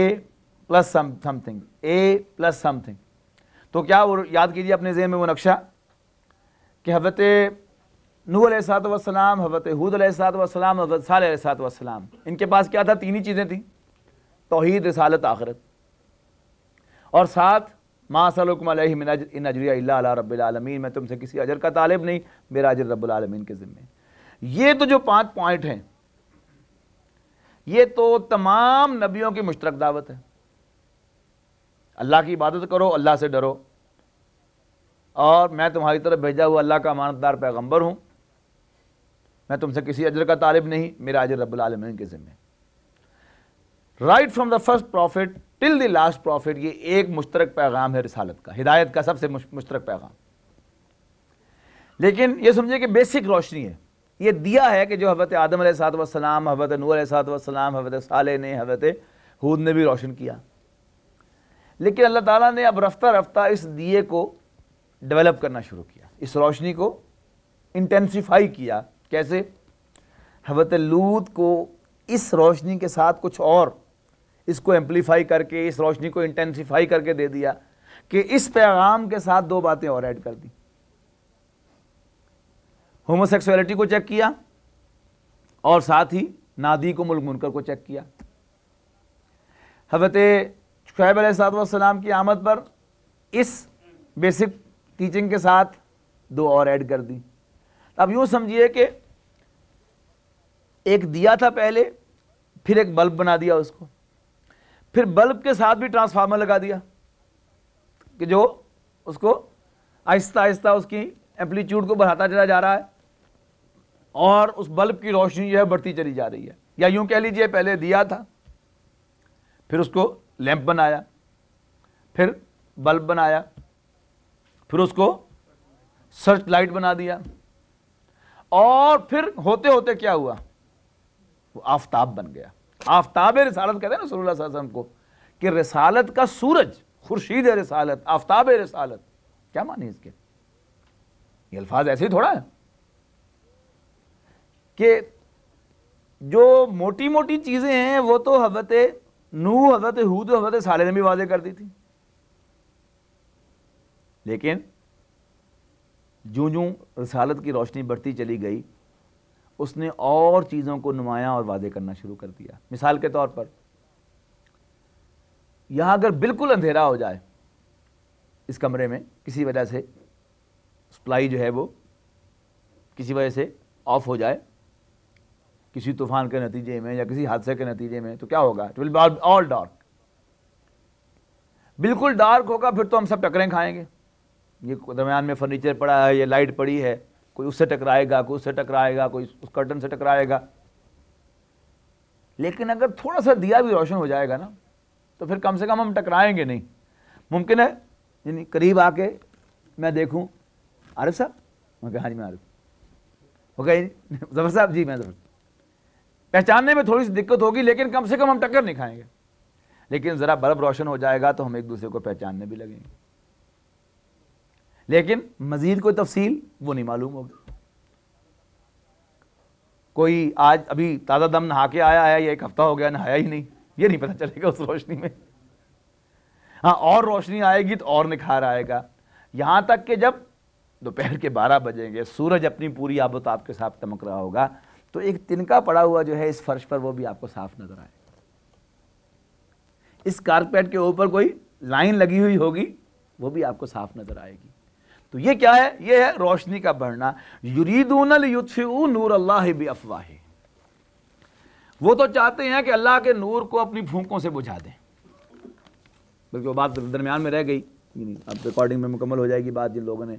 plus something A plus something तो क्या वो याद कीजिए अपने जेन में वो नक्शा कि हजरत नू सात वसलाम हजरत हूद सात वसलाम हजरत साल सात वसलाम इनके पास क्या था तीन ही चीज़ें थी तोहद रसालत आखरत और साथ मासलकुम इन अजरिया अला मैं तुमसे किसी अजर का तालब नहीं मेरा अजर रबालमीन के ज़िम्मे ये तो जो पाँच पॉइंट हैं ये तो तमाम नबियों की मुश्तरक दावत है अल्लाह की इबादत करो अल्लाह से डरो और मैं तुम्हारी तरफ भेजा हुआ अल्लाह का अमानतदार पैगम्बर हूँ मैं तुमसे किसी अजर का तालब नहीं मेरा अजर रबालमीन के ज़िम्मे right from the first prophet till the last prophet ये एक मुश्तरक पैगाम है रिसालत का हिदायत का सबसे मुश्तरक पैगाम लेकिन ये समझिए कि बेसिक रोशनी है ये दिया है कि जो हवत आदम सलाम हवत नूर सलाम हवत साले ने हवत हूद ने भी रोशन किया लेकिन अल्लाह ताला ने अब रफ्ता रफ्ता इस दिए को डेवलप करना शुरू किया इस रोशनी को इंटेंसीफाई किया कैसे हवत लूत को इस रोशनी के साथ कुछ और इसको एम्पलीफाई करके इस रोशनी को इंटेंसीफाई करके दे दिया कि इस पैगाम के साथ दो बातें और ऐड कर दी होमोसेक्सुअलिटी को चेक किया और साथ ही नादी को मुल्क मुनकर को चेक किया हजरत शुब सलाम की आमद पर इस बेसिक टीचिंग के साथ दो और ऐड कर दी अब यूं समझिए कि एक दिया था पहले फिर एक बल्ब बना दिया उसको फिर बल्ब के साथ भी ट्रांसफार्मर लगा दिया कि जो उसको आहिस्ता आहिस्ता उसकी एम्पलीट्यूड को बढ़ाता चला जा रहा है और उस बल्ब की रोशनी जो है बढ़ती चली जा रही है या यूं कह लीजिए पहले दिया था फिर उसको लैंप बनाया फिर बल्ब बनाया फिर उसको सर्च लाइट बना दिया और फिर होते होते क्या हुआ वो आफ्ताब बन गया आफ्ताब रसालत कहते हैं ना सलम को कि रसालत का सूरज खुर्शीद रसालत आफ्ताब रसालत क्या माने इसके ये अल्फाज ऐसे ही थोड़ा है कि जो मोटी मोटी चीज़ें हैं वो तो हजरत नू हजरत हूद हजरत साले ने भी वाजे कर दी थी लेकिन जूं जूं रसालत की रोशनी बढ़ती चली गई उसने और चीज़ों को नुमाया और वादे करना शुरू कर दिया मिसाल के तौर पर यहाँ अगर बिल्कुल अंधेरा हो जाए इस कमरे में किसी वजह से सप्लाई जो है वो किसी वजह से ऑफ हो जाए किसी तूफान के नतीजे में या किसी हादसे के नतीजे में तो क्या होगा इट विल ऑल डार्क बिल्कुल डार्क होगा फिर तो हम सब टकरें खाएंगे ये दरमियान में फर्नीचर पड़ा है ये लाइट पड़ी है कोई उससे टकराएगा कोई उससे टकराएगा कोई उस कर्टन से टकराएगा लेकिन अगर थोड़ा सा दिया भी रोशन हो जाएगा ना तो फिर कम से कम हम टकराएंगे नहीं मुमकिन है यानी करीब आके मैं देखूं आरिफ साहब मैं कहा हाँ जी मैं आरिफ हो गया [laughs] जफर साहब जी मैं जफर पहचानने में थोड़ी सी दिक्कत होगी लेकिन कम से कम हम टक्कर नहीं खाएंगे लेकिन ज़रा बर्फ़ रोशन हो जाएगा तो हम एक दूसरे को पहचानने भी लगेंगे लेकिन मज़ीद कोई तफसील वो नहीं मालूम होगी कोई आज अभी ताज़ा दम नहा के आया है या एक हफ़्ता हो गया नहाया ही नहीं ये नहीं पता चलेगा उस रोशनी में हाँ और रोशनी आएगी तो और निखार आएगा यहाँ तक कि जब दोपहर के बारह बजेंगे सूरज अपनी पूरी आबोताब के साथ चमक रहा होगा तो एक तिनका पड़ा हुआ जो है इस फर्श पर वो भी आपको साफ नजर आए इस कारपेट के ऊपर कोई लाइन लगी हुई होगी वो भी आपको साफ नजर आएगी तो ये क्या है ये है रोशनी का बढ़ना युरीदून नूर अल्लाह भी अफवाह वो तो चाहते हैं कि अल्लाह के नूर को अपनी फूकों से बुझा दें बल्कि वो बात दरमियान में रह गई अब रिकॉर्डिंग में मुकम्मल हो जाएगी बात जिन लोगों ने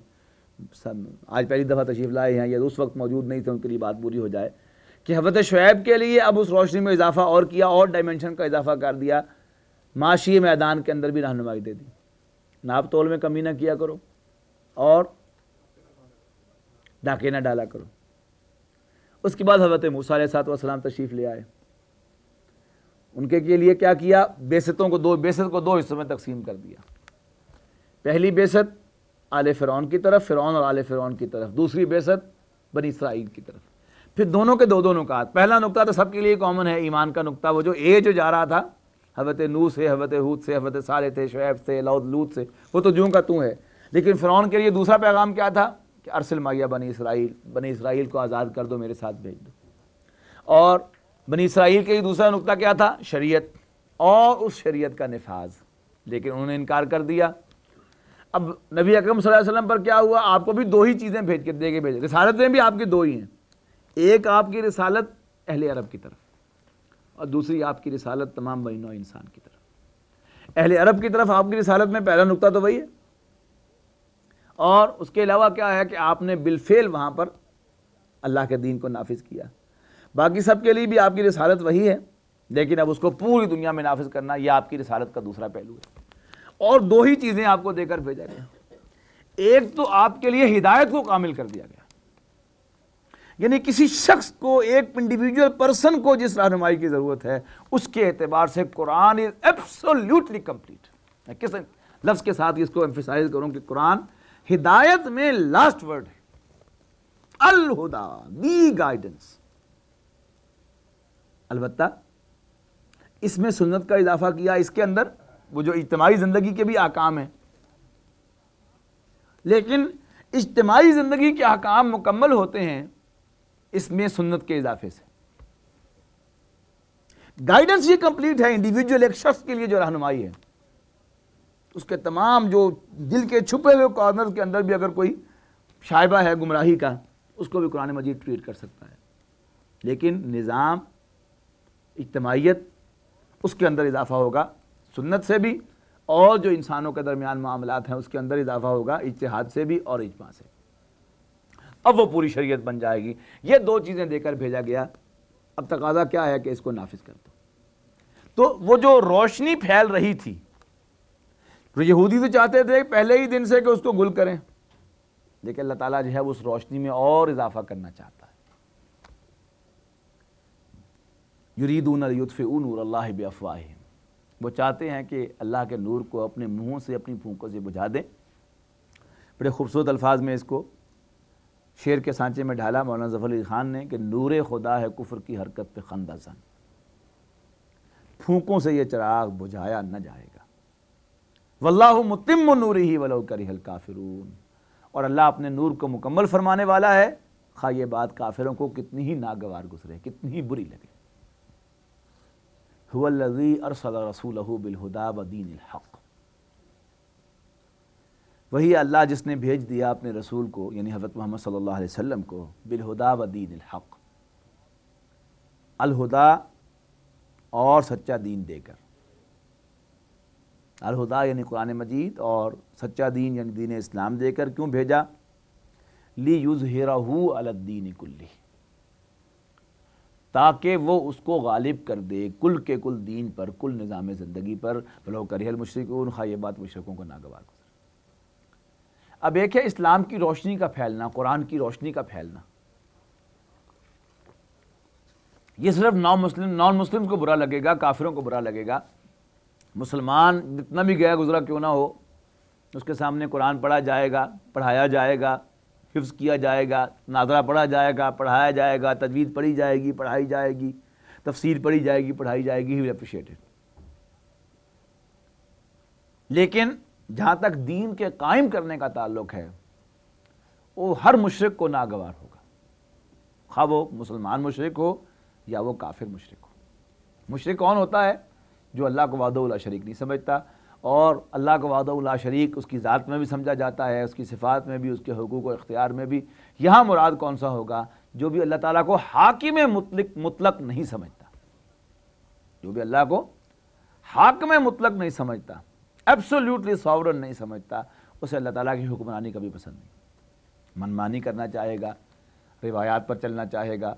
सब आज पहली दफ़ा तशरीफ़ लाए हैं या उस वक्त मौजूद नहीं थे उनके लिए बात पूरी हो जाए कि हफत शुएब के लिए अब उस रोशनी में इजाफा और किया और डायमेंशन का इजाफा कर दिया माशी मैदान के अंदर भी रहनुमाई दे दी नाप तोल में कमी ना किया करो और डाके ना डाला करो उसके बाद हजरत मूसा सात वसलाम तशरीफ़ ले आए उनके के लिए क्या किया बेसतों को दो बेसत को दो हिस्सों में तकसीम कर दिया पहली बेसत आल फ़िरौन की तरफ फ़िरौन और आल फ़िरौन की तरफ दूसरी बेसत बनी इसराइल की तरफ फिर दोनों के दो दो नुकात पहला नुकता तो सबके लिए कॉमन है ईमान का नुकता वो जो ए जो जा रहा था हवत नू से हवत हूद से हवत साले थे शुैब से लौद लूत से वो तो जूँ का तू है लेकिन फ़िरौन के लिए दूसरा पैगाम क्या था कि अरसल माइया बनी इसराइल बनी इसराइल को आज़ाद कर दो मेरे साथ भेज दो और बनी इसराइल के लिए दूसरा नुकता क्या था शरीयत और उस शरीयत का नफाज लेकिन उन्होंने इनकार कर दिया अब नबी अकरम सल्लल्लाहु अलैहि वसल्लम पर क्या हुआ आपको भी दो ही चीज़ें भेज के दे के भेज रिसालतें भी आपकी दो ही हैं एक आपकी रिसालत अहल अरब की तरफ और दूसरी आपकी रिसालत तमाम बहनों इंसान की तरफ अहल अरब की तरफ आपकी रिसालत में पहला नुकता तो वही है और उसके अलावा क्या है कि आपने बिलफेल वहाँ पर अल्लाह के दीन को नाफिज किया बाकी सब के लिए भी आपकी रसालत वही है लेकिन अब उसको पूरी दुनिया में नाफिज करना यह आपकी रसालत का दूसरा पहलू है और दो ही चीज़ें आपको देकर भेजा गया एक तो आपके लिए हिदायत को कामिल कर दिया गया यानी किसी शख्स को एक इंडिविजुअल पर्सन को जिस रहनुमाई की ज़रूरत है उसके एतबार से कुरान इज़ एब्सोल्यूटली कंप्लीट किस लफ्ज़ के साथ इसको एम्फिसाइज करूँ कि कुरान हिदायत में लास्ट वर्ड है अल हुदा दी गाइडेंस अलबत्ता इसमें सुन्नत का इजाफा किया इसके अंदर वो जो इज्तमाही ज़िंदगी के भी आकाम है लेकिन इज्तमाही ज़िंदगी के आकाम मुकम्मल होते हैं इसमें सुन्नत के इजाफे से गाइडेंस ये कंप्लीट है इंडिविजुअल एक शख्स के लिए जो रहनुमाई है उसके तमाम जो दिल के छुपे हुए कॉर्नर के अंदर भी अगर कोई शायबा है गुमराही का उसको भी कुरान मजीद ट्रीट कर सकता है लेकिन निज़ाम इज्तमाहीत उसके अंदर इजाफा होगा सुन्नत से भी और जो इंसानों के दरमियान मामला हैं उसके अंदर इजाफा होगा इजतहाद से भी और इजमा से अब वो पूरी शरीयत बन जाएगी ये दो चीज़ें देकर भेजा गया अब तकाजा क्या है कि इसको नाफिज कर दो तो वो जो रोशनी फैल रही थी तो यहूदी तो चाहते थे पहले ही दिन से कि उसको गुल करें लेकिन अल्लाह ताला जो है उस रोशनी में और इजाफा करना चाहता है युरीदून युतफ़ नूर अल्लाह बफवाह वो चाहते हैं कि अल्लाह के नूर को अपने मुँहों से अपनी फूकों से बुझा दें बड़े खूबसूरत अल्फाज में इसको शेर के सांचे में ढाला मौलाना जफर अली खान ने कि नूर खुदा है कुफर की हरकत पे खंदा सन फूकों से ये चराग बुझाया न जाएगा वल्लाह मुतिम नूर ही वलो करिहल काफिरून और अल्लाह अपने नूर को मुकम्मल फरमाने वाला है खा ये बात काफिरों को कितनी ही नागवार गुजरे कितनी ही बुरी लगे हुजी अरसल रसूल बिलहुदा बदीन हक़ वही अल्लाह जिसने भेज दिया अपने रसूल को यानी हज़रत मोहम्मद सल्लल्लाहु अलैहि वसल्लम को बिलहुदा व दीन हक़ अलहुदा और सच्चा दीन देकर अलहुदा यानी कुरान मजीद और सच्चा दीन यानी दीन इस्लाम देकर क्यों भेजा ली यूज़ हेरा अलद्दीन कुल्ली ताकि वो उसको गालिब कर दे कुल के कुल दीन पर कुल निज़ाम ज़िंदगी पर भलो करहल मशरक़ून खा ये बात मशरक़ों को नागवार गुजर अब एक है इस्लाम की रोशनी का फैलना कुरान की रोशनी का फैलना ये सिर्फ नॉन मुस्लिम नॉन मुस्लिम को बुरा लगेगा काफिरों को बुरा लगेगा मुसलमान जितना भी गया गुजरा क्यों ना हो उसके सामने कुरान पढ़ा जाएगा पढ़ाया जाएगा हिफ्स किया जाएगा नाजरा पढ़ा जाएगा पढ़ाया जाएगा तजवीज़ पढ़ी जाएगी पढ़ाई जाएगी तफसीर पढ़ी जाएगी पढ़ाई जाएगी ही अप्रिशिएटेड लेकिन जहाँ तक दीन के कायम करने का ताल्लुक है वो हर मुशरक को नागवार होगा खा वो मुसलमान मुशरक हो या वो काफिर मुशरक हो मुशरक कौन होता है जो अल्लाह को उला शरीक नहीं समझता और अल्लाह को वादा शरीक उसकी ज़ात में भी समझा जाता है उसकी सिफात में भी उसके हकूक़ और इख्तियार में भी यहाँ मुराद कौन सा होगा जो भी अल्लाह ताला को हाकिम मुतलक मुतलक नहीं समझता जो भी अल्लाह को हाक में मुतलक नहीं समझता एब्सोल्यूटली सॉवरन नहीं समझता उसे अल्लाह ताला की हुक्मरानी कभी पसंद नहीं मनमानी करना चाहेगा रिवायात पर चलना चाहेगा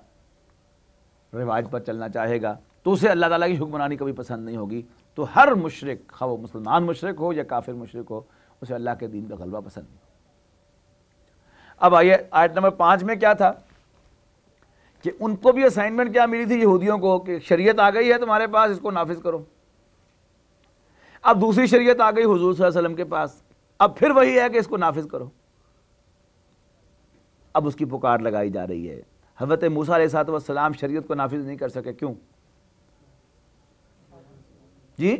रिवाज पर चलना चाहेगा तो उसे अल्लाह ताला की हुक्मरानी कभी पसंद नहीं होगी तो हर मुशरक हाँ वो मुसलमान मुशरक हो या काफिर मुशरक हो उसे अल्लाह के दीन का गलबा पसंद नहीं अब आइए आयत नंबर पाँच में क्या था कि उनको भी असाइनमेंट क्या मिली थी यहूदियों को कि शरीयत आ गई है तुम्हारे पास इसको नाफिज करो अब दूसरी शरीयत आ गई हुजूर वसल्लम के पास अब फिर वही है कि इसको नाफिज करो अब उसकी पुकार लगाई जा रही है हजरत मूसा सात वसलाम शरीयत को नाफिज नहीं कर सके क्यों जी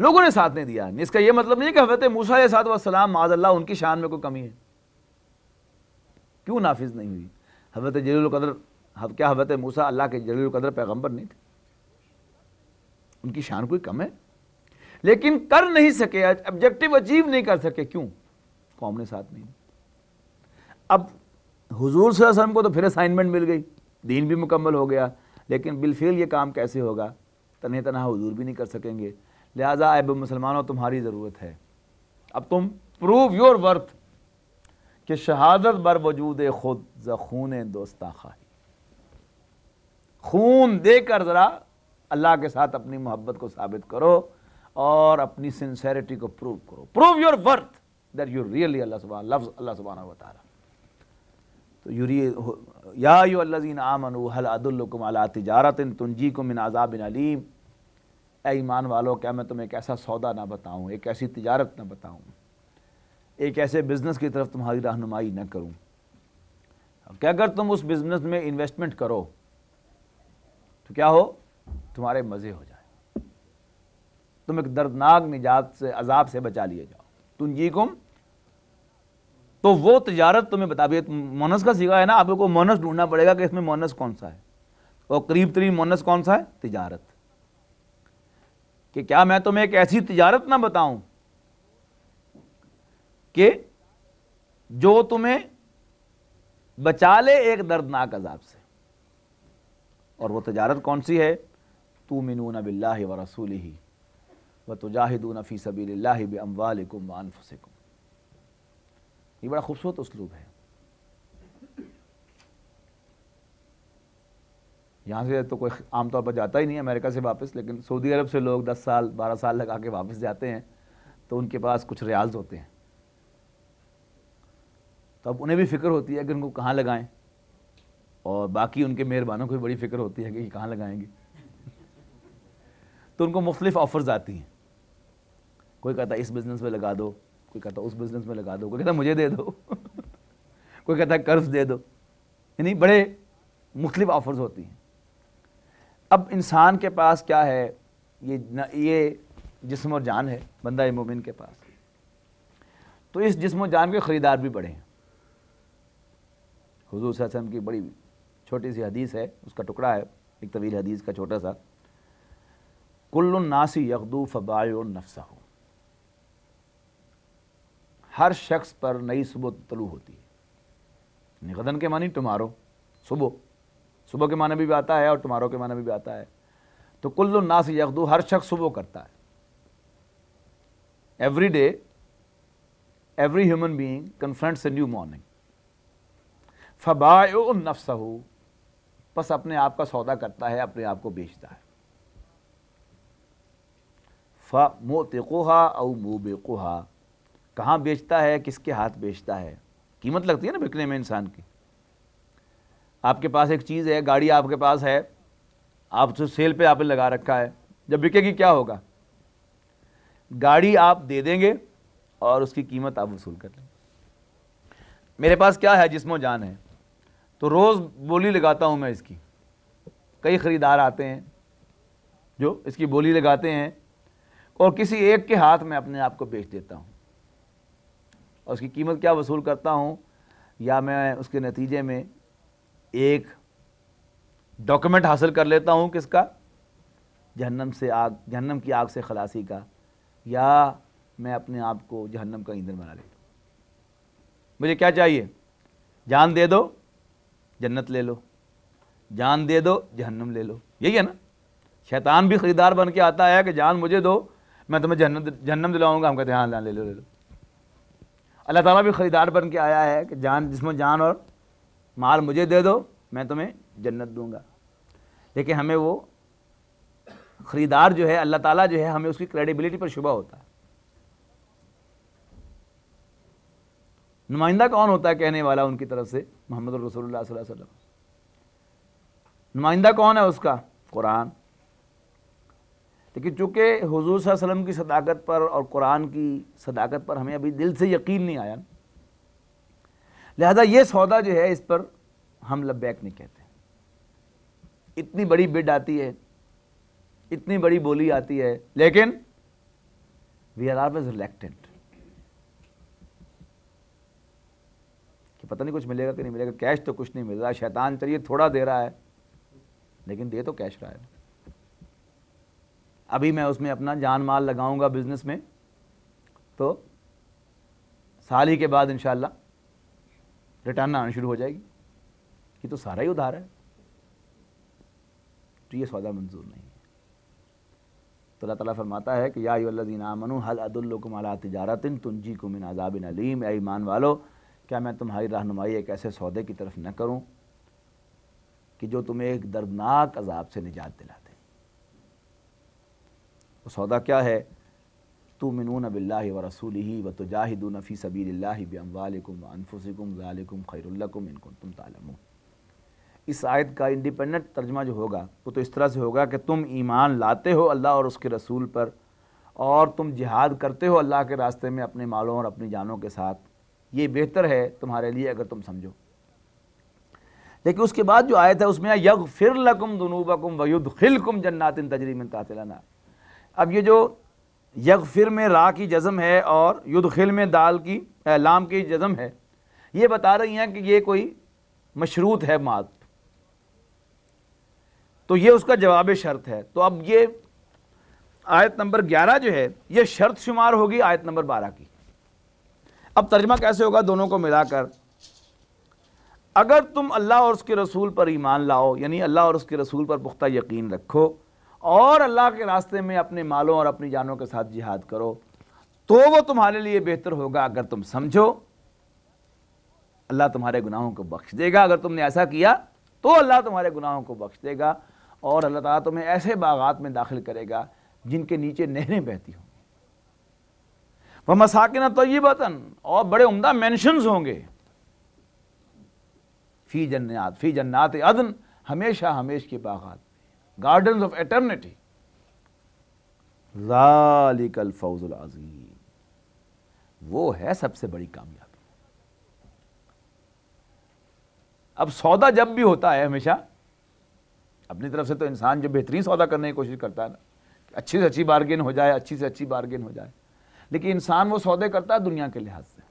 लोगों ने साथ नहीं दिया इसका यह मतलब नहीं कि हजरत मूसा सात वसलाम माजल्ला उनकी शान में कोई कमी है क्यों नाफिज नहीं हुई हजरत जलीलकदर क्या हजरत मूसा अल्लाह के जलील कदर पैगम्बर नहीं थे उनकी शान कोई कम है लेकिन कर नहीं सके ऑब्जेक्टिव अचीव नहीं कर सके क्यों कौम ने साथ नहीं अब हजूर वसल्लम को तो फिर असाइनमेंट मिल गई दीन भी मुकम्मल हो गया लेकिन बिलफेल ये काम कैसे होगा तनह तना हजूर भी नहीं कर सकेंगे लिहाजा अब मुसलमानों तुम्हारी ज़रूरत है अब तुम प्रूव योर वर्थ कि शहादत बर वजूद खुद जखून दोस्ता खाही खून देकर ज़रा अल्लाह के साथ अपनी मोहब्बत को साबित करो और अपनी सिंसेरिटी को प्रूव करो prove your worth that you really Allah सुबह लफ्ज़ अल्लाह सुबहाना बता रहा तो यूरी याजीन आमन हल अदुल्लकुम अला तजारत तुंजी को मिन आजाबिन अलीम ए ईमान वालों क्या मैं तुम्हें एक ऐसा सौदा ना बताऊँ एक ऐसी तजारत ना बताऊँ एक ऐसे बिज़नेस की तरफ तुम्हारी रहनुमाई ना करूँ कि अगर तुम उस बिज़नेस में इन्वेस्टमेंट करो तो क्या हो तुम्हारे मज़े हो जाए तुम एक दर्दनाक निजात से अजाब से बचा लिए जाओ तुंजीकुम तो वो तजारत तुम्हें बता भी मोनस का सीखा है ना आप लोग को मोनस ढूंढना पड़ेगा कि इसमें मोनस कौन सा है और करीब तरीन मोनस कौन सा है तजारत कि क्या मैं तुम्हें एक ऐसी तजारत ना बताऊं कि जो तुम्हें बचा ले एक दर्दनाक अजाब से और वो तजारत कौन सी है तू मिनू नबिल्ला व रसूल ही व तुजाहिदून फ़ी सबील बमवालकुम वानफसिकुम ये बड़ा खूबसूरत उसलूब है यहाँ से तो कोई आमतौर पर जाता ही नहीं अमेरिका से वापस लेकिन सऊदी अरब से लोग 10 साल 12 साल लगा के वापस जाते हैं तो उनके पास कुछ रियाज होते हैं तो अब उन्हें भी फ़िक्र होती है कि उनको कहाँ लगाएं और बाकी उनके मेहरबानों को भी बड़ी फ़िक्र होती है कि कहाँ लगाएंगे तो उनको मुख्तलिफ़ ऑफ़र्स आती हैं कोई कहता है इस बिज़नेस में लगा दो कोई कहता उस बिजनेस में लगा दो कोई कहता मुझे दे दो [laughs] कोई कहता कर्ज दे दो यानी बड़े मुख्तलिफ ऑफर्स होती हैं अब इंसान के पास क्या है ये न, ये जिसम और जान है बंदा मोमिन के पास तो इस जिसम और जान के ख़रीदार भी बढ़े हैं हजूर सम की बड़ी छोटी सी हदीस है उसका टुकड़ा है एक तवील हदीस का छोटा सा कुल्लनासी यकदू फ़बाय नफ्सा हो हर शख्स पर नई सुबह तलु होती है निगदन के मानी टुमारो सुबह सुबह के माने भी, आता है और टुमारो के माने भी, आता है तो कुल्लु नास यकदू हर शख्स सुबह करता है every day every human being confront a new morning फबायो नफ्स हो बस अपने आप का सौदा करता है अपने आप को बेचता है फ तेकोहा और मोबेकोहा कहाँ बेचता है किसके हाथ बेचता है कीमत लगती है ना बिकने में इंसान की आपके पास एक चीज़ है गाड़ी आपके पास है आप उसे सेल पे आपने लगा रखा है जब बिकेगी क्या होगा गाड़ी आप दे देंगे और उसकी कीमत आप वसूल कर लेंगे मेरे पास क्या है जिसमो जान है तो रोज़ बोली लगाता हूँ मैं इसकी कई ख़रीदार आते हैं जो इसकी बोली लगाते हैं और किसी एक के हाथ में अपने आप को बेच देता हूँ और उसकी कीमत क्या वसूल करता हूँ या मैं उसके नतीजे में एक डॉक्यूमेंट हासिल कर लेता हूँ किसका जहन्नम से आग जहन्नम की आग से खलासी का या मैं अपने आप को जहन्नम का ईंधन बना लेता मुझे क्या चाहिए जान दे दो जन्नत ले लो जान दे दो जहन्नम ले लो यही है ना शैतान भी खरीदार बन के आता है कि जान मुझे दो मैं तुम्हें जहन्नम जहन्नम दिलाऊंगा हम कहते हैं हाँ, हाँ ले लो ले लो अल्लाह ताला भी ख़रीदार बन के आया है कि जान जिसमें जान और माल मुझे दे दो मैं तुम्हें जन्नत दूंगा लेकिन हमें वो ख़रीदार जो है अल्लाह ताला जो है हमें उसकी क्रेडिबिलिटी पर शुबा होता है नुमाइंदा कौन होता है कहने वाला उनकी तरफ से मोहम्मद रसोल्ला नुमाइंदा कौन है उसका कुरान लेकिन चूँकि हजूर वसम की सदाकत पर और कुरान की सदाकत पर हमें अभी दिल से यकीन नहीं आया लिहाजा ये सौदा जो है इस पर हम लब्बैक नहीं कहते इतनी बड़ी बिड आती है इतनी बड़ी बोली आती है लेकिन वी आर ऑलवेज रिलेक्टेंट कि पता नहीं कुछ मिलेगा कि नहीं मिलेगा कैश तो कुछ नहीं मिल रहा शैतान चलिए थोड़ा दे रहा है लेकिन दे तो कैश रहा है अभी मैं उसमें अपना जान माल लगाऊंगा बिज़नेस में तो साल ही के बाद इन रिटर्न आना शुरू हो जाएगी ये तो सारा ही उधार है तो ये सौदा मंजूर नहीं है तो अल्लाह ताला फरमाता है कि या याजीन आमनु हल अदुल्लुकुम अला तिजारतिन को कुमिन अजाबिन अलीम या ईमान वालो क्या मैं तुम्हारी रहनुमाई एक ऐसे सौदे की तरफ न करूं कि जो तुम्हें एक दर्दनाक अजाब से निजात दिला वो तो सौदा क्या है तो मिनून बिल्ला व रसूल ही व तो जाहिदून नफ़ी सबी बमवालकुम अनफुसकुम ज़ालकुम खैरकुम इनको तुम तालम इस आयत का इंडिपेंडेंट तर्जमा जो होगा वो तो इस तरह से होगा कि तुम ईमान लाते हो अल्लाह और उसके रसूल पर और तुम जिहाद करते हो अल्लाह के रास्ते में अपने मालों और अपनी जानों के साथ ये बेहतर है तुम्हारे लिए अगर तुम समझो लेकिन उसके बाद जो आयत है उसमें यग फिर लकुम दनूबकुम वयुद खिलकुम जन्नातिन तजरी में तातिलाना अब ये जो यगफिर में रा की जज़म है और युद्धखिल में दाल की लाम की जज़म है ये बता रही हैं कि ये कोई मशरूत है मात तो ये उसका जवाब शर्त है तो अब ये आयत नंबर ग्यारह जो है ये शर्त शुमार होगी आयत नंबर बारह की अब तर्जमा कैसे होगा दोनों को मिलाकर अगर तुम अल्लाह और उसके रसूल पर ईमान लाओ यानी अल्लाह और उसके रसूल पर पुख्ता यकीन रखो और अल्लाह के रास्ते में अपने मालों और अपनी जानों के साथ जिहाद करो तो वो तुम्हारे लिए बेहतर होगा अगर तुम समझो अल्लाह तुम्हारे गुनाहों को बख्श देगा अगर तुमने ऐसा किया तो अल्लाह तुम्हारे गुनाहों को बख्श देगा और अल्लाह ताला तुम्हें ऐसे बागात में दाखिल करेगा जिनके नीचे नहरें बहती होंगी वह मसाकिन तयबतन और बड़े उमदा मैंशनस होंगे फ़ी जन्नात फ़ी जन्नात अदन हमेशा हमेश के बागात gardens of eternity. ज़ालिकल फौजुल अजीम वो है सबसे बड़ी कामयाबी अब सौदा जब भी होता है हमेशा अपनी तरफ से तो इंसान जो बेहतरीन सौदा करने की कोशिश करता है ना कि अच्छी से अच्छी बार्गेन हो जाए अच्छी से अच्छी बार्गेन हो जाए लेकिन इंसान वो सौदे करता है दुनिया के लिहाज से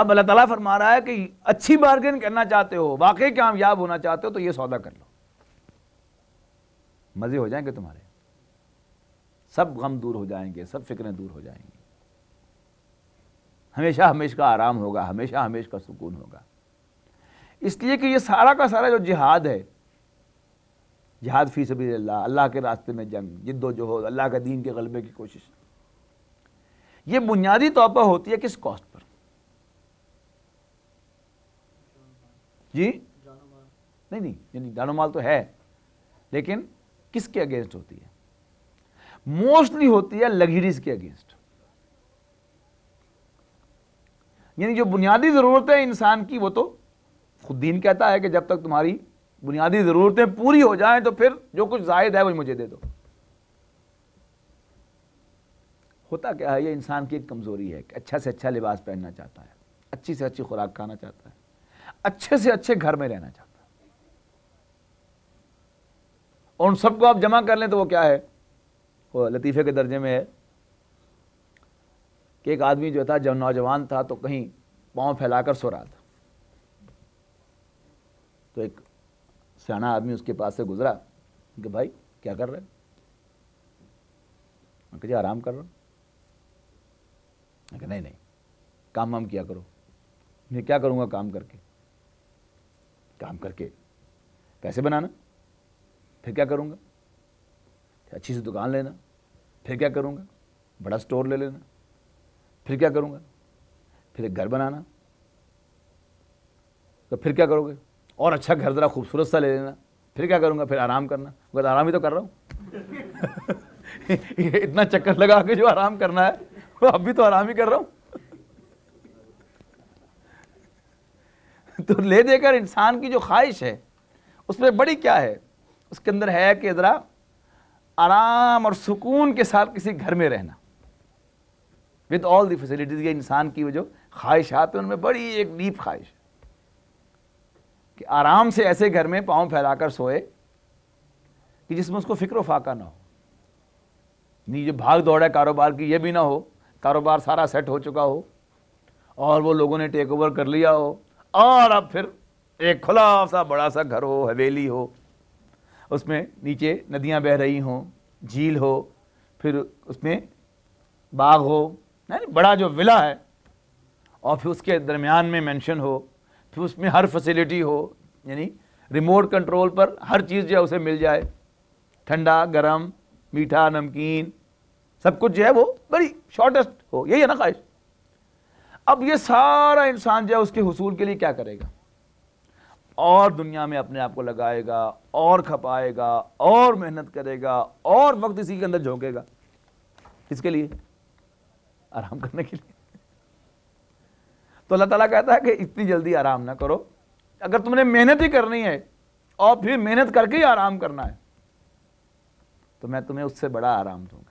अब अल्लाह ताला फरमा रहा है कि अच्छी बार्गेन करना चाहते हो वाकई कामयाब होना चाहते हो तो ये सौदा कर लो मज़े हो जाएंगे तुम्हारे सब गम दूर हो जाएंगे सब फिक्रें दूर हो जाएंगी हमेशा हमेशा का आराम होगा हमेशा हमेशा का सुकून होगा इसलिए कि ये सारा का सारा जो जिहाद है जिहाद फी सभी अल्लाह के रास्ते में जंग जिद्दोजहद अल्लाह के दीन के गलबे की कोशिश ये बुनियादी तौर पर होती है किस कॉस्ट जी नहीं नहीं यानी दानो माल तो है लेकिन किसके अगेंस्ट होती है मोस्टली होती है लग्जरीज के अगेंस्ट यानी जो बुनियादी ज़रूरतें इंसान की वो तो खुद दीन कहता है कि जब तक तुम्हारी बुनियादी ज़रूरतें पूरी हो जाएं तो फिर जो कुछ जायद है वो मुझे दे दो होता क्या है ये इंसान की एक कमज़ोरी है कि अच्छा से अच्छा लिबास पहनना चाहता है अच्छी से अच्छी खुराक खाना चाहता है अच्छे से अच्छे घर में रहना चाहता है और उन सबको आप जमा कर लें तो वो क्या है वो लतीफ़े के दर्जे में है कि एक आदमी जो था जब नौजवान था तो कहीं पाँव फैलाकर सो रहा था तो एक सियाना आदमी उसके पास से गुजरा कि भाई क्या कर रहे जी आराम कर रहा हूं नहीं नहीं काम वाम किया करो मैं क्या करूंगा काम करके काम करके पैसे बनाना फिर क्या करूँगा अच्छी सी दुकान लेना फिर क्या करूँगा बड़ा स्टोर ले लेना फिर क्या करूँगा फिर एक घर बनाना तो फिर क्या करोगे और अच्छा घर ज़रा खूबसूरत सा ले लेना फिर क्या करूँगा फिर आराम करना बस तो आराम ही तो कर रहा हूँ [laughs] इतना चक्कर लगा के जो आराम करना है वो अब भी तो आराम ही कर रहा हूँ तो ले देकर इंसान की जो ख्वाहिश है उसमें बड़ी क्या है उसके अंदर है कि ज़रा आराम और सुकून के साथ किसी घर में रहना विद ऑल दी फैसिलिटीज़ ये इंसान की वो जो ख्वाहिशात उनमें बड़ी एक डीप ख्वाहिश कि आराम से ऐसे घर में पाँव फैलाकर सोए कि जिसमें उसको फिक्र फाका ना हो नहीं जो भाग दौड़ है कारोबार की ये भी ना हो कारोबार सारा सेट हो चुका हो और वो लोगों ने टेक ओवर कर लिया हो और अब फिर एक खुला सा बड़ा सा घर हो हवेली हो उसमें नीचे नदियाँ बह रही हों झील हो फिर उसमें बाग हो यानी बड़ा जो विला है और फिर उसके दरमियान में मेंशन हो फिर उसमें हर फैसिलिटी हो यानी रिमोट कंट्रोल पर हर चीज़ जो है उसे मिल जाए ठंडा गर्म मीठा नमकीन सब कुछ जो है वो बड़ी शॉर्टेस्ट हो यही है ना ख्वाहिश अब ये सारा इंसान जो है उसके हसूल के लिए क्या करेगा और दुनिया में अपने आप को लगाएगा और खपाएगा और मेहनत करेगा और वक्त इसी के अंदर झोंकेगा इसके लिए आराम करने के लिए तो अल्लाह ताला कहता है कि इतनी जल्दी आराम ना करो अगर तुमने मेहनत ही करनी है और फिर मेहनत करके ही आराम करना है तो मैं तुम्हें उससे बड़ा आराम दूँ